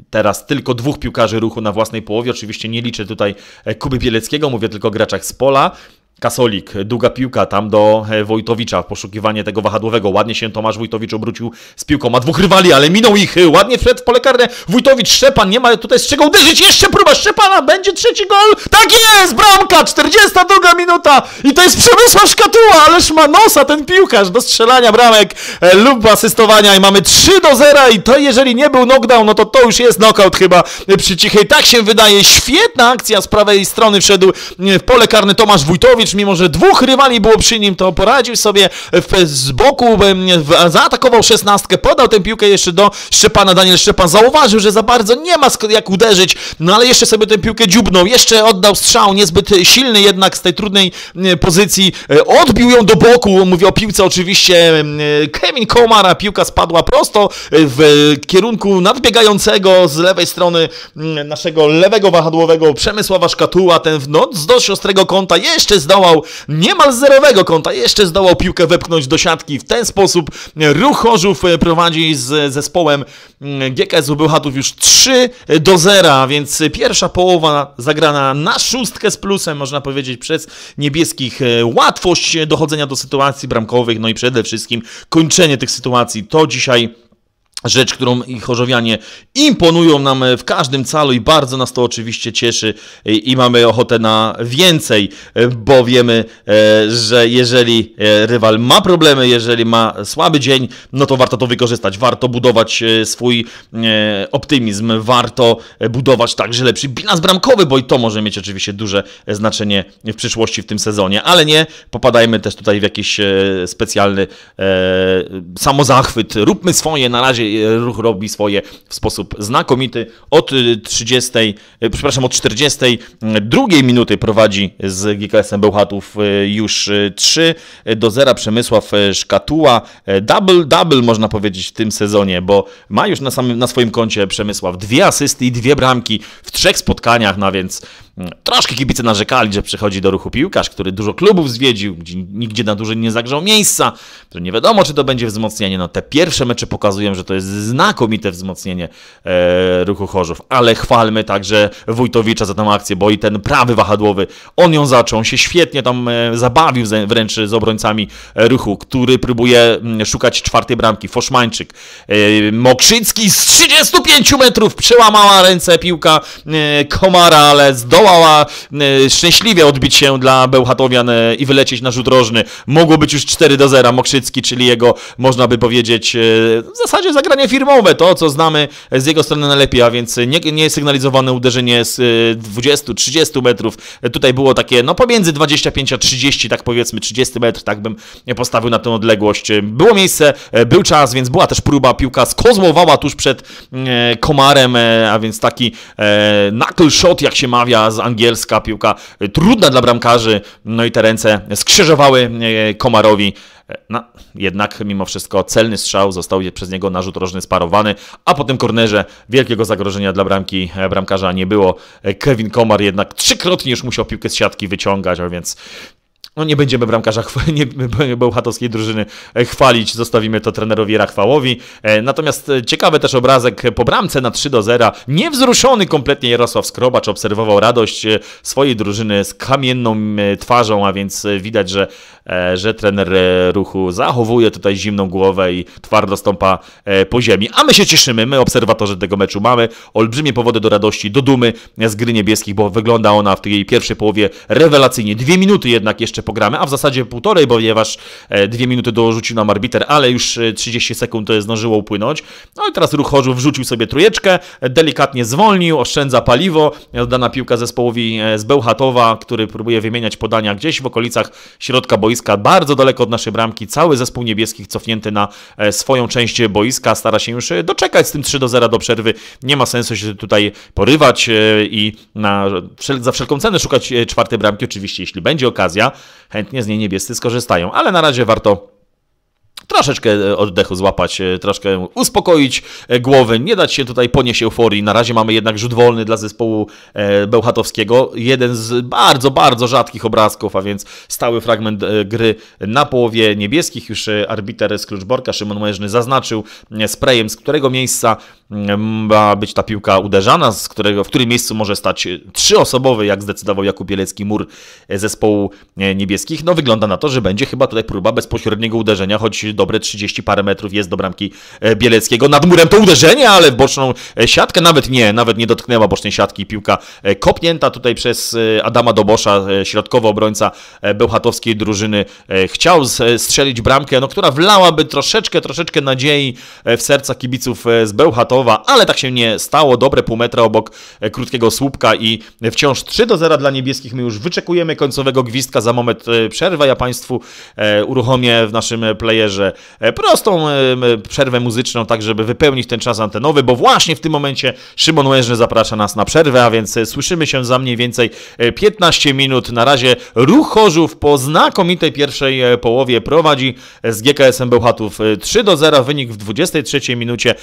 teraz tylko dwóch piłkarzy ruchu na własnej połowie. Oczywiście nie liczę tutaj e, Kuby Bieleckiego, mówię tylko o graczach z pola. Kasolik, długa piłka tam do e, Wojtowicza, poszukiwanie tego wahadłowego. Ładnie się Tomasz Wojtowicz obrócił z piłką. Ma dwóch rywali, ale minął ich e, ładnie w pole karne. Wojtowicz, Szczepan, nie ma tutaj z czego uderzyć. Jeszcze próba Szczepana, będzie trzeci gol. Tak jest, bramka, 42 minuta. I to jest Przemysław Szkatuła, ależ ma nosa ten piłkarz do strzelania bramek e, lub asystowania. I mamy 3 do 0 i to jeżeli nie był knockdown, no to to już jest knockout chyba przy cichej. Tak się wydaje, świetna akcja z prawej strony wszedł w pole karne Tomasz Wójtowicz mimo że dwóch rywali było przy nim, to poradził sobie w, z boku, w, zaatakował szesnastkę, podał tę piłkę jeszcze do Szczepana. Daniel Szczepan zauważył, że za bardzo nie ma jak uderzyć, no ale jeszcze sobie tę piłkę dziubnął, jeszcze oddał strzał, niezbyt silny jednak z tej trudnej pozycji, e, odbił ją do boku, mówię o piłce oczywiście e, Kevin Komara, piłka spadła prosto e, w kierunku nadbiegającego z lewej strony naszego lewego wahadłowego Przemysława Szkatuła, ten no, z dość ostrego kąta jeszcze zdał zdołał niemal zerowego kąta, jeszcze zdołał piłkę wepchnąć do siatki. W ten sposób ruch Chorzów e, prowadzi z zespołem mm, GKS-u Bełchatów już 3 do 0, więc pierwsza połowa zagrana na szóstkę z plusem, można powiedzieć, przez niebieskich. E, łatwość dochodzenia do sytuacji bramkowych, no i przede wszystkim kończenie tych sytuacji. To dzisiaj Rzecz, którą i chorzowianie imponują nam e, w każdym calu i bardzo nas to oczywiście cieszy e, i mamy ochotę na więcej, e, bo wiemy, że jeżeli rywal ma problemy, jeżeli ma słaby dzień, no to warto to wykorzystać, warto budować swój optymizm, warto budować także lepszy bilans bramkowy, bo i to może mieć oczywiście duże znaczenie w przyszłości w tym sezonie, ale nie popadajmy też tutaj w jakiś specjalny samozachwyt, róbmy swoje na razie ruch robi swoje w sposób znakomity. Od 30, y, y, przepraszam, od 42 y, minuty prowadzi z GKS-em Bełchatów już 3 do 0 Przemysław Szkatuła. Double, double można powiedzieć w tym sezonie, bo ma już na, samym, na swoim koncie Przemysław dwie asysty i dwie bramki w trzech spotkaniach, no więc Troszkę kibice narzekali, że przychodzi do ruchu piłkarz, który dużo klubów zwiedził, gdzie nigdzie na dłużej nie zagrzał miejsca, że nie wiadomo, czy to będzie wzmocnienie. No te pierwsze mecze pokazują, że to jest znakomite wzmocnienie e, ruchu Chorzów, ale chwalmy także Wójtowicza za tą akcję, bo i ten prawy wahadłowy, on ją zaczął, on się świetnie tam e, zabawił z, wręcz z obrońcami e, ruchu, który próbuje mm, szukać czwartej bramki. Foszmańczyk, e, Mokrzycki z 35 metrów przełamała ręce piłka e, Komara, ale zdoła zdołała e, szczęśliwie odbić się dla Bełchatowian e, i wylecieć na rzut rożny. Mogło być już 4 do 0 Mokrzycki, czyli jego, można by powiedzieć, e, w zasadzie zagranie firmowe, to co znamy z jego strony najlepiej, a więc nie, nie sygnalizowane uderzenie z 20-30 metrów. Tutaj było takie, no pomiędzy 25 a 30, tak powiedzmy, 30 metr, tak bym postawił na tę odległość. Było miejsce, był czas, więc była też próba, piłka skozłowała tuż przed Komarem, a więc taki knuckle shot, jak się mawia, z angielska piłka y, trudna dla bramkarzy, no i te ręce skrzyżowały y, Komarowi. No, jednak mimo wszystko celny strzał został przez niego narzut rożny sparowany, a po tym kornerze wielkiego zagrożenia dla bramki e, bramkarza nie było. E, Kevin Komar jednak trzykrotnie już musiał piłkę z siatki wyciągać, a więc no nie będziemy bramkarza nie, Bełchatowskiej drużyny e, chwalić, zostawimy to trenerowi Rachwałowi. E, natomiast e, ciekawy też obrazek po bramce na 3 do 0. Niewzruszony kompletnie Jarosław Skrobacz obserwował radość swojej drużyny z kamienną twarzą, a więc widać, że E, że trener e, ruchu zachowuje tutaj zimną głowę i twardo stąpa e, po ziemi. A my się cieszymy, my obserwatorzy tego meczu mamy olbrzymie powody do radości, do dumy z gry niebieskich, bo wygląda ona w tej pierwszej połowie rewelacyjnie. Dwie minuty jednak jeszcze pogramy, a w zasadzie półtorej, ponieważ dwie minuty dorzucił nam arbiter, ale już 30 sekund zdążyło upłynąć. No i teraz ruch Chorzów wrzucił sobie trójeczkę, delikatnie zwolnił, oszczędza paliwo, Zdana piłka zespołowi z Bełchatowa, który próbuje wymieniać podania gdzieś w okolicach środka boiska boiska, bardzo daleko od naszej bramki. Cały zespół niebieskich cofnięty na e, swoją część boiska stara się już e, doczekać z tym 3 do 0 do przerwy. Nie ma sensu się tutaj porywać e, i na, za wszelką cenę szukać czwartej bramki. Oczywiście, jeśli będzie okazja, chętnie z niej niebiescy skorzystają, ale na razie warto troszeczkę e, oddechu złapać, e, troszkę uspokoić e, głowy, nie dać się tutaj ponieść euforii. Na razie mamy jednak rzut wolny dla zespołu Bełchatowskiego. Jeden z bardzo, bardzo rzadkich obrazków, a więc stały fragment gry na połowie niebieskich. Już arbiter z Kluczborka, Szymon Mężny, zaznaczył sprayem, z którego miejsca mm, ma być ta piłka uderzana, z którego, w którym miejscu może stać trzyosobowy, jak zdecydował Jakub Bielecki, mur zespołu niebieskich. No wygląda na to, że będzie chyba tutaj próba bezpośredniego uderzenia, choć do dobre 30 parę metrów jest do bramki e, Bieleckiego. Nad murem to uderzenie, ale w boczną e, siatkę nawet nie, nawet nie dotknęła bocznej siatki. Piłka e, kopnięta tutaj przez Adama Dobosza, środkowo obrońca bełchatowskiej drużyny. Chciał strzelić bramkę, no, która wlałaby troszeczkę, troszeczkę nadziei w serca kibiców z Bełchatowa, ale tak się nie stało. Dobre pół metra obok krótkiego słupka i wciąż 3 do 0 dla niebieskich. My już wyczekujemy końcowego gwizdka. Za moment przerwa. Ja Państwu uruchomię w naszym playerze także e, prostą e, przerwę muzyczną, tak żeby wypełnić ten czas antenowy, bo właśnie w tym momencie Szymon Łężny zaprasza nas na przerwę, a więc e, słyszymy się za mniej więcej 15 minut. Na razie ruch Chorzów po znakomitej pierwszej połowie prowadzi z GKS-em Bełchatów 3 do 0. Wynik w 23 minucie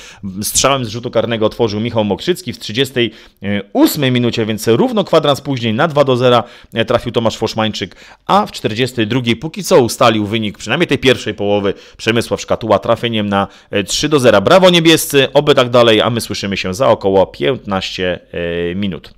strzałem z rzutu karnego otworzył Michał Mokrzycki w 38 minucie, więc równo kwadrans później na 2 do 0 trafił Tomasz Foszmańczyk, a w 42 póki co ustalił wynik przynajmniej tej pierwszej połowy Przemysław Szkatuła trafieniem na 3 e, do 0. Brawo niebiescy, oby tak dalej, a my słyszymy się za około 15 e, minut.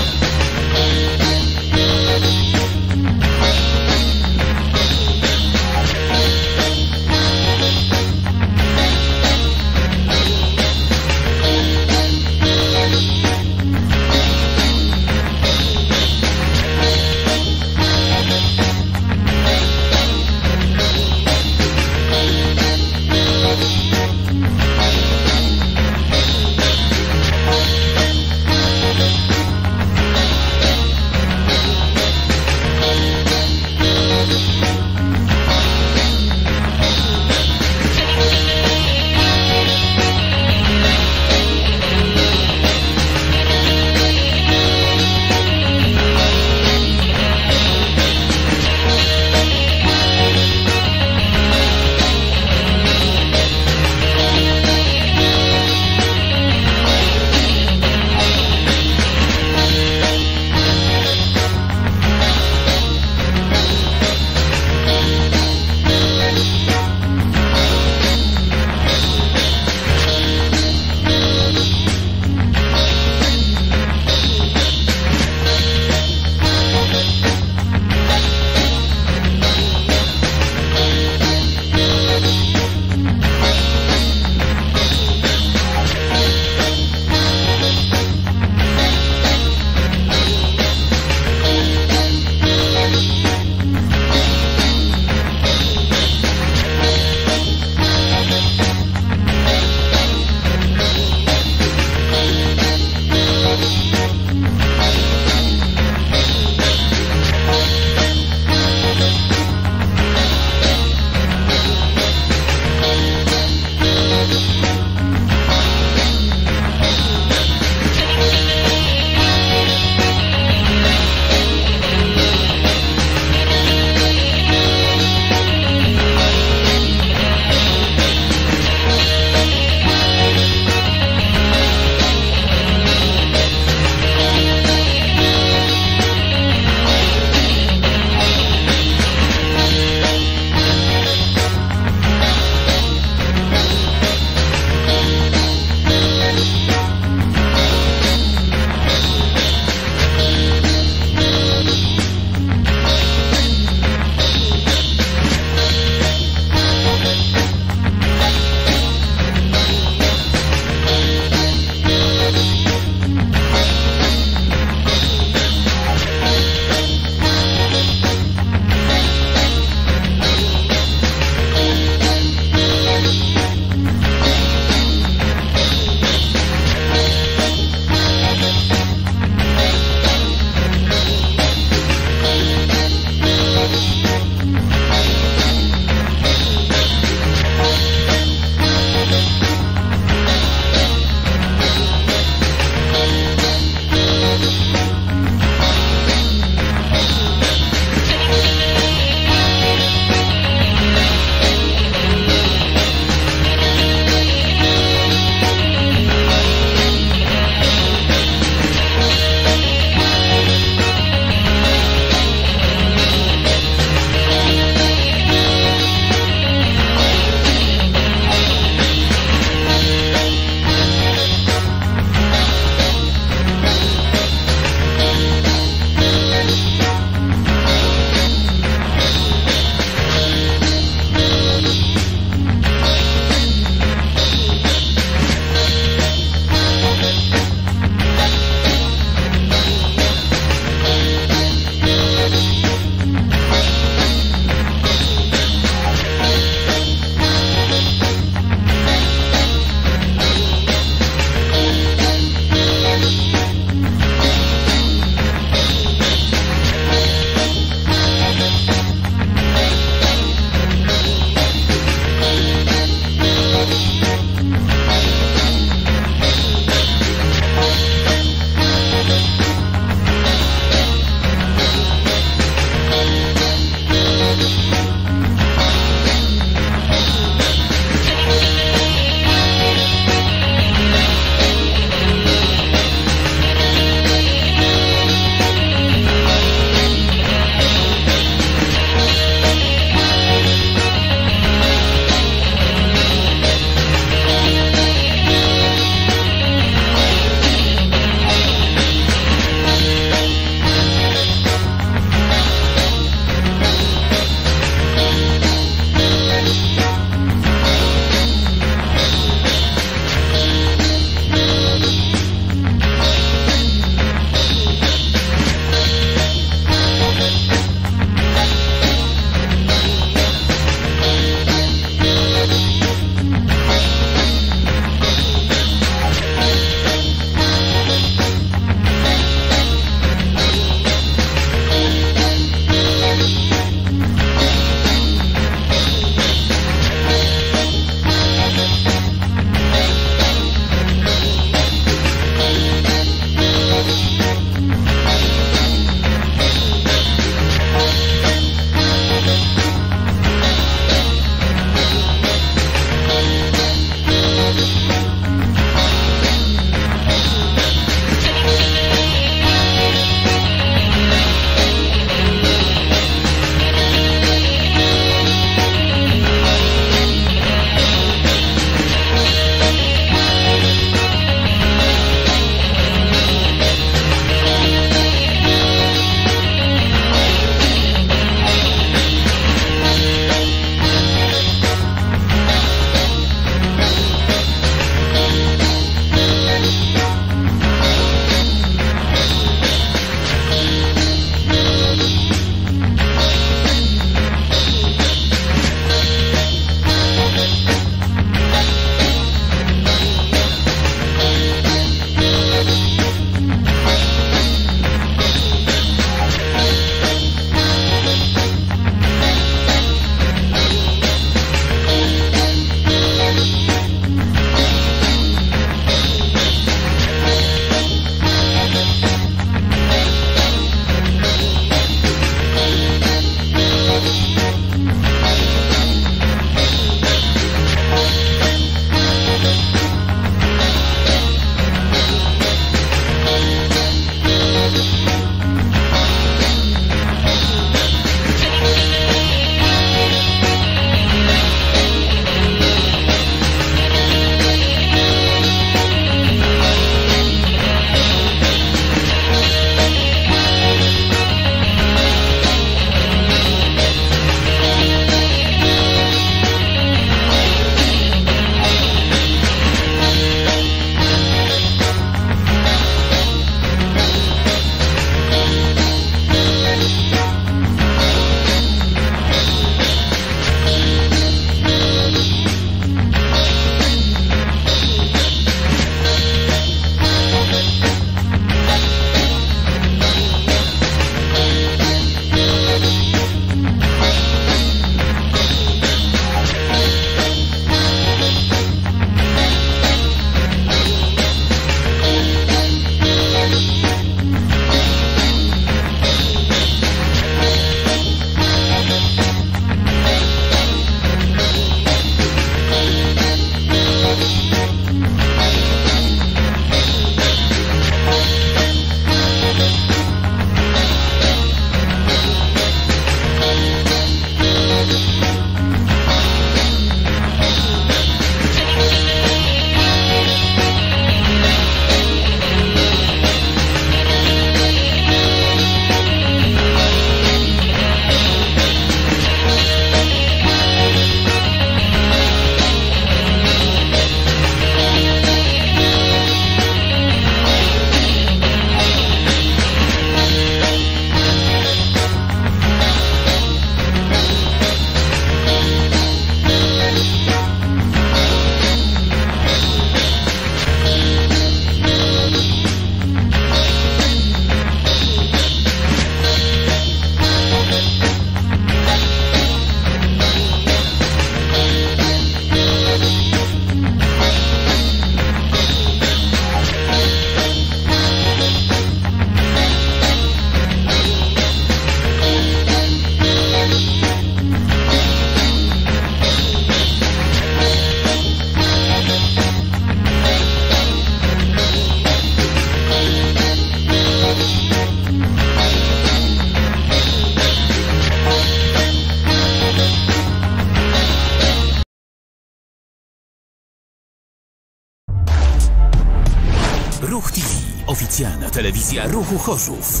Telewizja Ruchu Chorzów.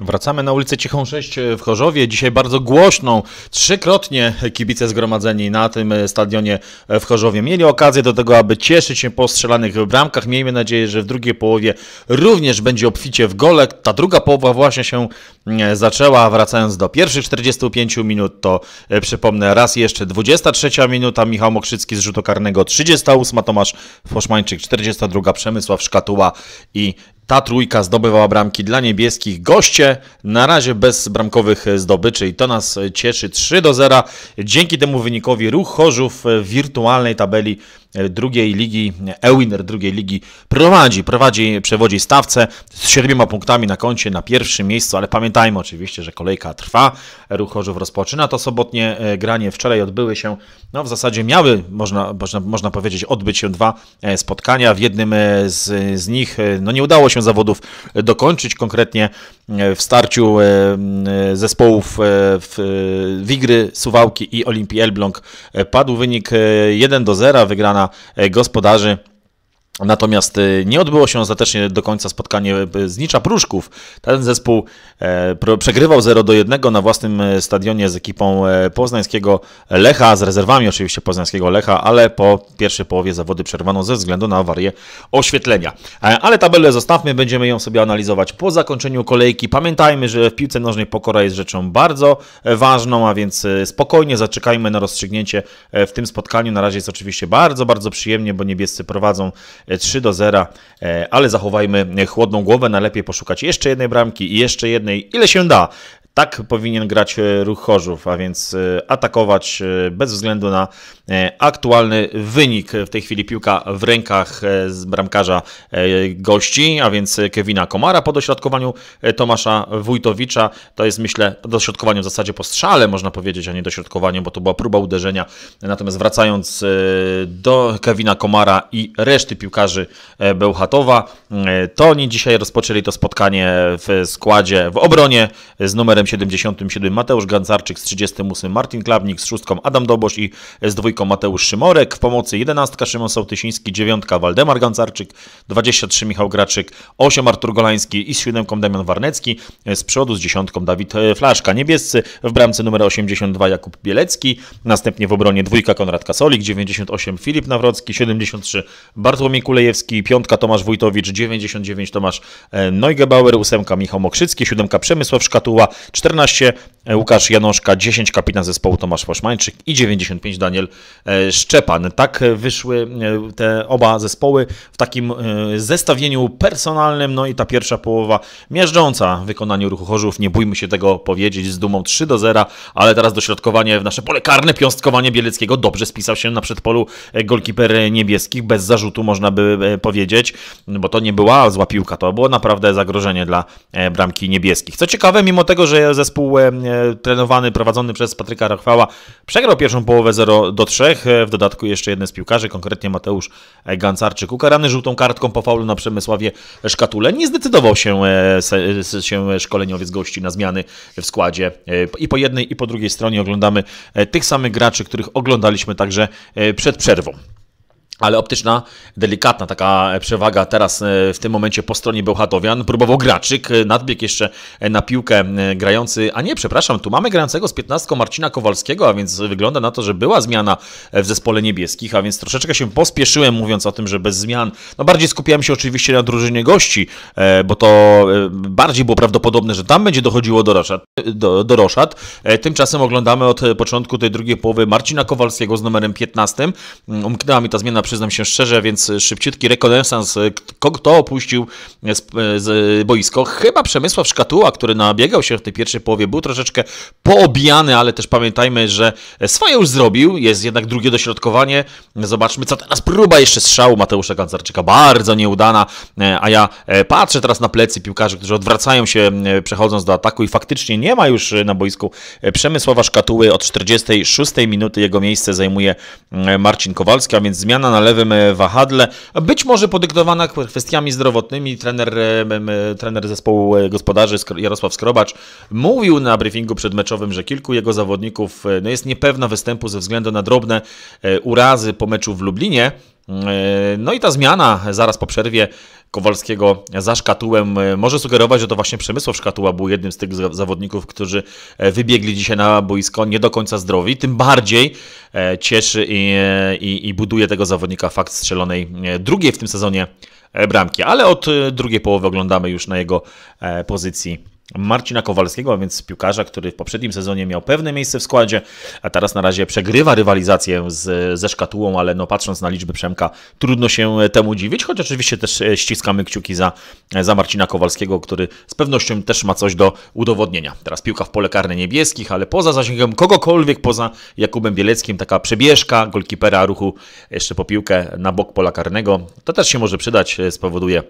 Wracamy na ulicę Cichą 6 w Chorzowie. Dzisiaj bardzo głośną Trzykrotnie kibice zgromadzeni na tym e, stadionie w Chorzowie mieli okazję do tego, aby cieszyć się po strzelanych bramkach. Miejmy nadzieję, że w drugiej połowie również będzie obficie w gole. Ta druga połowa właśnie się mm, e, zaczęła. Wracając do pierwszych 45 minut, to e, przypomnę raz jeszcze 23 minuta Michał Mokrzycki z rzutu karnego, 38 Tomasz Foszmańczyk, 42 Przemysław Szkatuła i ta trójka zdobywała bramki dla niebieskich. Goście na razie bez bramkowych zdobyczy i to nas cieszy. 3 do 0. Dzięki temu wynikowi ruch Chorzów w wirtualnej tabeli E, drugiej ligi, e, Ewiner drugiej ligi prowadzi, prowadzi, przewodzi stawce z siedmioma punktami na koncie na pierwszym miejscu, ale pamiętajmy oczywiście, że kolejka trwa, Ruch Chorzów rozpoczyna to sobotnie e, granie, wczoraj odbyły się, no w zasadzie miały, można, można, można powiedzieć, odbyć się dwa spotkania, w jednym z, z nich no nie udało się zawodów dokończyć, konkretnie w starciu zespołów w Wigry, Suwałki i Olimpii Elbląg padł wynik 1 do 0, wygrana E, gospodarzy. Natomiast y, nie odbyło się ostatecznie do końca spotkanie y, Znicza Pruszków. Ten zespół e, przegrywał 0 do 1 na własnym e, stadionie z ekipą e, poznańskiego Lecha, z rezerwami oczywiście poznańskiego Lecha, ale po pierwszej połowie zawody przerwano ze względu na awarię oświetlenia. Ale tabelę zostawmy, będziemy ją sobie analizować po zakończeniu kolejki. Pamiętajmy, że w piłce nożnej pokora jest rzeczą bardzo ważną, a więc spokojnie zaczekajmy na rozstrzygnięcie w tym spotkaniu. Na razie jest oczywiście bardzo, bardzo przyjemnie, bo niebiescy prowadzą 3 do 0, e, ale zachowajmy chłodną głowę, najlepiej poszukać jeszcze jednej bramki i jeszcze jednej, ile się da. Tak powinien grać e, ruch Chorzów, a więc e, atakować bez względu na E, aktualny wynik. W tej chwili piłka w rękach e, z bramkarza e, gości, a więc Kevina Komara po dośrodkowaniu Tomasza Wójtowicza. To jest myślę dośrodkowaniu w zasadzie po strzale można powiedzieć, a nie dośrodkowaniu, bo to była próba uderzenia. Natomiast wracając do Kevina Komara i reszty piłkarzy Bełchatowa, to oni dzisiaj rozpoczęli to spotkanie w składzie w obronie z numerem 77 Mateusz Gancarczyk z 38, Martin Klawnik, z szóstką Adam Dobosz i z dwójką jedenastką Mateusz Szymorek, w pomocy 11 Szymon Sołtysiński, 9 Waldemar Gancarczyk, 23 Michał Graczyk, 8 Artur Golański i z 7 Damian Warnecki, z przodu z 10 Dawid e, Flaszka. Niebiescy w bramce numer 82 Jakub Bielecki, następnie w obronie dwójka Konrad Kasolik, 98 Filip Nawrocki, 73 Bartłomiej Kulejewski, 5 Tomasz Wójtowicz, 99 Tomasz e, Neugebauer, 8 Michał Mokrzycki, 7 Przemysław Szkatuła, 14 e, Łukasz Janoszka, 10 kapitan zespołu Tomasz Poszmańczyk i 95 Daniel E, Szczepan. Tak wyszły e, te oba zespoły w takim e, zestawieniu personalnym, no i ta pierwsza połowa miażdżąca w wykonaniu ruchu Chorzów, nie bójmy się tego powiedzieć, z dumą 3 do 0, ale teraz dośrodkowanie w nasze pole karne, piąstkowanie Bieleckiego dobrze spisał się na przedpolu golkiper niebieskich, bez zarzutu można by powiedzieć, bo to nie była zła piłka, to było naprawdę zagrożenie dla bramki niebieskich. Co ciekawe, mimo tego, że zespół trenowany, prowadzony przez Patryka Rachwała przegrał pierwszą połowę 0 do trzech. E, w dodatku jeszcze jeden z piłkarzy, konkretnie Mateusz Gancarczyk, ukarany żółtą kartką po faulu na Przemysławie Szkatule. Nie zdecydował się, e, się szkoleniowiec gości na zmiany w składzie. E, I po jednej, i po drugiej stronie oglądamy tych samych graczy, których oglądaliśmy także przed przerwą ale optyczna, delikatna taka przewaga teraz e, w tym momencie po stronie Bełchatowian. Próbował Graczyk, e, nadbieg jeszcze e, na piłkę grający, a nie, przepraszam, tu mamy grającego z 15 Marcina Kowalskiego, a więc wygląda na to, że była zmiana w zespole niebieskich, a więc troszeczkę się pospieszyłem mówiąc o tym, że bez zmian, no bardziej skupiałem się oczywiście na drużynie gości, bo to bardziej było prawdopodobne, że tam będzie dochodziło do roszad. Do, do roszad. Tymczasem oglądamy od początku tej drugiej połowy Marcina Kowalskiego z numerem 15. Mm, umknęła mi ta zmiana przyznam się szczerze, więc szybciutki rekonesans, e, kto opuścił e, e, boisko. Chyba Przemysław Szkatuła, który nabiegał się w tej pierwszej połowie, był troszeczkę poobijany, ale też pamiętajmy, że swoje już zrobił, jest jednak drugie dośrodkowanie. Zobaczmy, co teraz próba jeszcze strzału Mateusza Kancarczyka. bardzo nieudana, a ja patrzę teraz na plecy piłkarzy, którzy odwracają się przechodząc do ataku i faktycznie nie ma już na boisku Przemysława Szkatuły od 46 minuty jego miejsce zajmuje Marcin Kowalski, a więc zmiana na lewym e, wahadle, być może podyktowana kwestiami zdrowotnymi. Trener, e, trener zespołu e, gospodarzy Jarosław Skrobacz mówił na briefingu przedmeczowym, że kilku jego zawodników no, jest niepewna występu ze względu na drobne urazy po meczu w Lublinie. No i ta zmiana zaraz po przerwie Kowalskiego za szkatułem. Może sugerować, że to właśnie Przemysław Szkatuła był jednym z tych zawodników, którzy e, wybiegli dzisiaj na boisko nie do końca zdrowi. Tym bardziej e, cieszy i, e, i, i buduje tego zawodnika fakt strzelonej drugiej w tym sezonie bramki, ale od drugiej połowy oglądamy już na jego pozycji Marcina Kowalskiego, a więc piłkarza, który w poprzednim sezonie miał pewne miejsce w składzie, a teraz na razie przegrywa rywalizację z, ze szkatułą, ale no patrząc na liczby Przemka, trudno się temu dziwić, choć oczywiście też e, ściskamy kciuki za, e, za Marcina Kowalskiego, który z pewnością też ma coś do udowodnienia. Teraz piłka w pole karne niebieskich, ale poza zasięgiem kogokolwiek, poza Jakubem Bieleckim, taka przebieżka golkipera ruchu jeszcze po piłkę na bok pola karnego, to też się może przydać, e, spowoduje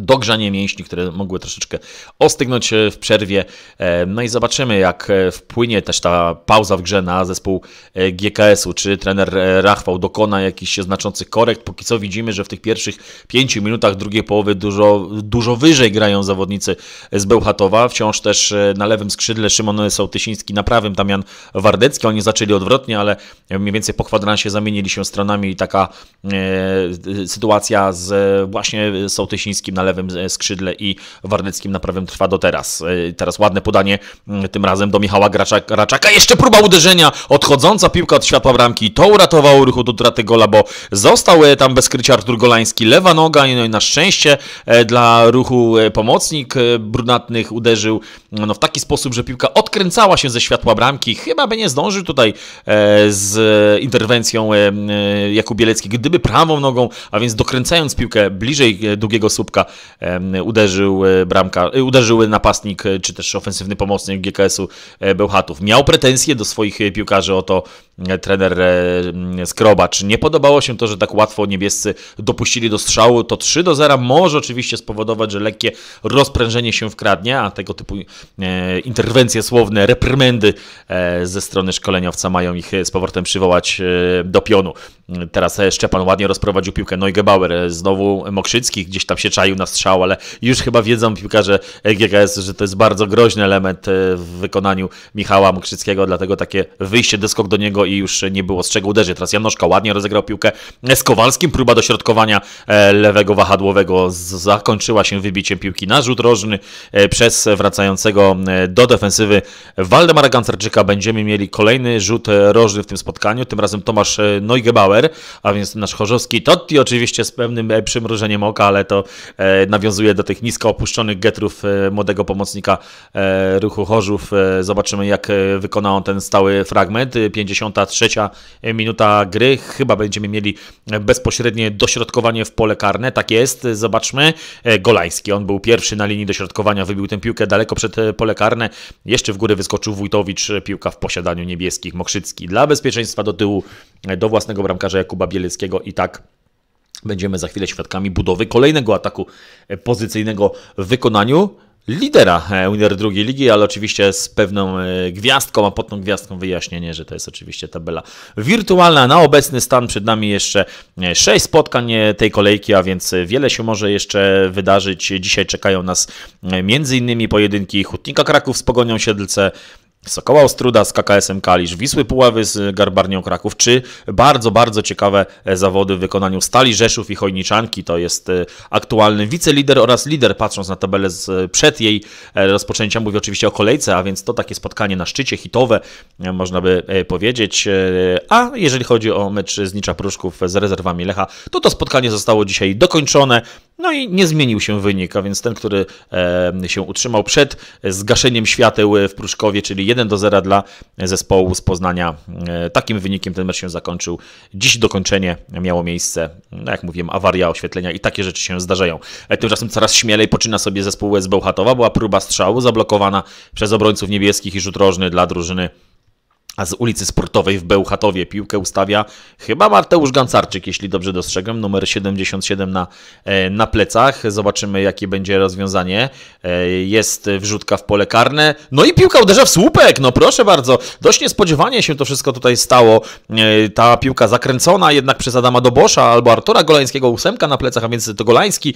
dogrzanie mięśni, które mogły troszeczkę ostygnąć w przerwie. E, no i zobaczymy, jak e, wpłynie też ta pauza w grze na zespół e, GKS-u. Czy trener Rachwał dokona jakichś znaczących korekt? Póki co widzimy, że w tych pierwszych pięciu minutach drugiej połowy dużo, dużo wyżej grają zawodnicy z Bełchatowa. Wciąż też na lewym skrzydle Szymon Sołtysiński, na prawym Damian Wardecki. Oni zaczęli odwrotnie, ale mniej więcej po kwadransie zamienili się stronami i taka e, sytuacja z właśnie Sołtysińskim na lewym skrzydle i Warneckim na prawym trwa do teraz. E, teraz ładne podanie mm, tym razem do Michała Graczaka. Jeszcze próba uderzenia, odchodząca piłka od światła bramki. To uratowało ruchu do utraty gola, bo został e, tam bez krycia Artur Golański. Lewa noga no i na szczęście e, dla ruchu pomocnik brunatnych uderzył mm, no, w taki sposób, że piłka odkręcała się ze światła bramki. Chyba by nie zdążył tutaj z interwencją Jakub Bielecki, gdyby prawą nogą, a więc dokręcając piłkę bliżej długiego słupka, uderzył e, bramka, e, uderzył napastnik, e, czy też ofensywny pomocnik GKS-u Bełchatów. Miał pretensje do swoich piłkarzy o to, trener e, Skrobacz. Nie podobało się to, że tak łatwo niebiescy dopuścili do strzału. To 3 do 0 może oczywiście spowodować, że lekkie rozprężenie się wkradnie, a tego typu e, interwencje słowne, reprymendy e, ze strony szkoleniowca mają ich z powrotem przywołać do pionu. Teraz Szczepan ładnie rozprowadził piłkę. Neugebauer, znowu Mokrzycki gdzieś tam się czaił na strzał, ale już chyba wiedzą piłkarze GKS, że to jest bardzo groźny element w wykonaniu Michała Mokrzyckiego, dlatego takie wyjście, deskok do niego i już nie było z czego uderzyć. Teraz Janoszka ładnie rozegrał piłkę z Kowalskim, próba dośrodkowania e, lewego wahadłowego zakończyła się wybiciem piłki na rzut rożny e, przez wracającego e, do defensywy Waldemara Gancarczyka. Będziemy mieli kolejny rzut rożny w tym spotkaniu, tym razem Tomasz Neugebauer, a więc nasz chorzowski Totti, oczywiście z pewnym przymrużeniem oka, ale to nawiązuje do tych nisko opuszczonych getrów młodego pomocnika ruchu Chorzów. Zobaczymy, jak wykona on ten stały fragment. 50 Trzecia minuta gry. Chyba będziemy mieli bezpośrednie dośrodkowanie w pole karne. Tak jest, zobaczmy. E, Golański, on był pierwszy na linii dośrodkowania, wybił tę piłkę daleko przed e, pole karne. Jeszcze w górę wyskoczył Wójtowicz, piłka w posiadaniu niebieskich. Mokrzycki dla bezpieczeństwa do tyłu, e, do własnego bramkarza Jakuba Bielickiego i tak Będziemy za chwilę świadkami budowy kolejnego ataku pozycyjnego w wykonaniu lidera e, Winner drugiej ligi, ale oczywiście z pewną e, gwiazdką, a pod tą gwiazdką wyjaśnienie, że to jest oczywiście tabela wirtualna. Na obecny stan przed nami jeszcze e, sześć spotkań tej kolejki, a więc wiele się może jeszcze wydarzyć. Dzisiaj czekają nas m.in. pojedynki Hutnika Kraków z Pogonią Siedlce, Sokoła Ostruda z KKS-em Kalisz, Wisły Puławy z Garbarnią Kraków, czy bardzo, bardzo ciekawe e, zawody w wykonaniu Stali Rzeszów i Chojniczanki. To jest e, aktualny wicelider oraz lider, patrząc na tabelę z, e, przed jej rozpoczęcia. Mówię oczywiście o kolejce, a więc to takie spotkanie na szczycie, hitowe, można by powiedzieć. A jeżeli chodzi o mecz z Nicza Pruszków z rezerwami Lecha, to to spotkanie zostało dzisiaj dokończone. No i nie zmienił się wynik, a więc ten, który się utrzymał przed zgaszeniem świateł w Pruszkowie, czyli 1 do 0 dla zespołu z Poznania. E, takim wynikiem ten mecz się zakończył. Dziś dokończenie miało miejsce, no jak mówiłem, awaria oświetlenia i takie rzeczy się zdarzają. E, tymczasem coraz śmielej poczyna sobie zespół USB Bełchatowa. Była próba strzału zablokowana przez obrońców niebieskich i rzut rożny dla drużyny a z ulicy Sportowej w Bełchatowie piłkę ustawia chyba Mateusz Gancarczyk, jeśli dobrze dostrzegam, numer 77 na, e, na plecach. Zobaczymy, jakie będzie rozwiązanie. E, jest wrzutka w pole karne. No i piłka uderza w słupek, no proszę bardzo. Dość niespodziewanie się to wszystko tutaj stało. E, ta piłka zakręcona jednak przez Adama Dobosza albo Artura Golańskiego, ósemka na plecach, a więc to Golański.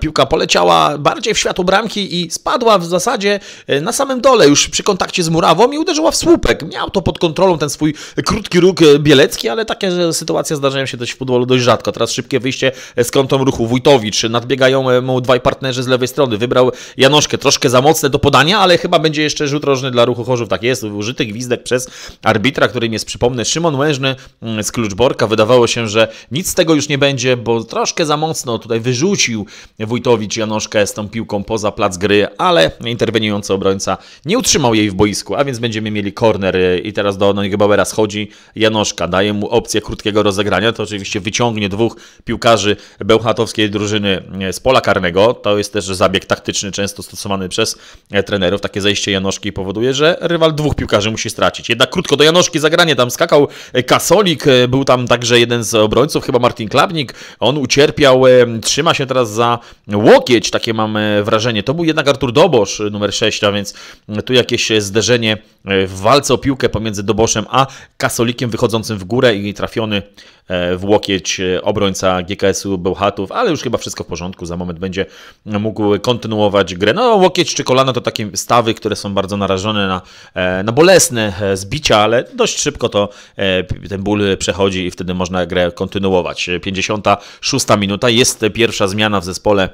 Piłka poleciała bardziej w światło bramki i spadła w zasadzie na samym dole, już przy kontakcie z murawą i uderzyła w słupek. Miał to pod kontrolą ten swój krótki róg e, bielecki, ale takie sytuacje zdarzają się dość w futbolu dość rzadko. Teraz szybkie wyjście e, z kątą ruchu. Wójtowicz, nadbiegają e, mu dwaj partnerzy z lewej strony. Wybrał Janoszkę, troszkę za mocne do podania, ale chyba będzie jeszcze rzut rożny dla ruchu Chorzów. Tak jest, użyty gwizdek przez arbitra, którym jest, przypomnę, Szymon Łężny mm, z Kluczborka. Wydawało się, że nic z tego już nie będzie, bo troszkę za mocno tutaj wyrzucił Wójtowicz Janoszkę z tą piłką poza plac gry, ale interweniujący obrońca nie utrzymał jej w boisku, a więc będziemy mieli korner i teraz teraz do Neugebauera no schodzi Janoszka, daje mu opcję krótkiego rozegrania, to oczywiście wyciągnie dwóch piłkarzy bełchatowskiej drużyny e, z pola karnego, to jest też zabieg taktyczny często stosowany przez e, trenerów, takie zejście Janoszki powoduje, że rywal dwóch piłkarzy musi stracić. Jednak krótko do Janoszki zagranie, tam skakał e, Kasolik, był tam także jeden z obrońców, chyba Martin Klabnik, on ucierpiał, trzyma się teraz za łokieć, takie mam wrażenie. To był jednak Artur Dobosz, numer 6, a więc tu jakieś zderzenie w walce o piłkę pomiędzy pomiędzy doboszem a kasolikiem wychodzącym w górę i trafiony e, w łokieć e, obrońca GKS-u Bełchatów, ale już chyba wszystko w porządku, za moment będzie mógł kontynuować grę. No łokieć czy kolana to takie stawy, które są bardzo narażone na, e, na bolesne zbicia, ale dość szybko to ten ból przechodzi i wtedy można grę kontynuować. 56 minuta jest pierwsza zmiana w zespole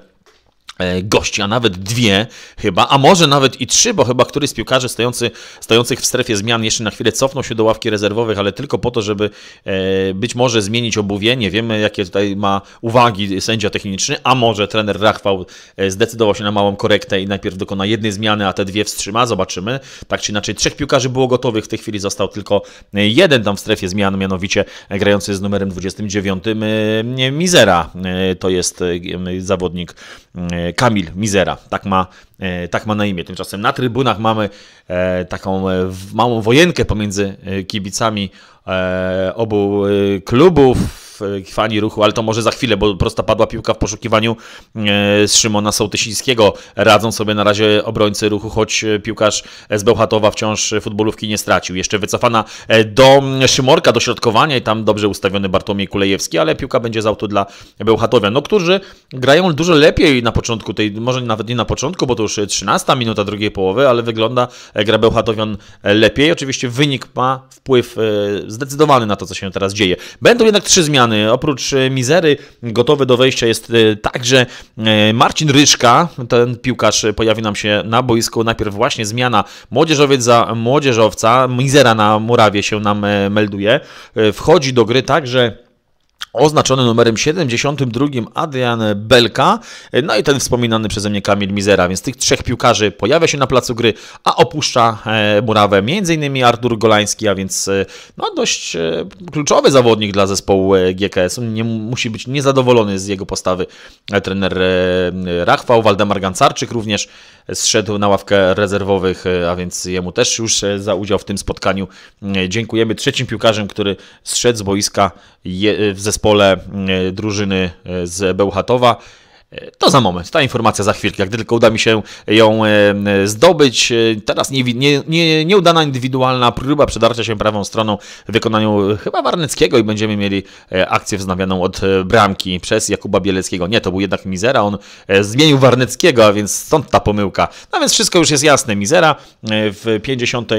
E, gości, a nawet dwie chyba, a może nawet i trzy, bo chyba któryś z piłkarzy stojący, stojących w strefie zmian jeszcze na chwilę cofnął się do ławki rezerwowych, ale tylko po to, żeby e, być może zmienić obuwie. Nie wiemy, jakie tutaj ma uwagi sędzia techniczny, a może trener Rachwał e, zdecydował się na małą korektę i najpierw dokona jednej zmiany, a te dwie wstrzyma. Zobaczymy. Tak czy inaczej, trzech piłkarzy było gotowych, w tej chwili został tylko e, jeden tam w strefie zmian, mianowicie grający z numerem 29 Mizera. To jest zawodnik Kamil Mizera, tak ma, e, tak ma na imię. Tymczasem na trybunach mamy e, taką e, małą wojenkę pomiędzy kibicami obu klubów fani ruchu, ale to może za chwilę, bo prosta padła piłka w poszukiwaniu e, z Szymona Sołtysińskiego. Radzą sobie na razie obrońcy ruchu, choć piłkarz z Bełchatowa wciąż futbolówki nie stracił. Jeszcze wycofana e, do Szymorka, do środkowania i tam dobrze ustawiony Bartłomiej Kulejewski, ale piłka będzie z autu dla Bełchatowia, no którzy grają dużo lepiej na początku tej, może nawet nie na początku, bo to już 13 minuta drugiej połowy, ale wygląda e, gra Bełchatowian lepiej. Oczywiście wynik ma wpływ zdecydowany na to, co się teraz dzieje. Będą jednak trzy zmiany Oprócz e, Mizery gotowy do wejścia jest e, także e, Marcin Ryszka. Ten piłkarz pojawi nam się na boisku. Najpierw właśnie zmiana młodzieżowiec za młodzieżowca. Mizera na murawie się nam melduje. Wchodzi do gry także oznaczony numerem 72 Adrian Belka, no i ten wspominany przeze mnie Kamil Mizera, więc tych trzech piłkarzy pojawia się na placu gry, a opuszcza e, murawę m.in. Artur Golański, a więc e, no dość e, kluczowy zawodnik dla zespołu GKS. On nie, musi być niezadowolony z jego postawy trener Rachwał, Waldemar Gancarczyk również zszedł na ławkę rezerwowych, a więc jemu też już za udział w tym spotkaniu dziękujemy. Trzecim piłkarzem, który zszedł z boiska w zespole zespole e, drużyny e, z Bełchatowa. E, to za moment, ta informacja za chwilkę, jak tylko uda mi się ją zdobyć. Teraz nie, nie, nie, nieudana indywidualna próba przedarcia się prawą stroną w wykonaniu chyba Warneckiego i będziemy mieli akcję wznawianą od bramki przez Jakuba Bieleckiego. Nie, to był jednak Mizera, on zmienił Warneckiego, a więc stąd ta pomyłka. No więc wszystko już jest jasne, Mizera w 50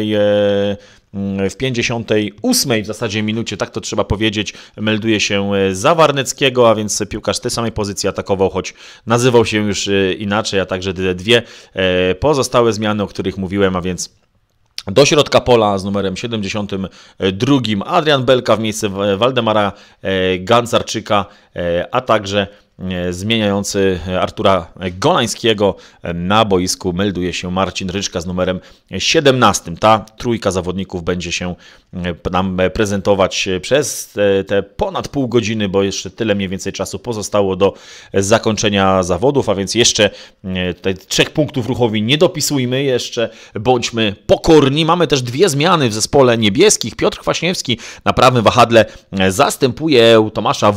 Mm, w 58 w zasadzie minucie, tak to trzeba powiedzieć, melduje się e, Zawarneckiego, a więc piłkarz tej samej pozycji atakował, choć nazywał się już e, inaczej, a także te dwie e, pozostałe zmiany, o których mówiłem, a więc do środka pola z numerem 72 Adrian Belka w miejsce Waldemara Gancarczyka, a także E, zmieniający e, Artura Golańskiego. E, na boisku melduje się Marcin Ryczka z numerem 17. Ta trójka zawodników będzie się nam prezentować przez te ponad pół godziny, bo jeszcze tyle mniej więcej czasu pozostało do zakończenia zawodów, a więc jeszcze tutaj trzech punktów ruchowi nie dopisujmy, jeszcze bądźmy pokorni. Mamy też dwie zmiany w zespole niebieskich. Piotr Kwaśniewski na prawym wahadle zastępuje Tomasza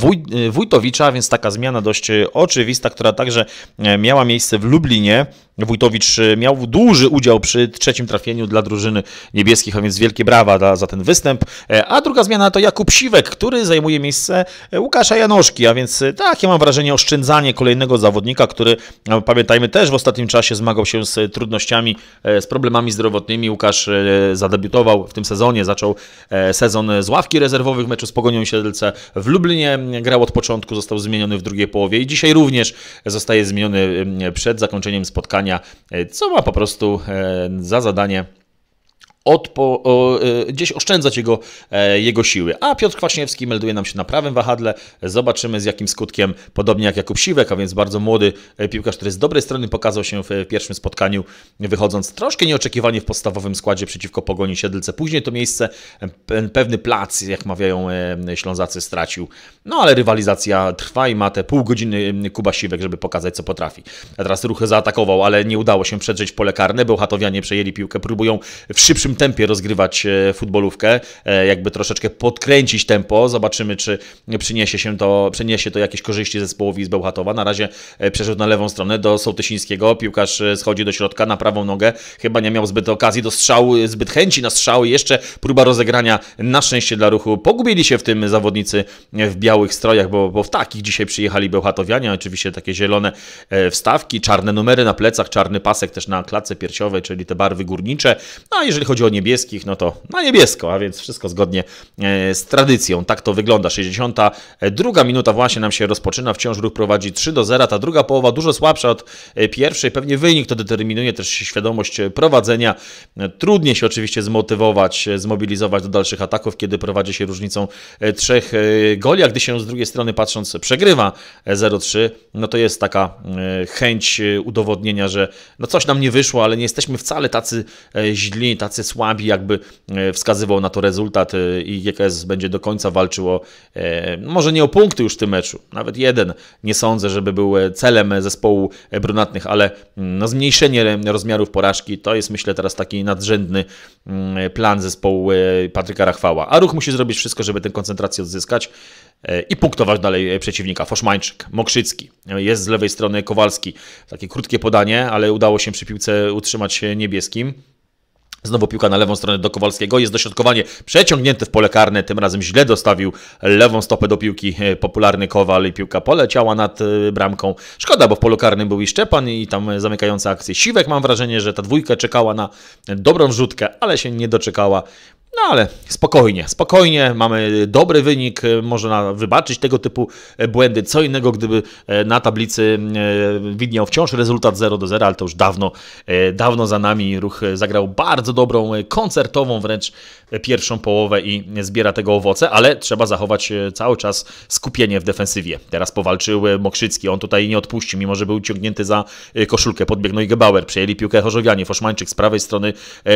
Wójtowicza, więc taka zmiana dość e, oczywista, która także e, miała miejsce w Lublinie. Wójtowicz e, miał duży udział przy trzecim trafieniu dla drużyny niebieskich, a więc wielkie brawa za ten występ. A druga zmiana to Jakub Siwek, który zajmuje miejsce Łukasza Janoszki, a więc takie ja mam wrażenie oszczędzanie kolejnego zawodnika, który pamiętajmy też w ostatnim czasie zmagał się z trudnościami, z problemami zdrowotnymi. Łukasz zadebiutował w tym sezonie, zaczął sezon z ławki rezerwowych meczu z Pogonią Siedlce w Lublinie, grał od początku, został zmieniony w drugiej połowie i dzisiaj również zostaje zmieniony mm, przed zakończeniem spotkania, e, co ma po prostu e, za zadanie odpo, o, e, gdzieś oszczędzać jego, e, jego siły. A Piotr Kwaśniewski melduje nam się na prawym wahadle. Zobaczymy z jakim skutkiem, podobnie jak Jakub Siwek, a więc bardzo młody e, piłkarz, który z dobrej strony pokazał się w pierwszym spotkaniu, wychodząc troszkę nieoczekiwanie w podstawowym składzie przeciwko Pogoni Siedlce. Później to miejsce, pewny plac, jak mawiają Ślązacy, stracił. No ale rywalizacja trwa i ma te pół godziny Kuba Siwek, żeby pokazać co potrafi. A teraz ruchy zaatakował, ale nie udało się przedrzeć pole karne, bo Hatowianie przejęli piłkę, próbują w szybszym tempie rozgrywać e, futbolówkę, e, jakby troszeczkę podkręcić tempo. Zobaczymy, czy przyniesie, się to, przyniesie to jakieś korzyści zespołowi z Bełchatowa. Na razie e, przeszedł na lewą stronę do Sołtysińskiego. Piłkarz schodzi do środka na prawą nogę. Chyba nie miał zbyt okazji do strzału, zbyt chęci na strzały. Jeszcze próba rozegrania na szczęście dla ruchu. Pogubili się w tym zawodnicy w białych strojach, bo, bo w takich dzisiaj przyjechali Bełchatowianie. Oczywiście takie zielone wstawki, czarne numery na plecach, czarny pasek też na klatce piersiowej, czyli te barwy górnicze. No, a jeżeli chodzi o niebieskich, no to na niebiesko, a więc wszystko zgodnie e, z tradycją. Tak to wygląda. 62 minuta właśnie nam się rozpoczyna, wciąż ruch prowadzi 3 do 0. Ta druga połowa dużo słabsza od e, pierwszej, pewnie wynik to determinuje też świadomość prowadzenia. E, Trudniej się oczywiście zmotywować, zmobilizować do dalszych ataków, kiedy prowadzi się różnicą trzech goli, a gdy się z drugiej strony patrząc przegrywa 0-3, no to jest taka chęć udowodnienia, że no coś nam nie wyszło, ale nie jesteśmy wcale tacy źli, tacy słabi, jakby e, wskazywał na to rezultat e, i GKS będzie do końca walczył e, no może nie o punkty już w tym meczu, nawet jeden, nie sądzę, żeby był celem zespołu brunatnych, ale mm, no zmniejszenie rozmiarów porażki to jest myślę teraz taki nadrzędny mm, plan zespołu Patryka Rachwała. A ruch musi zrobić wszystko, żeby tę koncentrację odzyskać i punktować dalej przeciwnika. Foszmańczyk, Mokrzycki, jest z lewej strony Kowalski. Takie krótkie podanie, ale udało się przy piłce utrzymać niebieskim. Znowu piłka na lewą stronę do Kowalskiego. Jest dośrodkowanie przeciągnięte w pole karne. Tym razem źle dostawił lewą stopę do piłki e, popularny Kowal i piłka poleciała nad e, bramką. Szkoda, bo w polu karnym był i Szczepan i tam e, zamykająca akcję Siwek. Mam wrażenie, że ta dwójka czekała na dobrą rzutkę, ale się nie doczekała. No ale spokojnie, spokojnie, mamy dobry wynik, można wybaczyć tego typu e, błędy. Co innego, gdyby e, na tablicy e, widniał wciąż rezultat 0 do 0, ale to już dawno, dawno za nami. Ruch zagrał bardzo dobrą, koncertową wręcz pierwszą połowę i zbiera tego owoce, ale trzeba zachować cały czas skupienie w defensywie. Teraz powalczył Mokrzycki, on tutaj nie odpuścił, mimo że był ciągnięty za koszulkę. Podbiegnął i Gebauer, przejęli piłkę Chorzowianie, Foszmańczyk z prawej strony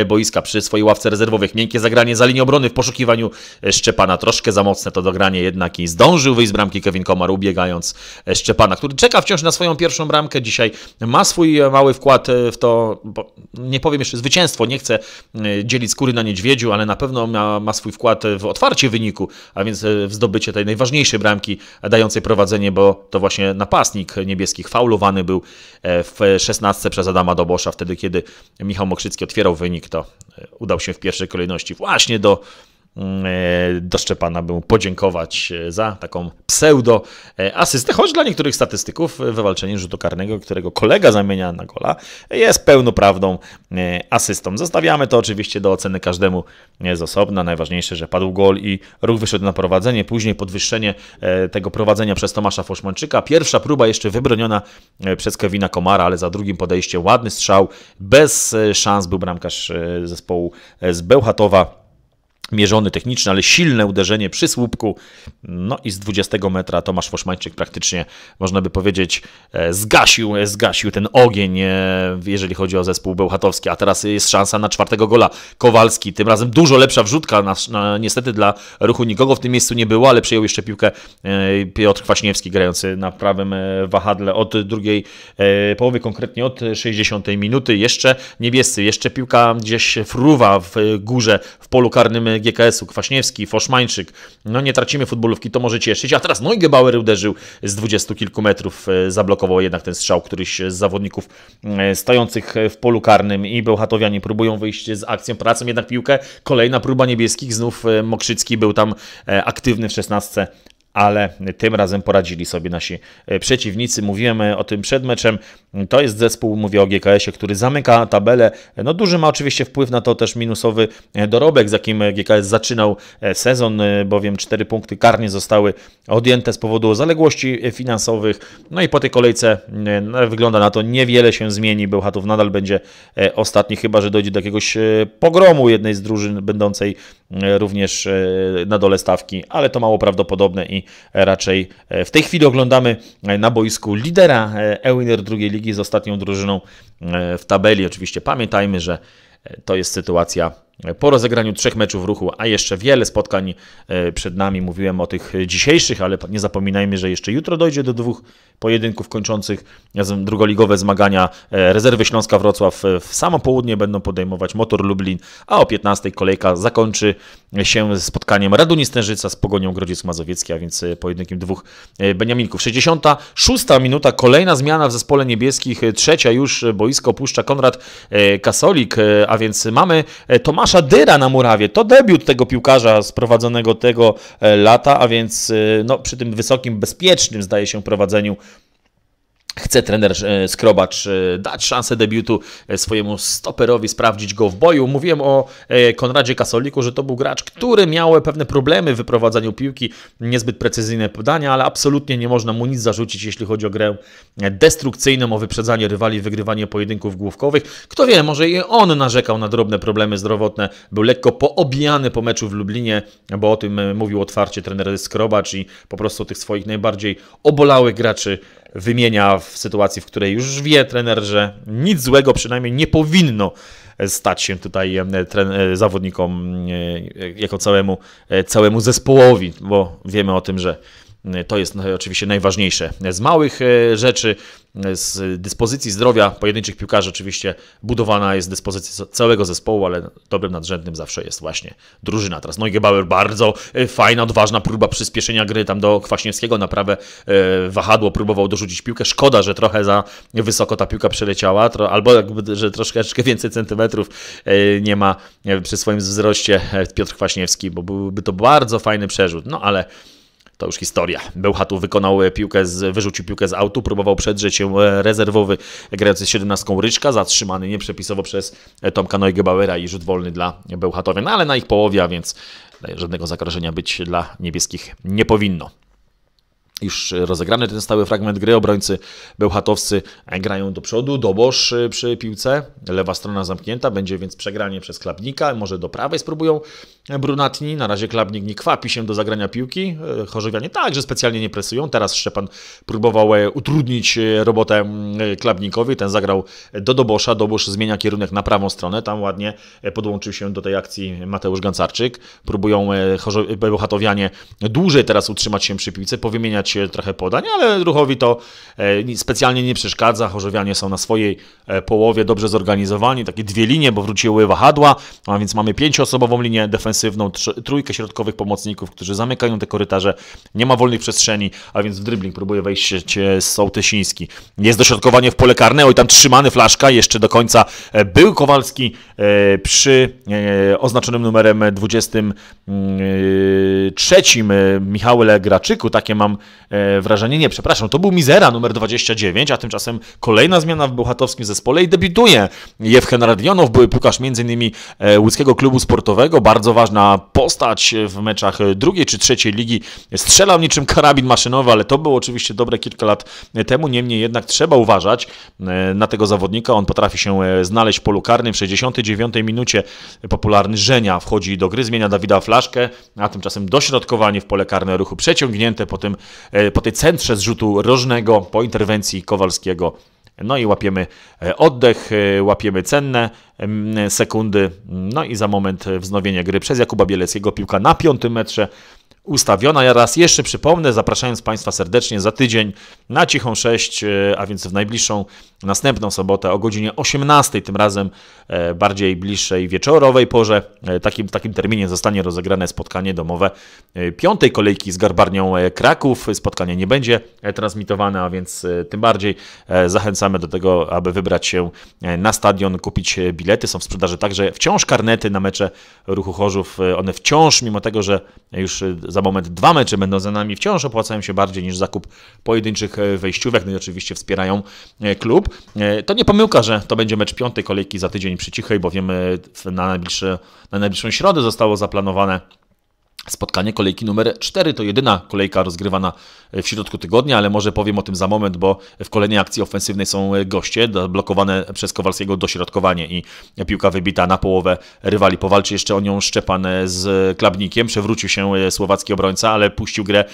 boiska przy swojej ławce rezerwowych. Miękkie zagranie dogranie za linię obrony w poszukiwaniu e, Szczepana. Troszkę za mocne to dogranie jednak i zdążył wyjść z bramki Kevin Komar, ubiegając e, Szczepana, który czeka wciąż na swoją pierwszą bramkę dzisiaj. Ma swój e, mały wkład w to, nie powiem jeszcze zwycięstwo, nie chcę dzielić skóry na niedźwiedziu, ale na pewno ma, ma swój wkład w otwarcie wyniku, a więc w zdobycie tej najważniejszej bramki dającej prowadzenie, bo to właśnie napastnik niebieskich faulowany był w 16 przez Adama Dobosza, wtedy kiedy Michał Mokrzycki otwierał wynik, to udał się w pierwszej kolejności właśnie do do Szczepana by mu podziękować e, za taką pseudo e, asystę, choć dla niektórych statystyków e, wywalczenie rzutu karnego, którego kolega zamienia na gola, jest pełnoprawną asystą. Zostawiamy to oczywiście do oceny każdemu z osobna. Najważniejsze, że padł gol i ruch wyszedł na prowadzenie, później podwyższenie tego prowadzenia przez Tomasza Foszmanczyka. Pierwsza próba jeszcze wybroniona przez Kevina Komara, ale za drugim podejście ładny strzał, bez szans był bramkarz zespołu z Bełchatowa mierzony techniczny, ale silne uderzenie przy słupku. No i z 20 metra Tomasz Foszmańczyk praktycznie, można by powiedzieć, e, zgasił, e, zgasił ten ogień, e, jeżeli chodzi o zespół bełchatowski. A teraz jest szansa na czwartego gola. Kowalski, tym razem dużo lepsza wrzutka. Na, na, niestety dla ruchu nikogo w tym miejscu nie było, ale przyjął jeszcze piłkę Piotr Kwaśniewski, grający na prawym wahadle od drugiej połowy, konkretnie od 60 minuty. Jeszcze niebiescy, jeszcze piłka gdzieś fruwa w górze, w polu karnym GKS-u, Kwaśniewski, Foszmańczyk, no nie tracimy futbolówki, to może cieszyć, a teraz Neugebauer uderzył z dwudziestu kilku metrów, e, zablokował jednak ten strzał któryś z zawodników e, stojących w polu karnym i Bełchatowianie próbują wyjść z akcją, pracą jednak piłkę, kolejna próba niebieskich, znów e, Mokrzycki był tam aktywny w szesnastce ale tym razem poradzili sobie nasi e, przeciwnicy. Mówiłem e, o tym przed meczem. To jest zespół, mówię o GKS-ie, który zamyka tabelę. E, no duży ma oczywiście wpływ na to też minusowy dorobek, z jakim GKS zaczynał sezon, bowiem cztery punkty karnie zostały odjęte z powodu zaległości finansowych. No i po tej kolejce no, wygląda na to niewiele się zmieni. Bełchatów nadal będzie ostatni, chyba że dojdzie do jakiegoś pogromu jednej z drużyn będącej również na dole stawki, ale to mało prawdopodobne i E, raczej e, w tej chwili oglądamy e, na boisku lidera Ewiner drugiej ligi z ostatnią drużyną w tabeli. Oczywiście pamiętajmy, że to jest sytuacja po rozegraniu trzech meczów ruchu, a jeszcze wiele spotkań e, przed nami, mówiłem o tych dzisiejszych, ale nie zapominajmy, że jeszcze jutro dojdzie do dwóch pojedynków kończących drugoligowe zmagania. E, Rezerwy Śląska Wrocław e, w samo południe będą podejmować Motor Lublin, a o 15 kolejka zakończy się spotkaniem Raduni Stężyca z Pogonią Grodzisk Mazowiecki, a więc pojedynkiem dwóch Beniaminków. 66 minuta, kolejna zmiana w zespole niebieskich, trzecia już boisko opuszcza Konrad Kasolik, a więc mamy Tomasz Tomasza Dyra na murawie. To debiut tego piłkarza sprowadzonego tego e, lata, a więc e, no, przy tym wysokim, bezpiecznym, zdaje się, prowadzeniu Chce trener e, Skrobacz e, dać szansę debiutu e, swojemu stoperowi, sprawdzić go w boju. Mówiłem o Konradzie Kasoliku, że to był gracz, który miał pewne problemy w wyprowadzaniu piłki, niezbyt precyzyjne podania, ale absolutnie nie można mu nic zarzucić, jeśli chodzi o grę destrukcyjną, o wyprzedzanie rywali, wygrywanie pojedynków główkowych. Kto wie, może i on narzekał na drobne problemy zdrowotne, był lekko poobijany po meczu w Lublinie, bo o tym mówił otwarcie trener Skrobacz i po prostu tych swoich najbardziej obolałych graczy wymienia w sytuacji, w której już wie trener, że nic złego przynajmniej nie powinno stać się tutaj e, zawodnikom e, jako całemu, e, całemu zespołowi, bo wiemy o tym, że Y, to jest no, oczywiście najważniejsze. Z małych y, rzeczy, y, z dyspozycji zdrowia pojedynczych piłkarzy, oczywiście budowana jest dyspozycja całego zespołu, ale dobrym nadrzędnym zawsze jest właśnie drużyna. Teraz Neugebauer bardzo fajna, odważna próba przyspieszenia gry tam do Kwaśniewskiego, naprawdę wahadło próbował dorzucić piłkę. Szkoda, że trochę za wysoko ta piłka przeleciała, albo jakby, że troszeczkę więcej centymetrów nie ma przy swoim wzroście Piotr Kwaśniewski, bo byłby to bardzo fajny przerzut. No ale to już historia. Bełchatów wykonał piłkę, z, wyrzucił piłkę z autu, próbował przedrzeć się e, rezerwowy grający z 17 Ryczka, zatrzymany nieprzepisowo przez Tomka Neugebauera i rzut wolny dla Bełchatowa, no ale na ich połowie, a więc e, żadnego zagrożenia być dla niebieskich nie powinno już rozegrany ten stały fragment gry. Obrońcy bełchatowscy grają do przodu, dobosz y, przy piłce, lewa strona zamknięta, będzie więc przegranie przez Klabnika, może do prawej spróbują Brunatni. Na razie Klabnik nie kwapi się do zagrania piłki, y, chorzewianie także specjalnie nie presują. Teraz Szczepan próbował e, utrudnić e, robotę mm, e, Klabnikowi, ten zagrał do dobosza, dobosz zmienia kierunek na prawą stronę, tam ładnie podłączył się do tej akcji Mateusz Gancarczyk. Próbują bełchatowianie dłużej teraz utrzymać się przy piłce, powymieniać wymieniać trochę podań, ale ruchowi to e, specjalnie nie przeszkadza. Chorzowianie są na swojej e, połowie dobrze zorganizowani, takie dwie linie, bo wróciły wahadła, a więc mamy pięcioosobową linię defensywną, trójkę środkowych pomocników, którzy zamykają te korytarze, nie ma wolnych przestrzeni, a więc w dribbling próbuje wejść Sołtysiński. Jest dośrodkowanie w pole karne, oj tam trzymany flaszka, jeszcze do końca e, był Kowalski przy oznaczonym numerem 23 mm, Michał Graczyku, takie mam E, wrażenie. Nie, przepraszam, to był Mizera numer 29, a tymczasem kolejna zmiana w Bełchatowskim zespole i debiutuje Jewchen Radionow, były piłkarz m.in. E, łódzkiego klubu sportowego, bardzo ważna postać w meczach drugiej czy trzeciej ligi. Strzelał niczym karabin maszynowy, ale to było oczywiście dobre kilka lat temu, niemniej jednak trzeba uważać e, na tego zawodnika. On potrafi się znaleźć w polu karnym. W 69 minucie popularny Żenia wchodzi do gry, zmienia Dawida Flaszkę, a tymczasem dośrodkowanie w pole karne ruchu przeciągnięte, potem E, po tej centrze zrzutu rożnego, po interwencji Kowalskiego. No i łapiemy e, oddech, e, łapiemy cenne mm, sekundy. No i za moment wznowienia gry przez Jakuba Bieleckiego. Piłka na piątym metrze ustawiona. Ja raz jeszcze przypomnę, zapraszając Państwa serdecznie za tydzień na Cichą 6, e, a więc w najbliższą, następną sobotę o godzinie 18, tym razem e, bardziej bliższej wieczorowej porze. E, takim, w takim terminie zostanie rozegrane spotkanie domowe piątej kolejki z Garbarnią Kraków. Spotkanie nie będzie transmitowane, a więc tym bardziej zachęcamy do tego, aby wybrać się na stadion, kupić bilety. Są w sprzedaży także wciąż karnety na mecze Ruchu Chorzów. One wciąż, mimo tego, że już za moment dwa mecze będą za nami, wciąż opłacają się bardziej niż zakup pojedynczych e, wejściówek, no i oczywiście wspierają e, klub. E, to nie pomyłka, że to będzie mecz piątej kolejki za tydzień przy Cichej, bowiem na, najbliższe, na najbliższą środę zostało zaplanowane spotkanie kolejki numer 4. To jedyna kolejka rozgrywana e, w środku tygodnia, ale może powiem o tym za moment, bo w kolejnej akcji ofensywnej są e, goście, blokowane przez Kowalskiego dośrodkowanie i piłka wybita na połowę rywali. Powalczy jeszcze o nią Szczepan e, z Klabnikiem, przewrócił się słowacki obrońca, ale puścił grę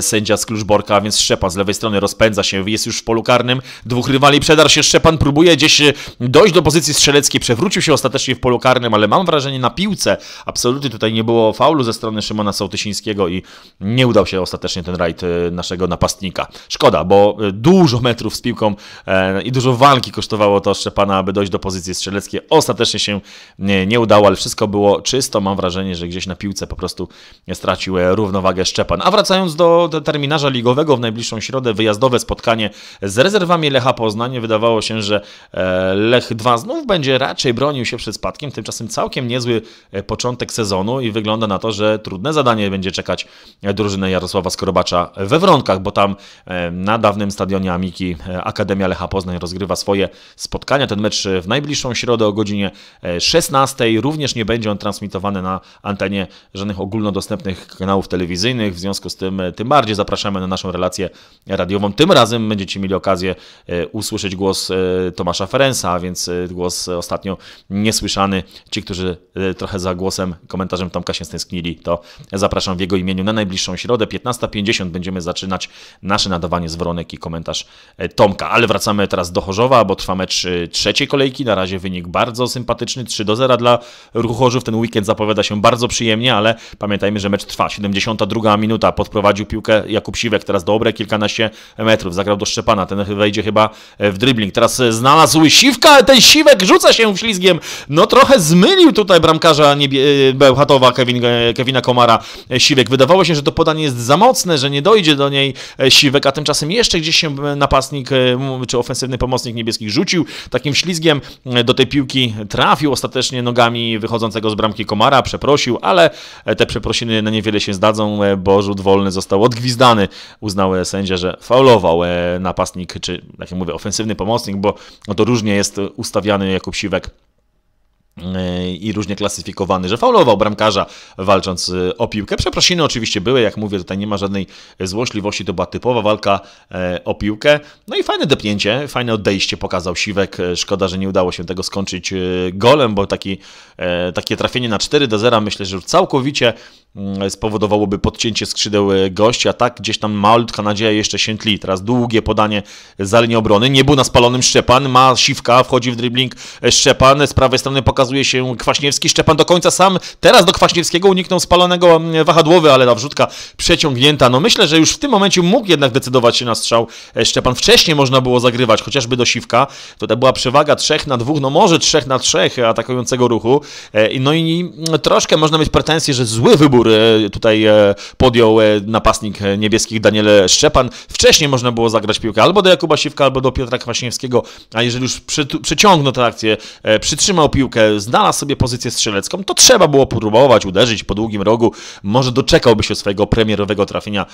sędzia z Kluczborka, więc Szczepan z lewej strony rozpędza się, jest już w polu karnym, dwóch rywali przedar się, Szczepan próbuje gdzieś dojść do pozycji strzeleckiej, przewrócił się ostatecznie w polu karnym, ale mam wrażenie na piłce, absolutnie tutaj nie było faulu ze strony Szymona Sołtysińskiego i nie udał się ostatecznie ten rajd e, naszego napastnika. Szkoda, bo e, dużo metrów z piłką e, i dużo walki kosztowało to Szczepana, aby dojść do pozycji strzeleckiej. Ostatecznie się nie, nie udało, ale wszystko było czysto. Mam wrażenie, że gdzieś na piłce po prostu stracił równowagę Szczepan. A wracając do terminarza ligowego, w najbliższą środę wyjazdowe spotkanie z rezerwami Lecha Poznań. Wydawało się, że Lech 2 znów będzie raczej bronił się przed spadkiem, tymczasem całkiem niezły początek sezonu i wygląda na to, że trudno trudne zadanie będzie czekać drużynę Jarosława Skorobacza we Wronkach, bo tam e, na dawnym stadionie Amiki e, Akademia Lecha Poznań rozgrywa swoje spotkania. Ten mecz w najbliższą środę o godzinie 16. E, Również nie będzie on transmitowany na antenie żadnych ogólnodostępnych kanałów telewizyjnych. W związku z tym tym bardziej zapraszamy na naszą relację radiową. Tym razem będziecie mieli okazję usłyszeć głos Tomasza Ferensa, a więc głos ostatnio niesłyszany. Ci, którzy trochę za głosem, komentarzem Tomka się stęsknili, to Zapraszam w jego imieniu na najbliższą środę, 15.50 będziemy zaczynać nasze nadawanie z i komentarz e, Tomka. Ale wracamy teraz do Chorzowa, bo trwa mecz e, trzeciej kolejki. Na razie wynik bardzo sympatyczny, 3 do 0 dla Ruchu Chorzów. Ten weekend zapowiada się bardzo przyjemnie, ale pamiętajmy, że mecz trwa. 72 minuta, podprowadził piłkę Jakub Siwek, teraz dobre kilkanaście metrów. Zagrał do Szczepana, ten wejdzie chyba e, w dribbling. Teraz znalazł Siwka, ten Siwek rzuca się w ślizgiem. No trochę zmylił tutaj bramkarza niebie- Bełchatowa Kevin, Kevina Kołębiaka. Komara Siwek. Wydawało się, że to podanie jest za mocne, że nie dojdzie do niej e, Siwek, a tymczasem jeszcze gdzieś się e, napastnik e, czy ofensywny pomocnik niebieskich rzucił takim ślizgiem do tej piłki trafił ostatecznie nogami wychodzącego z bramki Komara, przeprosił, ale te przeprosiny na niewiele się zdadzą, bo rzut wolny został odgwizdany. Uznał sędzia, że faulował napastnik, czy jak ja mówię, ofensywny pomocnik, bo no to różnie jest ustawiany jako Siwek i różnie klasyfikowany, że faulował bramkarza walcząc y, o piłkę. Przeprosiny oczywiście były, jak mówię, tutaj nie ma żadnej złośliwości, to była typowa walka e, o piłkę. No i fajne depnięcie, fajne odejście pokazał Siwek. E, szkoda, że nie udało się tego skończyć e, golem, bo taki, takie trafienie na 4 do 0 myślę, że całkowicie Mm, spowodowałoby podcięcie skrzydeł e, gości, a tak gdzieś tam malutka nadzieja jeszcze się tli. Teraz długie podanie za linię obrony. Nie był na spalonym Szczepan, ma siwka, wchodzi w dribbling e, Szczepan, z prawej strony pokazuje się Kwaśniewski. Szczepan do końca sam, teraz do Kwaśniewskiego uniknął spalonego wahadłowy, ale ta wrzutka przeciągnięta. No myślę, że już w tym momencie mógł jednak decydować się na strzał e, Szczepan. Wcześniej można było zagrywać, chociażby do siwka. Tutaj była przewaga 3 na 2, no może 3 na 3 atakującego ruchu. No i mm, troszkę można mieć pretensje, że zły wybór który tutaj e, podjął e, napastnik e, niebieskich Daniel Szczepan. Wcześniej można było zagrać piłkę albo do Jakuba Siwka, albo do Piotra Kwaśniewskiego, a jeżeli już przy, przyciągnął tę akcję, przytrzymał piłkę, znalazł sobie pozycję strzelecką, to trzeba było próbować uderzyć po długim rogu. Może doczekałby się swojego premierowego trafienia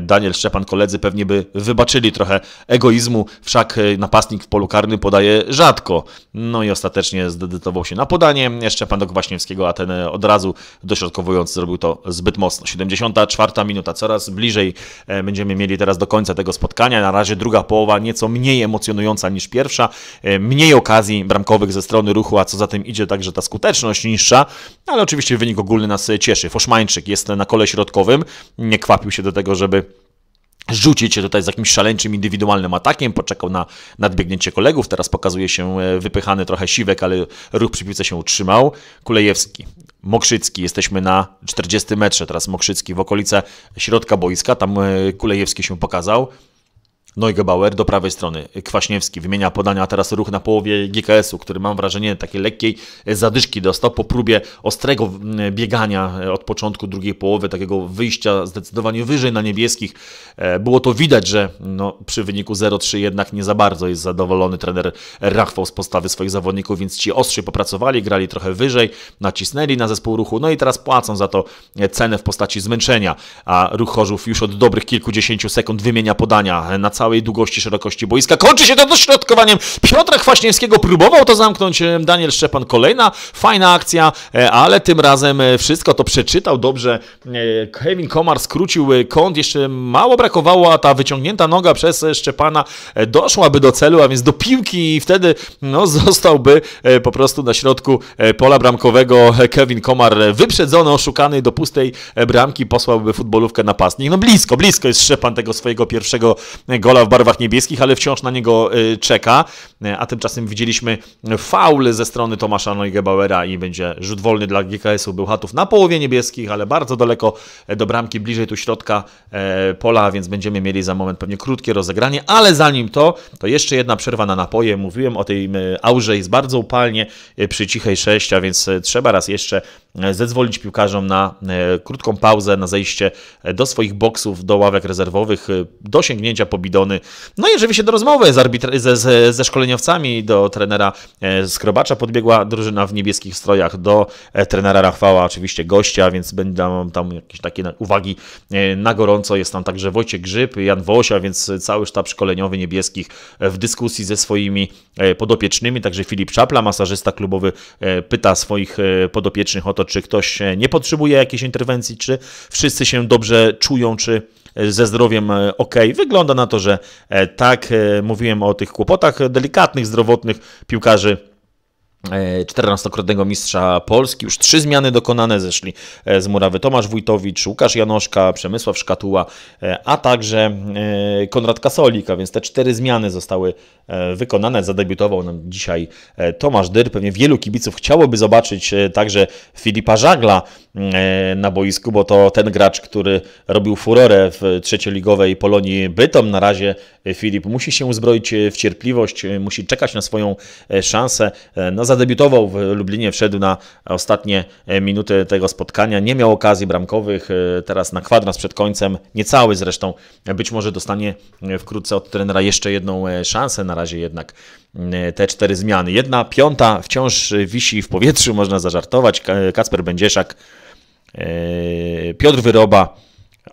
Daniel Szczepan. Koledzy pewnie by wybaczyli trochę egoizmu, wszak napastnik w polu karnym podaje rzadko. No i ostatecznie zdecydował się na podanie Szczepan do Kwaśniewskiego, a ten od razu dośrodkowując zrobił to zbyt mocno. 74 minuta, coraz bliżej e, będziemy mieli teraz do końca tego spotkania. Na razie druga połowa nieco mniej emocjonująca niż pierwsza, e, mniej okazji bramkowych ze strony ruchu, a co za tym idzie także ta skuteczność niższa, no, ale oczywiście wynik ogólny nas cieszy. Foszmańczyk jest na kole środkowym, nie kwapił się do tego, żeby rzucić się tutaj z jakimś szaleńczym indywidualnym atakiem, poczekał na nadbiegnięcie kolegów, teraz pokazuje się e, wypychany trochę siwek, ale ruch przy piłce się utrzymał. Kulejewski, Mokrzycki, jesteśmy na 40 metrze, teraz Mokrzycki w okolice środka boiska, tam e, Kulejewski się pokazał, Neugebauer do prawej strony. Kwaśniewski wymienia podania, a teraz ruch na połowie GKS-u, który mam wrażenie takiej lekkiej zadyszki dostał po próbie ostrego biegania e, od początku drugiej połowy, takiego wyjścia zdecydowanie wyżej na niebieskich. E, było to widać, że no, przy wyniku 0-3 jednak nie za bardzo jest zadowolony trener Rachwał z postawy swoich zawodników, więc ci ostrzy popracowali, grali trochę wyżej, nacisnęli na zespół ruchu, no i teraz płacą za to e, cenę w postaci zmęczenia, a ruch Chorzów już od dobrych kilkudziesięciu sekund wymienia podania na cały całej długości, szerokości boiska. Kończy się to dośrodkowaniem Piotra Kwaśniewskiego. Próbował to zamknąć e, Daniel Szczepan. Kolejna fajna akcja, e, ale tym razem e, wszystko to przeczytał dobrze. Kevin Komar skrócił kąt. Jeszcze mało brakowało, a ta wyciągnięta noga przez Szczepana doszłaby do celu, a więc do piłki i wtedy no, zostałby po prostu na środku pola bramkowego Kevin Komar wyprzedzony, oszukany do pustej bramki, posłałby futbolówkę napastnik. No blisko, blisko jest Szczepan tego swojego pierwszego gola w barwach niebieskich, ale wciąż na niego y, czeka. E, a tymczasem widzieliśmy faul ze strony Tomasza Neugebauera i będzie rzut wolny dla GKS-u Bełchatów na połowie niebieskich, ale bardzo daleko e, do bramki, bliżej tu środka e, pola, więc będziemy mieli za moment pewnie krótkie rozegranie, ale zanim to, to jeszcze jedna przerwa na napoje. Mówiłem o tej aurze, jest bardzo upalnie przy cichej 6, a więc trzeba raz jeszcze zezwolić piłkarzom na krótką pauzę, na zejście do swoich boksów, do ławek rezerwowych, do sięgnięcia po bidon no i oczywiście do rozmowy z arbitra- ze, ze, ze szkoleniowcami, do trenera e, Skrobacza podbiegła drużyna w niebieskich strojach, do e, trenera Rafała oczywiście gościa, więc będą tam jakieś takie uwagi e, na gorąco. Jest tam także Wojciech Grzyb, Jan Wosia, więc cały sztab szkoleniowy niebieskich w dyskusji ze swoimi podopiecznymi, także Filip Czapla, masażysta klubowy, pyta swoich podopiecznych o to, czy ktoś nie potrzebuje jakiejś interwencji, czy wszyscy się dobrze czują, czy ze zdrowiem e, ok. Wygląda na to, że e, tak, e, mówiłem o tych kłopotach delikatnych, zdrowotnych piłkarzy. 14-krotnego mistrza Polski. Już trzy zmiany dokonane zeszli z murawy Tomasz Wójtowicz, Łukasz Janoszka, Przemysław Szkatuła, a także Konrad Kasolika. więc te cztery zmiany zostały E, wykonane. Zadebiutował nam dzisiaj e, Tomasz Dyr. Pewnie wielu kibiców chciałoby zobaczyć e, także Filipa Żagla na boisku, bo to ten gracz, który robił furorę w trzecioligowej Polonii Bytom. Na razie Filip musi się uzbroić w cierpliwość, musi czekać na swoją szansę. No, zadebiutował w Lublinie, wszedł na ostatnie minuty tego spotkania. Nie miał okazji bramkowych, teraz na kwadrans przed końcem, niecały zresztą. Być może dostanie wkrótce od trenera jeszcze jedną szansę. Na razie jednak e, te cztery zmiany. Jedna piąta wciąż wisi w powietrzu, można zażartować. Kacper Będzieszak, e, Piotr Wyroba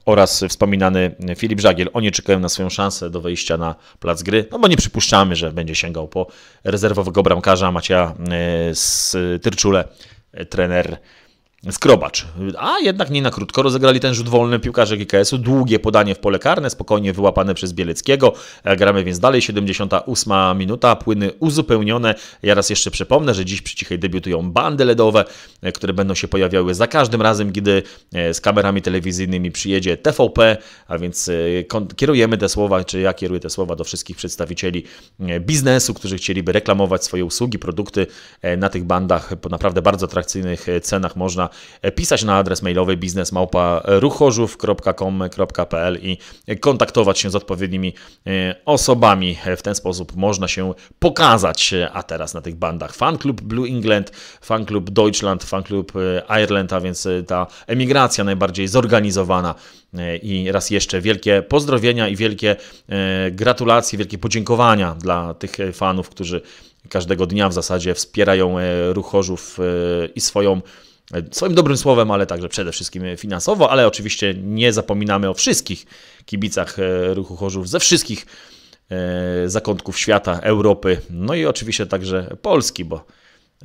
oraz wspominany Filip Żagiel. Oni czekają na swoją szansę do wejścia na plac gry, no bo nie przypuszczamy, że będzie sięgał po rezerwowego bramkarza Macieja e, z Tyrczule, trener Skrobacz. A jednak nie na krótko. Rozegrali ten rzut wolny piłkarze GKS-u. Długie podanie w pole karne, spokojnie wyłapane przez Bieleckiego. E, gramy więc dalej. 78 minuta. Płyny uzupełnione. Ja raz jeszcze przypomnę, że dziś przy cichej debiutują bandy LEDowe, e, które będą się pojawiały za każdym razem, gdy e, z kamerami telewizyjnymi przyjedzie TVP. A więc kierujemy te słowa, czy ja kieruję te słowa do wszystkich przedstawicieli biznesu, którzy chcieliby reklamować swoje usługi, produkty na tych bandach po naprawdę bardzo atrakcyjnych cenach można E, pisać na adres mailowy biznesmałpa.ruchorzów.com.pl i kontaktować się z odpowiednimi e, osobami. W ten sposób można się pokazać, a teraz na tych bandach fanklub Blue England, fanklub Deutschland, fanklub e, Ireland, a więc ta emigracja najbardziej zorganizowana. I raz jeszcze wielkie pozdrowienia i wielkie gratulacje, wielkie podziękowania dla tych fanów, którzy każdego dnia w zasadzie wspierają ruchorzów i swoją swoim dobrym słowem, ale także przede wszystkim finansowo, ale oczywiście nie zapominamy o wszystkich kibicach e, ruchu Chorzów ze wszystkich e, zakątków świata, Europy, no i oczywiście także Polski, bo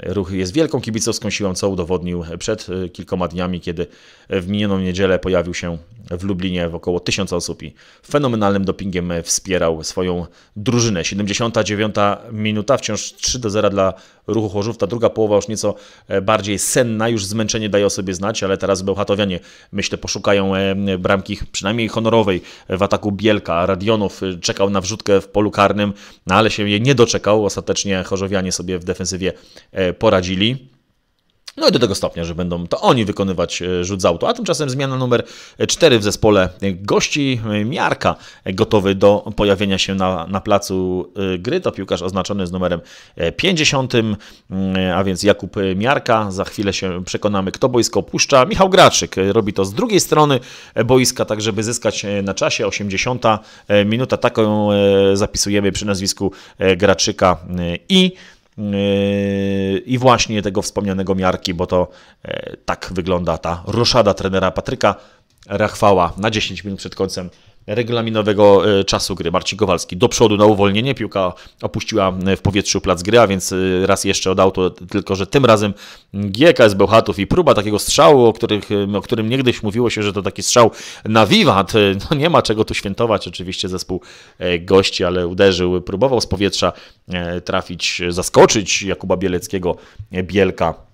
Ruch jest wielką kibicowską siłą, co udowodnił przed e, kilkoma dniami, kiedy w minioną niedzielę pojawił się w Lublinie w około 1000 osób i fenomenalnym dopingiem wspierał swoją drużynę. 79 minuta, wciąż 3 do 0 dla ruchu Chorzów. Ta druga połowa już nieco e, bardziej senna, już zmęczenie daje o sobie znać, ale teraz Bełchatowianie, myślę, poszukają e, bramki przynajmniej honorowej w ataku Bielka. Radionow e, czekał na wrzutkę w polu karnym, no ale się jej nie doczekał. Ostatecznie Chorzowianie sobie w defensywie poradzili. No i do tego stopnia, że będą to oni wykonywać e, rzut z auto. A tymczasem zmiana numer 4 e, w zespole e, gości Miarka gotowy do pojawienia się na, na placu gry. To piłkarz oznaczony z numerem 50, mm, a więc Jakub Miarka. Za chwilę się przekonamy, kto boisko opuszcza. Michał Graczyk robi to z drugiej strony boiska, tak żeby zyskać na czasie 80 minuta. Taką zapisujemy przy nazwisku Graczyka i Yy, i właśnie tego wspomnianego miarki, bo to e, tak wygląda ta roszada trenera Patryka Rachwała na 10 minut przed końcem regulaminowego e, czasu gry. Marcin Kowalski do przodu na uwolnienie, piłka opuściła e, w powietrzu plac gry, a więc e, raz jeszcze oddał to, tylko że tym razem GKS Bełchatów i próba takiego strzału, o, których, o którym niegdyś mówiło się, że to taki strzał na wiwat. No nie ma czego tu świętować, oczywiście zespół gości, ale uderzył, próbował z powietrza trafić, zaskoczyć Jakuba Bieleckiego, Bielka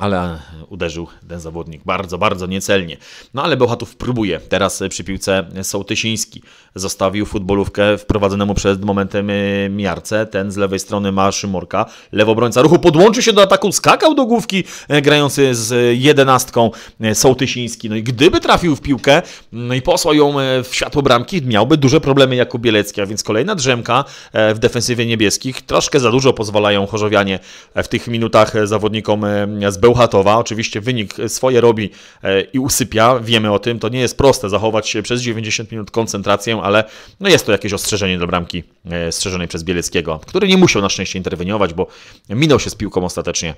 ale e, uderzył ten zawodnik bardzo, bardzo niecelnie. No ale Bohatów próbuje. Teraz e, przy piłce Sołtysiński zostawił futbolówkę wprowadzonemu przed momentem e, Miarce. Ten z lewej strony ma Szymorka. Lewobrońca ruchu podłączy się do ataku, skakał do główki grający z jedenastką Sołtysiński. No i gdyby trafił w piłkę no i posłał ją w światło bramki, miałby duże problemy jako Bielecki. A więc kolejna drzemka w defensywie niebieskich. Troszkę za dużo pozwalają chorzowianie w tych minutach zawodnikom z Bełchatowa. Oczywiście wynik swoje robi e, i usypia, wiemy o tym. To nie jest proste zachować się przez 90 minut koncentrację, ale no jest to jakieś ostrzeżenie do bramki e, strzeżonej przez Bieleckiego, który nie musiał na szczęście interweniować, bo minął się z piłką ostatecznie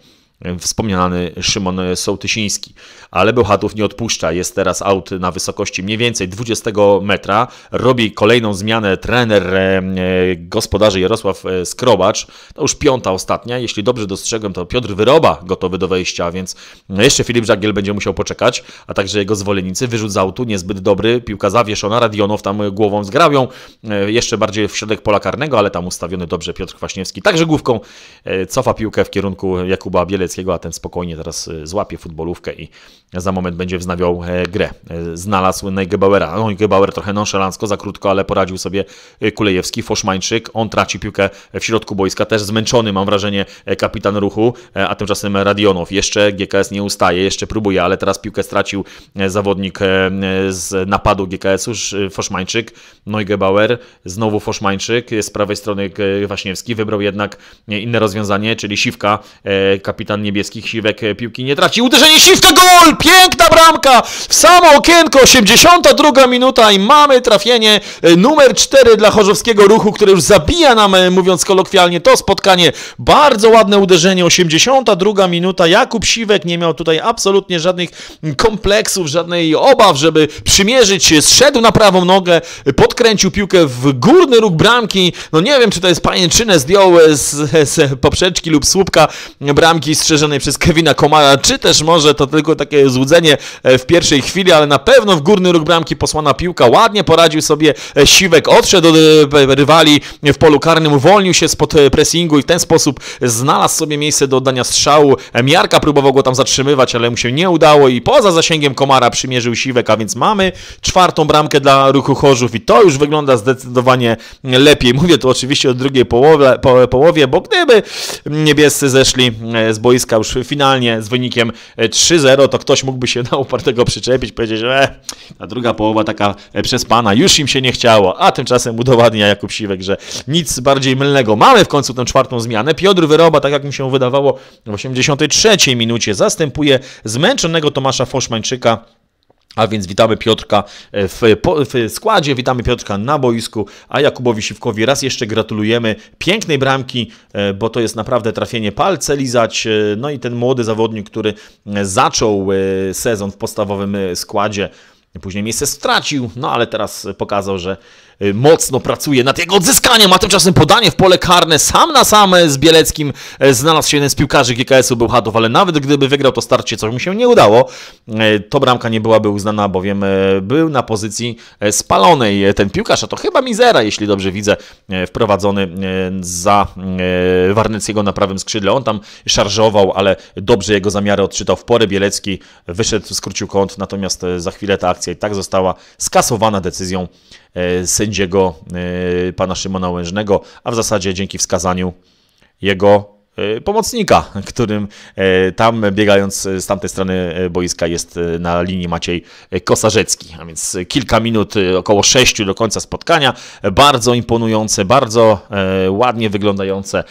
wspomniany Szymon Sołtysiński. Ale Bełchatów nie odpuszcza, jest teraz aut na wysokości mniej więcej 20 metra, robi kolejną zmianę trener e, gospodarzy Jarosław e, Skrobacz, to już piąta ostatnia, jeśli dobrze dostrzegłem to Piotr Wyroba gotowy do wejścia, więc no, jeszcze Filip Żagiel będzie musiał poczekać, a także jego zwolennicy, wyrzut z autu niezbyt dobry, piłka zawieszona, Radionow tam głową zgrabią, e, jeszcze bardziej w środek pola karnego, ale tam ustawiony dobrze Piotr Kwaśniewski, także główką cofa piłkę w kierunku Jakuba Biele Strzeleckiego, a ten spokojnie teraz złapie futbolówkę i za moment będzie wznawiał grę. Znalazł Neugebauera. Neugebauer trochę nonszalancko, za krótko, ale poradził sobie Kulejewski, Foszmańczyk. On traci piłkę w środku boiska, też zmęczony mam wrażenie kapitan ruchu, a tymczasem Radionow. Jeszcze GKS nie ustaje, jeszcze próbuje, ale teraz piłkę stracił zawodnik z napadu GKS-u, Foszmańczyk, Neugebauer, znowu Foszmańczyk, z prawej strony Waśniewski. Wybrał jednak inne rozwiązanie, czyli Siwka, kapitan kapitan niebieskich siwek e, piłki nie traci. Uderzenie siwka, gol! Piękna bramka! W samo okienko, 82 minuta i mamy trafienie e, numer 4 dla chorzowskiego ruchu, który już zabija nam, e, mówiąc kolokwialnie, to spotkanie. Bardzo ładne uderzenie, 82 minuta. Jakub Siwek nie miał tutaj absolutnie żadnych kompleksów, żadnej obaw, żeby przymierzyć się. Zszedł na prawą nogę, podkręcił piłkę w górny róg bramki. No nie wiem, czy to jest pajęczynę zdjął z, z poprzeczki lub słupka bramki strzeżonej przez Kevina Komara, czy też może to tylko takie złudzenie e, w pierwszej chwili, ale na pewno w górny róg bramki posłana piłka ładnie poradził sobie e, Siwek, odszedł do e, rywali w polu karnym, uwolnił się spod pressingu i w ten sposób znalazł sobie miejsce do oddania strzału. Miarka próbował go tam zatrzymywać, ale mu się nie udało i poza zasięgiem Komara przymierzył Siwek, a więc mamy czwartą bramkę dla ruchu Chorzów i to już wygląda zdecydowanie lepiej. Mówię tu oczywiście o drugiej połowie, po, połowie bo gdyby niebiescy zeszli z boiska, boiska już finalnie z wynikiem 3-0, e, to ktoś mógłby się na upartego przyczepić, powiedzieć, że e, ta druga połowa taka e, przez pana, już im się nie chciało, a tymczasem udowadnia Jakub Siwek, że nic bardziej mylnego. Mamy w końcu tę czwartą zmianę. Piotr Wyroba, tak jak mi się wydawało, w 83 minucie zastępuje zmęczonego Tomasza Foszmańczyka a więc witamy Piotrka e, w, w, składzie, witamy Piotrka na boisku, a Jakubowi Siwkowi raz jeszcze gratulujemy pięknej bramki, e, bo to jest naprawdę trafienie palce lizać. E, no i ten młody zawodnik, który zaczął sezon w podstawowym składzie, później miejsce stracił, no ale teraz pokazał, że Y, mocno pracuje nad jego odzyskaniem, a tymczasem podanie w pole karne sam na sam e, z Bieleckim e, znalazł się jeden z piłkarzy GKS-u Bełchatów, ale nawet gdyby wygrał to starcie, co mu się nie udało, e, to bramka nie byłaby uznana, bowiem był na pozycji spalonej ten piłkarz, a to chyba Mizera, jeśli dobrze widzę, wprowadzony za Warneckiego na prawym skrzydle. On tam szarżował, ale dobrze jego zamiary odczytał w porę Bielecki, wyszedł, skrócił kąt, natomiast za chwilę ta akcja i tak została skasowana decyzją E, sędziego e, pana Szymona Łężnego, a w zasadzie dzięki wskazaniu jego e, pomocnika, którym tam biegając z tamtej strony boiska jest na linii Maciej Kosarzecki. A więc kilka minut, około sześciu do końca spotkania. Bardzo imponujące, bardzo ładnie wyglądające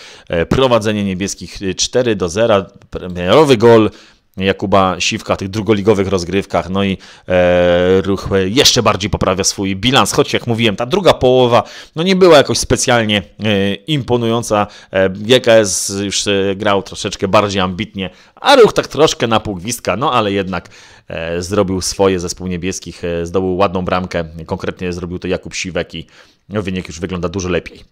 prowadzenie niebieskich 4 do 0. Premierowy gol Jakuba Siwka, tych drugoligowych rozgrywkach, no i e, ruch e, jeszcze bardziej poprawia swój bilans, choć jak mówiłem, ta druga połowa no nie była jakoś specjalnie e, imponująca, e, GKS już e, grał troszeczkę bardziej ambitnie, a ruch tak troszkę na pół no ale jednak e, zrobił swoje zespół niebieskich, e, zdobył ładną bramkę, konkretnie zrobił to Jakub Siwek i no, wynik już wygląda dużo lepiej.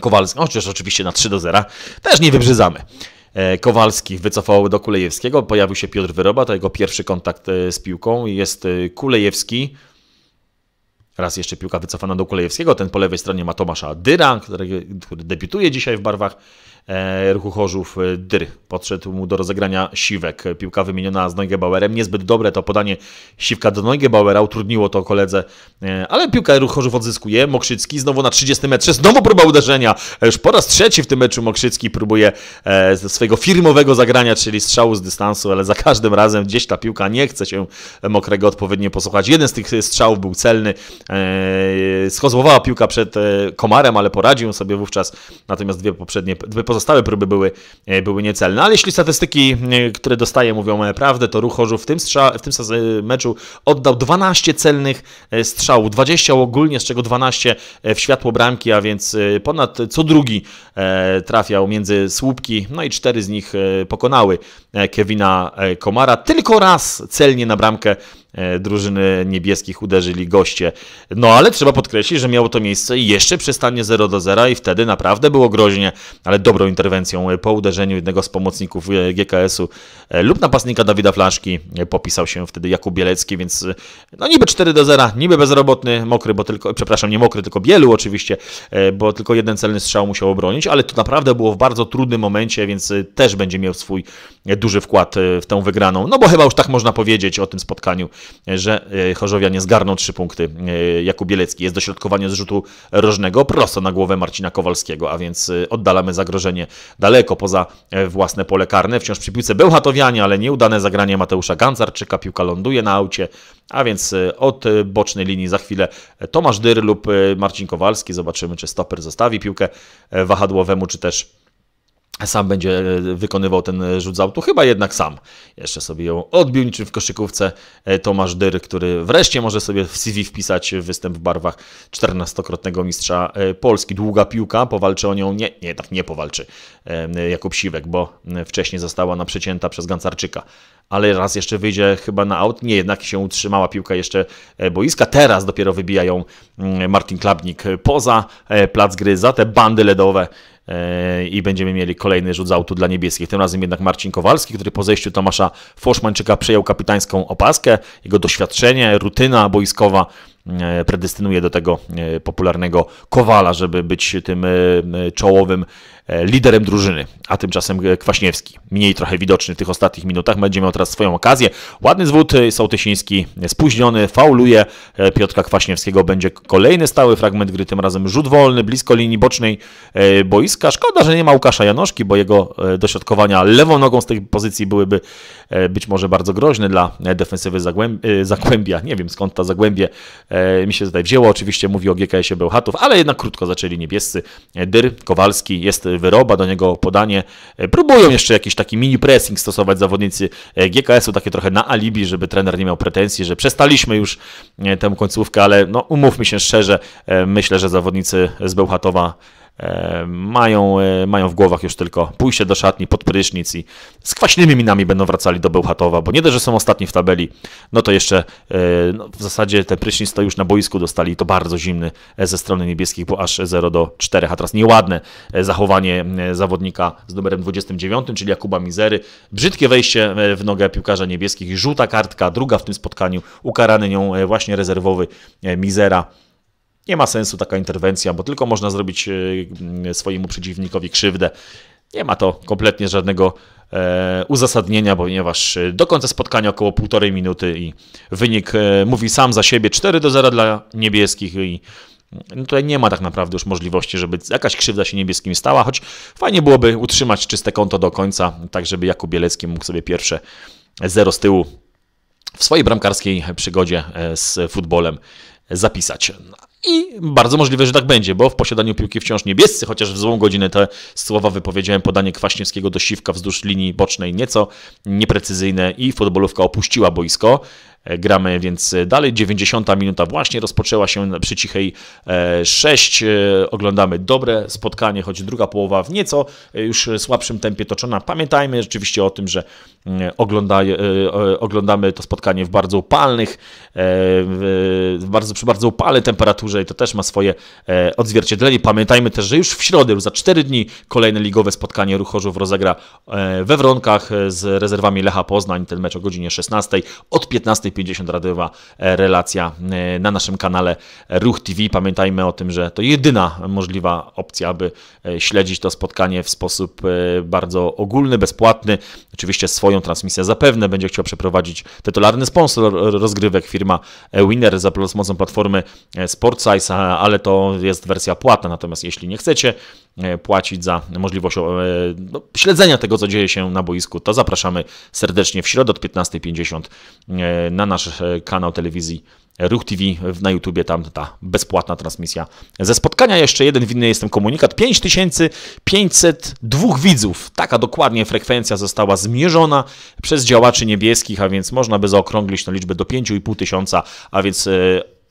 Kowalski, chociaż oczywiście na 3 do 0, też nie wybrzydzamy. E, Kowalski wycofał do Kulejewskiego. Pojawił się Piotr Wyroba, to jego pierwszy kontakt e, z piłką. Jest e, Kulejewski. Raz jeszcze piłka wycofana do Kulejewskiego. Ten po lewej stronie ma Tomasza Dyra, który, który debiutuje dzisiaj w barwach E, ruchu Chorzów e, Dry. Podszedł mu do rozegrania Siwek. Piłka wymieniona z Neugebauerem. Niezbyt dobre to podanie Siwka do Neugebauera. Utrudniło to koledze, e, ale piłka ruch Chorzów odzyskuje. Mokrzycki znowu na 30 metrze. Znowu próba uderzenia. Już po raz trzeci w tym meczu Mokrzycki próbuje swojego firmowego zagrania, czyli strzału z dystansu, ale za każdym razem gdzieś ta piłka nie chce się Mokrego odpowiednio posłuchać. Jeden z tych strzałów był celny. Schozłowała piłka przed Komarem, ale poradził sobie wówczas. Natomiast dwie poprzednie, dwie pozostałe próby były, e, były niecelne. No ale jeśli statystyki, e, które dostaję, mówią e, prawdę, to Ruch Chorzów w tym, strzał, w tym meczu oddał 12 celnych strzałów, 20 ogólnie, z czego 12 w światło bramki, a więc ponad co drugi trafiał między słupki, no i cztery z nich pokonały Kevina Komara. Tylko raz celnie na bramkę E, drużyny niebieskich uderzyli goście. No ale trzeba podkreślić, że miało to miejsce jeszcze przy stanie 0 do 0 i wtedy naprawdę było groźnie, ale dobrą interwencją po uderzeniu jednego z pomocników e, GKS-u e, lub napastnika Dawida Flaszki popisał się wtedy Jakub Bielecki, więc no niby 4 do 0, niby bezrobotny, mokry, bo tylko, przepraszam, nie mokry, tylko Bielu oczywiście, bo tylko jeden celny strzał musiał obronić, ale to naprawdę było w bardzo trudnym momencie, więc też będzie miał swój duży wkład w tę wygraną, no bo chyba już tak można powiedzieć o tym spotkaniu że e, Chorzowianie zgarną trzy punkty. E, Jakub Bielecki jest dośrodkowanie z rzutu rożnego prosto na głowę Marcina Kowalskiego, a więc e, oddalamy zagrożenie daleko poza własne pole karne. Wciąż przy piłce Bełchatowianie, ale nieudane zagranie Mateusza Gancarczyka. Piłka ląduje na aucie, a więc od bocznej linii za chwilę Tomasz Dyr lub Marcin Kowalski. Zobaczymy, czy stoper zostawi piłkę wahadłowemu, czy też sam będzie e, wykonywał ten e, rzut z autu, chyba jednak sam. Jeszcze sobie ją odbił niczym w koszykówce e, Tomasz Dyr, który wreszcie może sobie w CV wpisać występ w barwach 14-krotnego mistrza Polski. Długa piłka, powalczy o nią, nie, nie, tak nie powalczy Jakub Siwek, bo wcześniej została naprzecięta przez Gancarczyka. Ale raz jeszcze wyjdzie chyba na aut, nie, jednak się utrzymała piłka jeszcze boiska. Teraz dopiero wybijają Martin Klabnik poza plac gry za te bandy ledowe E, i będziemy mieli kolejny rzut z autu dla niebieskich. Tym razem jednak Marcin Kowalski, który po zejściu Tomasza Foszmańczyka przejął kapitańską opaskę. Jego doświadczenie, rutyna boiskowa E, predestynuje do tego e, popularnego Kowala, żeby być tym e, czołowym liderem drużyny. A tymczasem Kwaśniewski, mniej trochę widoczny w tych ostatnich minutach, będzie miał teraz swoją okazję. Ładny zwód Sołtysiński, spóźniony, fauluje Piotra Kwaśniewskiego. Będzie kolejny stały fragment gry, tym razem rzut wolny, blisko linii bocznej boiska. Szkoda, że nie ma Łukasza Janoszki, bo jego dośrodkowania lewą nogą z tej pozycji byłyby E, być może bardzo groźny dla e, defensywy e, Zagłębia. Nie wiem skąd ta Zagłębie mi się tutaj wzięło. Oczywiście mówi o GKS-ie Bełchatów, ale jednak krótko zaczęli niebiescy. Dyr, Kowalski, jest wyroba, do niego podanie. Próbują jeszcze jakiś taki mini pressing stosować zawodnicy GKS-u, takie trochę na alibi, żeby trener nie miał pretensji, że przestaliśmy już tę końcówkę, ale no, umówmy się szczerze, myślę, że zawodnicy z Bełchatowa E, mają, e, mają w głowach już tylko pójście do szatni pod prysznic i z kwaśnymi minami będą wracali do Bełchatowa, bo nie dość, że są ostatni w tabeli, no to jeszcze e, no w zasadzie te prysznic to już na boisku dostali, to bardzo zimny ze strony niebieskich, bo aż 0 do 4, a teraz nieładne zachowanie zawodnika z numerem 29, czyli Jakuba Mizery, brzydkie wejście w nogę piłkarza niebieskich, żółta kartka, druga w tym spotkaniu, ukarany nią właśnie rezerwowy Mizera, nie ma sensu taka interwencja, bo tylko można zrobić e, swojemu przeciwnikowi krzywdę. Nie ma to kompletnie żadnego e, uzasadnienia, ponieważ e, do końca spotkania około półtorej minuty i wynik mówi sam za siebie 4 do 0 dla niebieskich i no tutaj nie ma tak naprawdę już możliwości, żeby jakaś krzywda się niebieskim stała, choć fajnie byłoby utrzymać czyste konto do końca, tak żeby Jakub Bielecki mógł sobie pierwsze 0 z tyłu w swojej bramkarskiej przygodzie z futbolem zapisać. I bardzo możliwe, że tak będzie, bo w posiadaniu piłki wciąż niebiescy, chociaż w złą godzinę te słowa wypowiedziałem podanie Kwaśniewskiego do Siwka wzdłuż linii bocznej nieco nieprecyzyjne i futbolówka opuściła boisko. E, gramy więc e, dalej. 90 minuta właśnie rozpoczęła się przy cichej 6. E, oglądamy dobre spotkanie, choć druga połowa w nieco już słabszym tempie toczona. Pamiętajmy rzeczywiście o tym, że mm, oglądamy to spotkanie w bardzo upalnych, w bardzo, przy bardzo upale temperaturze i to też ma swoje odzwierciedlenie. Pamiętajmy też, że już w środę, już za 4 dni kolejne ligowe spotkanie Ruchorzów rozegra we Wronkach z rezerwami Lecha Poznań. Ten mecz o godzinie 16. Od 15 50 radiowa e, relacja e, na naszym kanale Ruch TV. Pamiętajmy o tym, że to jedyna możliwa opcja, aby e, śledzić to spotkanie w sposób bardzo ogólny, bezpłatny. Oczywiście swoją transmisję zapewne będzie chciał przeprowadzić tytularny sponsor rozgrywek, firma Winner za pomocą platformy Sportsize, ale to jest wersja płatna, natomiast jeśli nie chcecie płacić za możliwość no, śledzenia tego, co dzieje się na boisku, to zapraszamy serdecznie w środę od 15.50 na nasz e, kanał telewizji Ruch TV na YouTubie, tam ta bezpłatna transmisja ze spotkania. Jeszcze jeden winny jestem komunikat. 5502 widzów. Taka dokładnie frekwencja została zmierzona przez działaczy niebieskich, a więc można by zaokrąglić tę liczbę do tysiąca a więc e,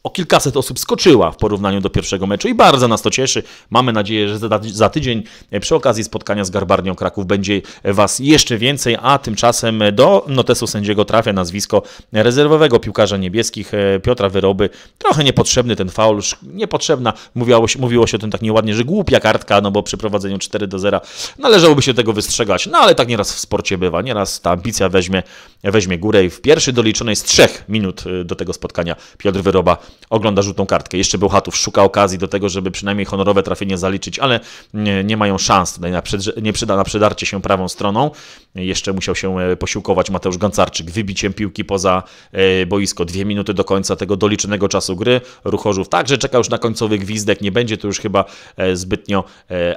o kilkaset osób skoczyła w porównaniu do pierwszego meczu i bardzo nas to cieszy. Mamy nadzieję, że za tydzień e, przy okazji spotkania z Garbarnią Kraków będzie Was jeszcze więcej, a tymczasem do notesu sędziego trafia nazwisko rezerwowego piłkarza niebieskich e, Piotra Wyroby. Trochę niepotrzebny ten faul, niepotrzebna, mówiło się, mówiło się o tym tak nieładnie, że głupia kartka, no bo przy prowadzeniu 4 do 0 należałoby się tego wystrzegać, no ale tak nieraz w sporcie bywa, nieraz ta ambicja weźmie, weźmie górę i w pierwszy doliczonej z trzech minut e, do tego spotkania Piotr Wyroba ogląda żółtą kartkę. Jeszcze Bełchatów szuka okazji do tego, żeby przynajmniej honorowe trafienie zaliczyć, ale nie, nie mają szans tutaj na, przed, nie przyda, na przedarcie się prawą stroną. Jeszcze musiał się e, posiłkować Mateusz Gancarczyk wybiciem piłki poza e, boisko. Dwie minuty do końca tego doliczonego czasu gry. Ruchorzów także czeka już na końcowy gwizdek. Nie będzie tu już chyba e, zbytnio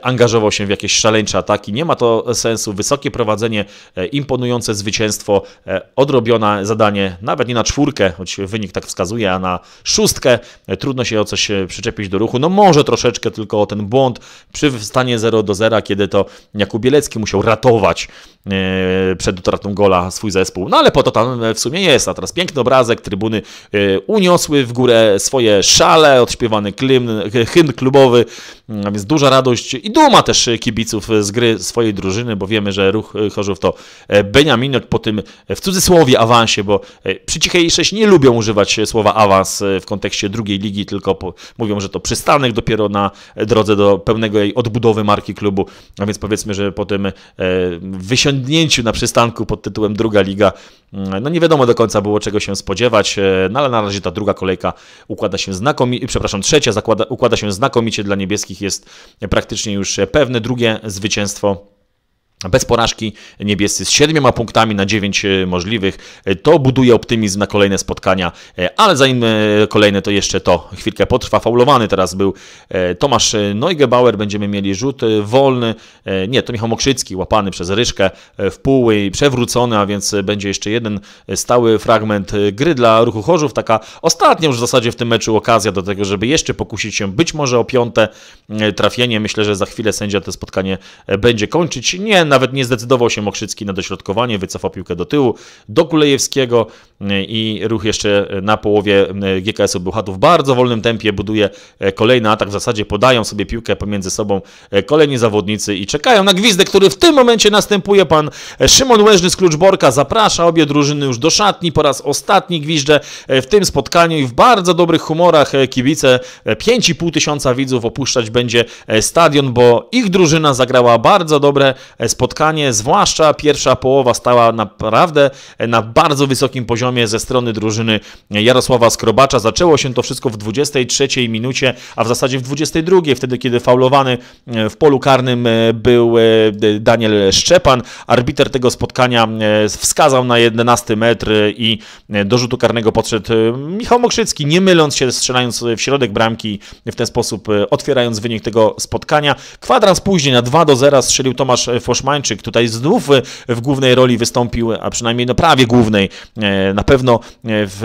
angażował się w jakieś szaleńcze ataki. Nie ma to sensu. Wysokie prowadzenie, imponujące zwycięstwo, odrobione zadanie nawet nie na czwórkę, choć wynik tak wskazuje, a na szóstkę szóstkę, trudno się o coś e, przyczepić do ruchu, no może troszeczkę tylko o ten błąd przy wstanie 0 do 0, kiedy to Jakub Bielecki musiał ratować E, przed utratą gola swój zespół. No ale po to tam w sumie jest. A teraz piękny obrazek, trybuny e, uniosły w górę swoje szale, odśpiewany klym, e, hymn klubowy, a więc duża radość i duma też kibiców z gry swojej drużyny, bo wiemy, że ruch Chorzów to Beniaminot po tym w cudzysłowie awansie, bo przy Cichej 6 nie lubią używać słowa awans w kontekście drugiej ligi, tylko po, mówią, że to przystanek dopiero na drodze do pełnego jej odbudowy marki klubu, a więc powiedzmy, że po tym wysiądzie osiągnięciu na przystanku pod tytułem Druga Liga. Mm, no nie wiadomo do końca było czego się spodziewać, e, no ale na razie ta druga kolejka układa się znakomicie, przepraszam, trzecia zakłada, układa się znakomicie dla niebieskich, jest praktycznie już e, pewne drugie zwycięstwo bez porażki niebiescy z siedmioma punktami na dziewięć e, możliwych. E, to buduje optymizm na kolejne spotkania, e, ale zanim kolejne to jeszcze to chwilkę potrwa. Faulowany teraz był Tomasz Neugebauer. Będziemy mieli rzut wolny. Nie, to Michał Mokrzycki, łapany przez Ryszkę w pół i przewrócony, a więc będzie jeszcze jeden stały fragment gry dla ruchu Chorzów. Taka ostatnia już w zasadzie w tym meczu okazja do tego, żeby jeszcze pokusić się być może o piąte trafienie. Myślę, że za chwilę sędzia to spotkanie będzie kończyć. Nie nawet nie zdecydował się Mokrzycki na dośrodkowanie, wycofał piłkę do tyłu, do Kulejewskiego e, i ruch jeszcze e, na połowie e, GKS-u Bełchatów w bardzo wolnym tempie buduje kolejny atak. W zasadzie podają sobie piłkę pomiędzy sobą kolejni zawodnicy i czekają na gwizdek, który w tym momencie następuje. Pan Szymon Łeżny z Kluczborka zaprasza obie drużyny już do szatni. Po raz ostatni gwizdże w tym spotkaniu i w bardzo dobrych humorach kibice 5,5 tysiąca widzów opuszczać będzie stadion, bo ich drużyna zagrała bardzo dobre spotkanie spotkanie, zwłaszcza pierwsza połowa stała naprawdę na bardzo wysokim poziomie ze strony drużyny Jarosława Skrobacza. Zaczęło się to wszystko w 23 minucie, a w zasadzie w 22, wtedy kiedy faulowany e, w polu karnym e, był e, Daniel Szczepan. Arbiter tego spotkania wskazał na 11 metr i do rzutu karnego podszedł Michał Mokrzycki, nie myląc się, strzelając w środek bramki, w ten sposób otwierając wynik tego spotkania. Kwadrans później na 2 do 0 strzelił Tomasz Foszman Osmańczyk. Tutaj znów y, w głównej roli wystąpił, a przynajmniej no prawie głównej. E, na pewno e, w,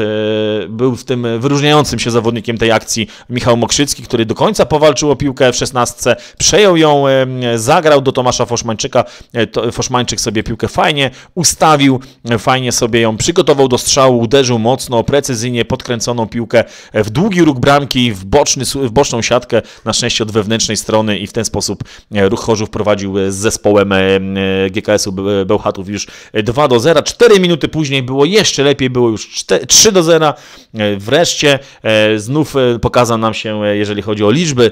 był w tym wyróżniającym się zawodnikiem tej akcji Michał Mokrzycki, który do końca powalczył o piłkę w 16, przejął ją, e, zagrał do Tomasza Foszmańczyka. To, Foszmańczyk sobie piłkę fajnie ustawił, fajnie sobie ją przygotował do strzału, uderzył mocno, precyzyjnie podkręconą piłkę w długi róg bramki, w, boczny, w boczną siatkę, na szczęście od wewnętrznej strony i w ten sposób ruch Chorzów prowadził z zespołem E, GKS-u Bełchatów już 2 do 0. 4 minuty później było jeszcze lepiej, było już 4, 3 do 0. E, wreszcie e, znów pokazał nam się, jeżeli chodzi o liczby,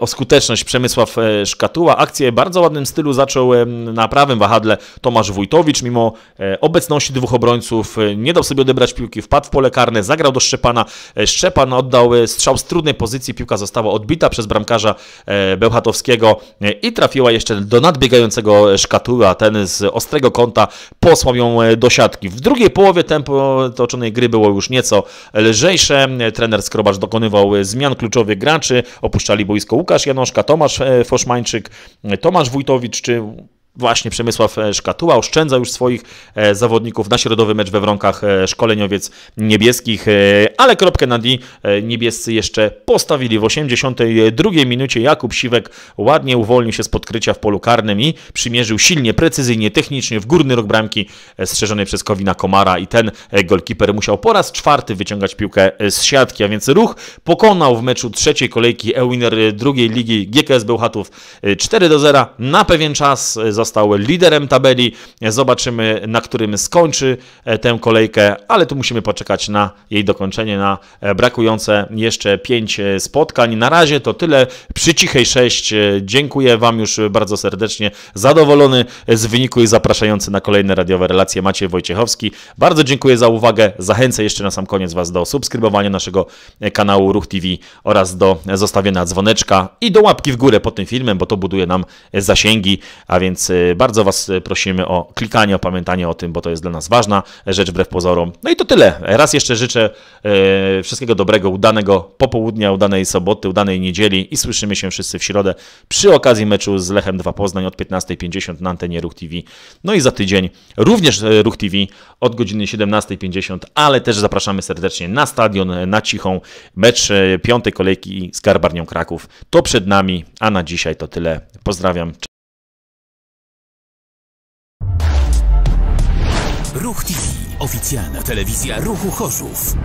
o skuteczność Przemysław Szkatuła. Akcję w bardzo ładnym stylu zaczął na prawym wahadle Tomasz Wójtowicz. Mimo obecności dwóch obrońców nie dał sobie odebrać piłki, wpadł w pole karne, zagrał do Szczepana. Szczepan oddał strzał z trudnej pozycji, piłka została odbita przez bramkarza Bełchatowskiego i trafiła jeszcze do nadbiegającego szkatuły, a ten z ostrego kąta posłał ją e, do siatki. W drugiej połowie tempo toczonej gry było już nieco lżejsze. Trener Skrobacz dokonywał e, zmian kluczowych graczy. Opuszczali boisko Łukasz Janoszka, Tomasz e, Foszmańczyk, Tomasz Wójtowicz czy Właśnie Przemysław e, Szkatuła oszczędza już swoich e, zawodników na środowy mecz we Wronkach e, szkoleniowiec niebieskich, ale kropkę na D niebiescy jeszcze postawili. W 82 minucie Jakub Siwek ładnie uwolnił się z podkrycia w polu karnym i przymierzył silnie, precyzyjnie, technicznie w górny rok bramki strzeżonej przez Kowina Komara i ten golkiper musiał po raz czwarty wyciągać piłkę z siatki, a więc ruch pokonał w meczu trzeciej kolejki Ewiner drugiej ligi GKS Bełchatów 4 do 0 na pewien czas za został liderem tabeli. Zobaczymy, na którym skończy e, tę kolejkę, ale tu musimy poczekać na jej dokończenie, na e, brakujące jeszcze 5 e, spotkań. Na razie to tyle przy cichej 6. Dziękuję Wam już bardzo serdecznie. Zadowolony z wyniku i zapraszający na kolejne radiowe relacje Maciej Wojciechowski. Bardzo dziękuję za uwagę. Zachęcę jeszcze na sam koniec Was do subskrybowania naszego kanału Ruch TV oraz do zostawienia dzwoneczka i do łapki w górę pod tym filmem, bo to buduje nam zasięgi, a więc Y, bardzo Was y, prosimy o klikanie, o pamiętanie o tym, bo to jest dla nas ważna rzecz wbrew pozorom. No i to tyle. Raz jeszcze życzę y, wszystkiego dobrego, udanego popołudnia, udanej soboty, udanej niedzieli i słyszymy się wszyscy w środę przy okazji meczu z Lechem 2 Poznań od 15.50 na antenie Ruch TV. No i za tydzień również Ruch TV od godziny 17.50, ale też zapraszamy serdecznie na stadion, na cichą mecz piątej kolejki z Garbarnią Kraków. To przed nami, a na dzisiaj to tyle. Pozdrawiam. Oficjalna telewizja Ruchu Chorzów.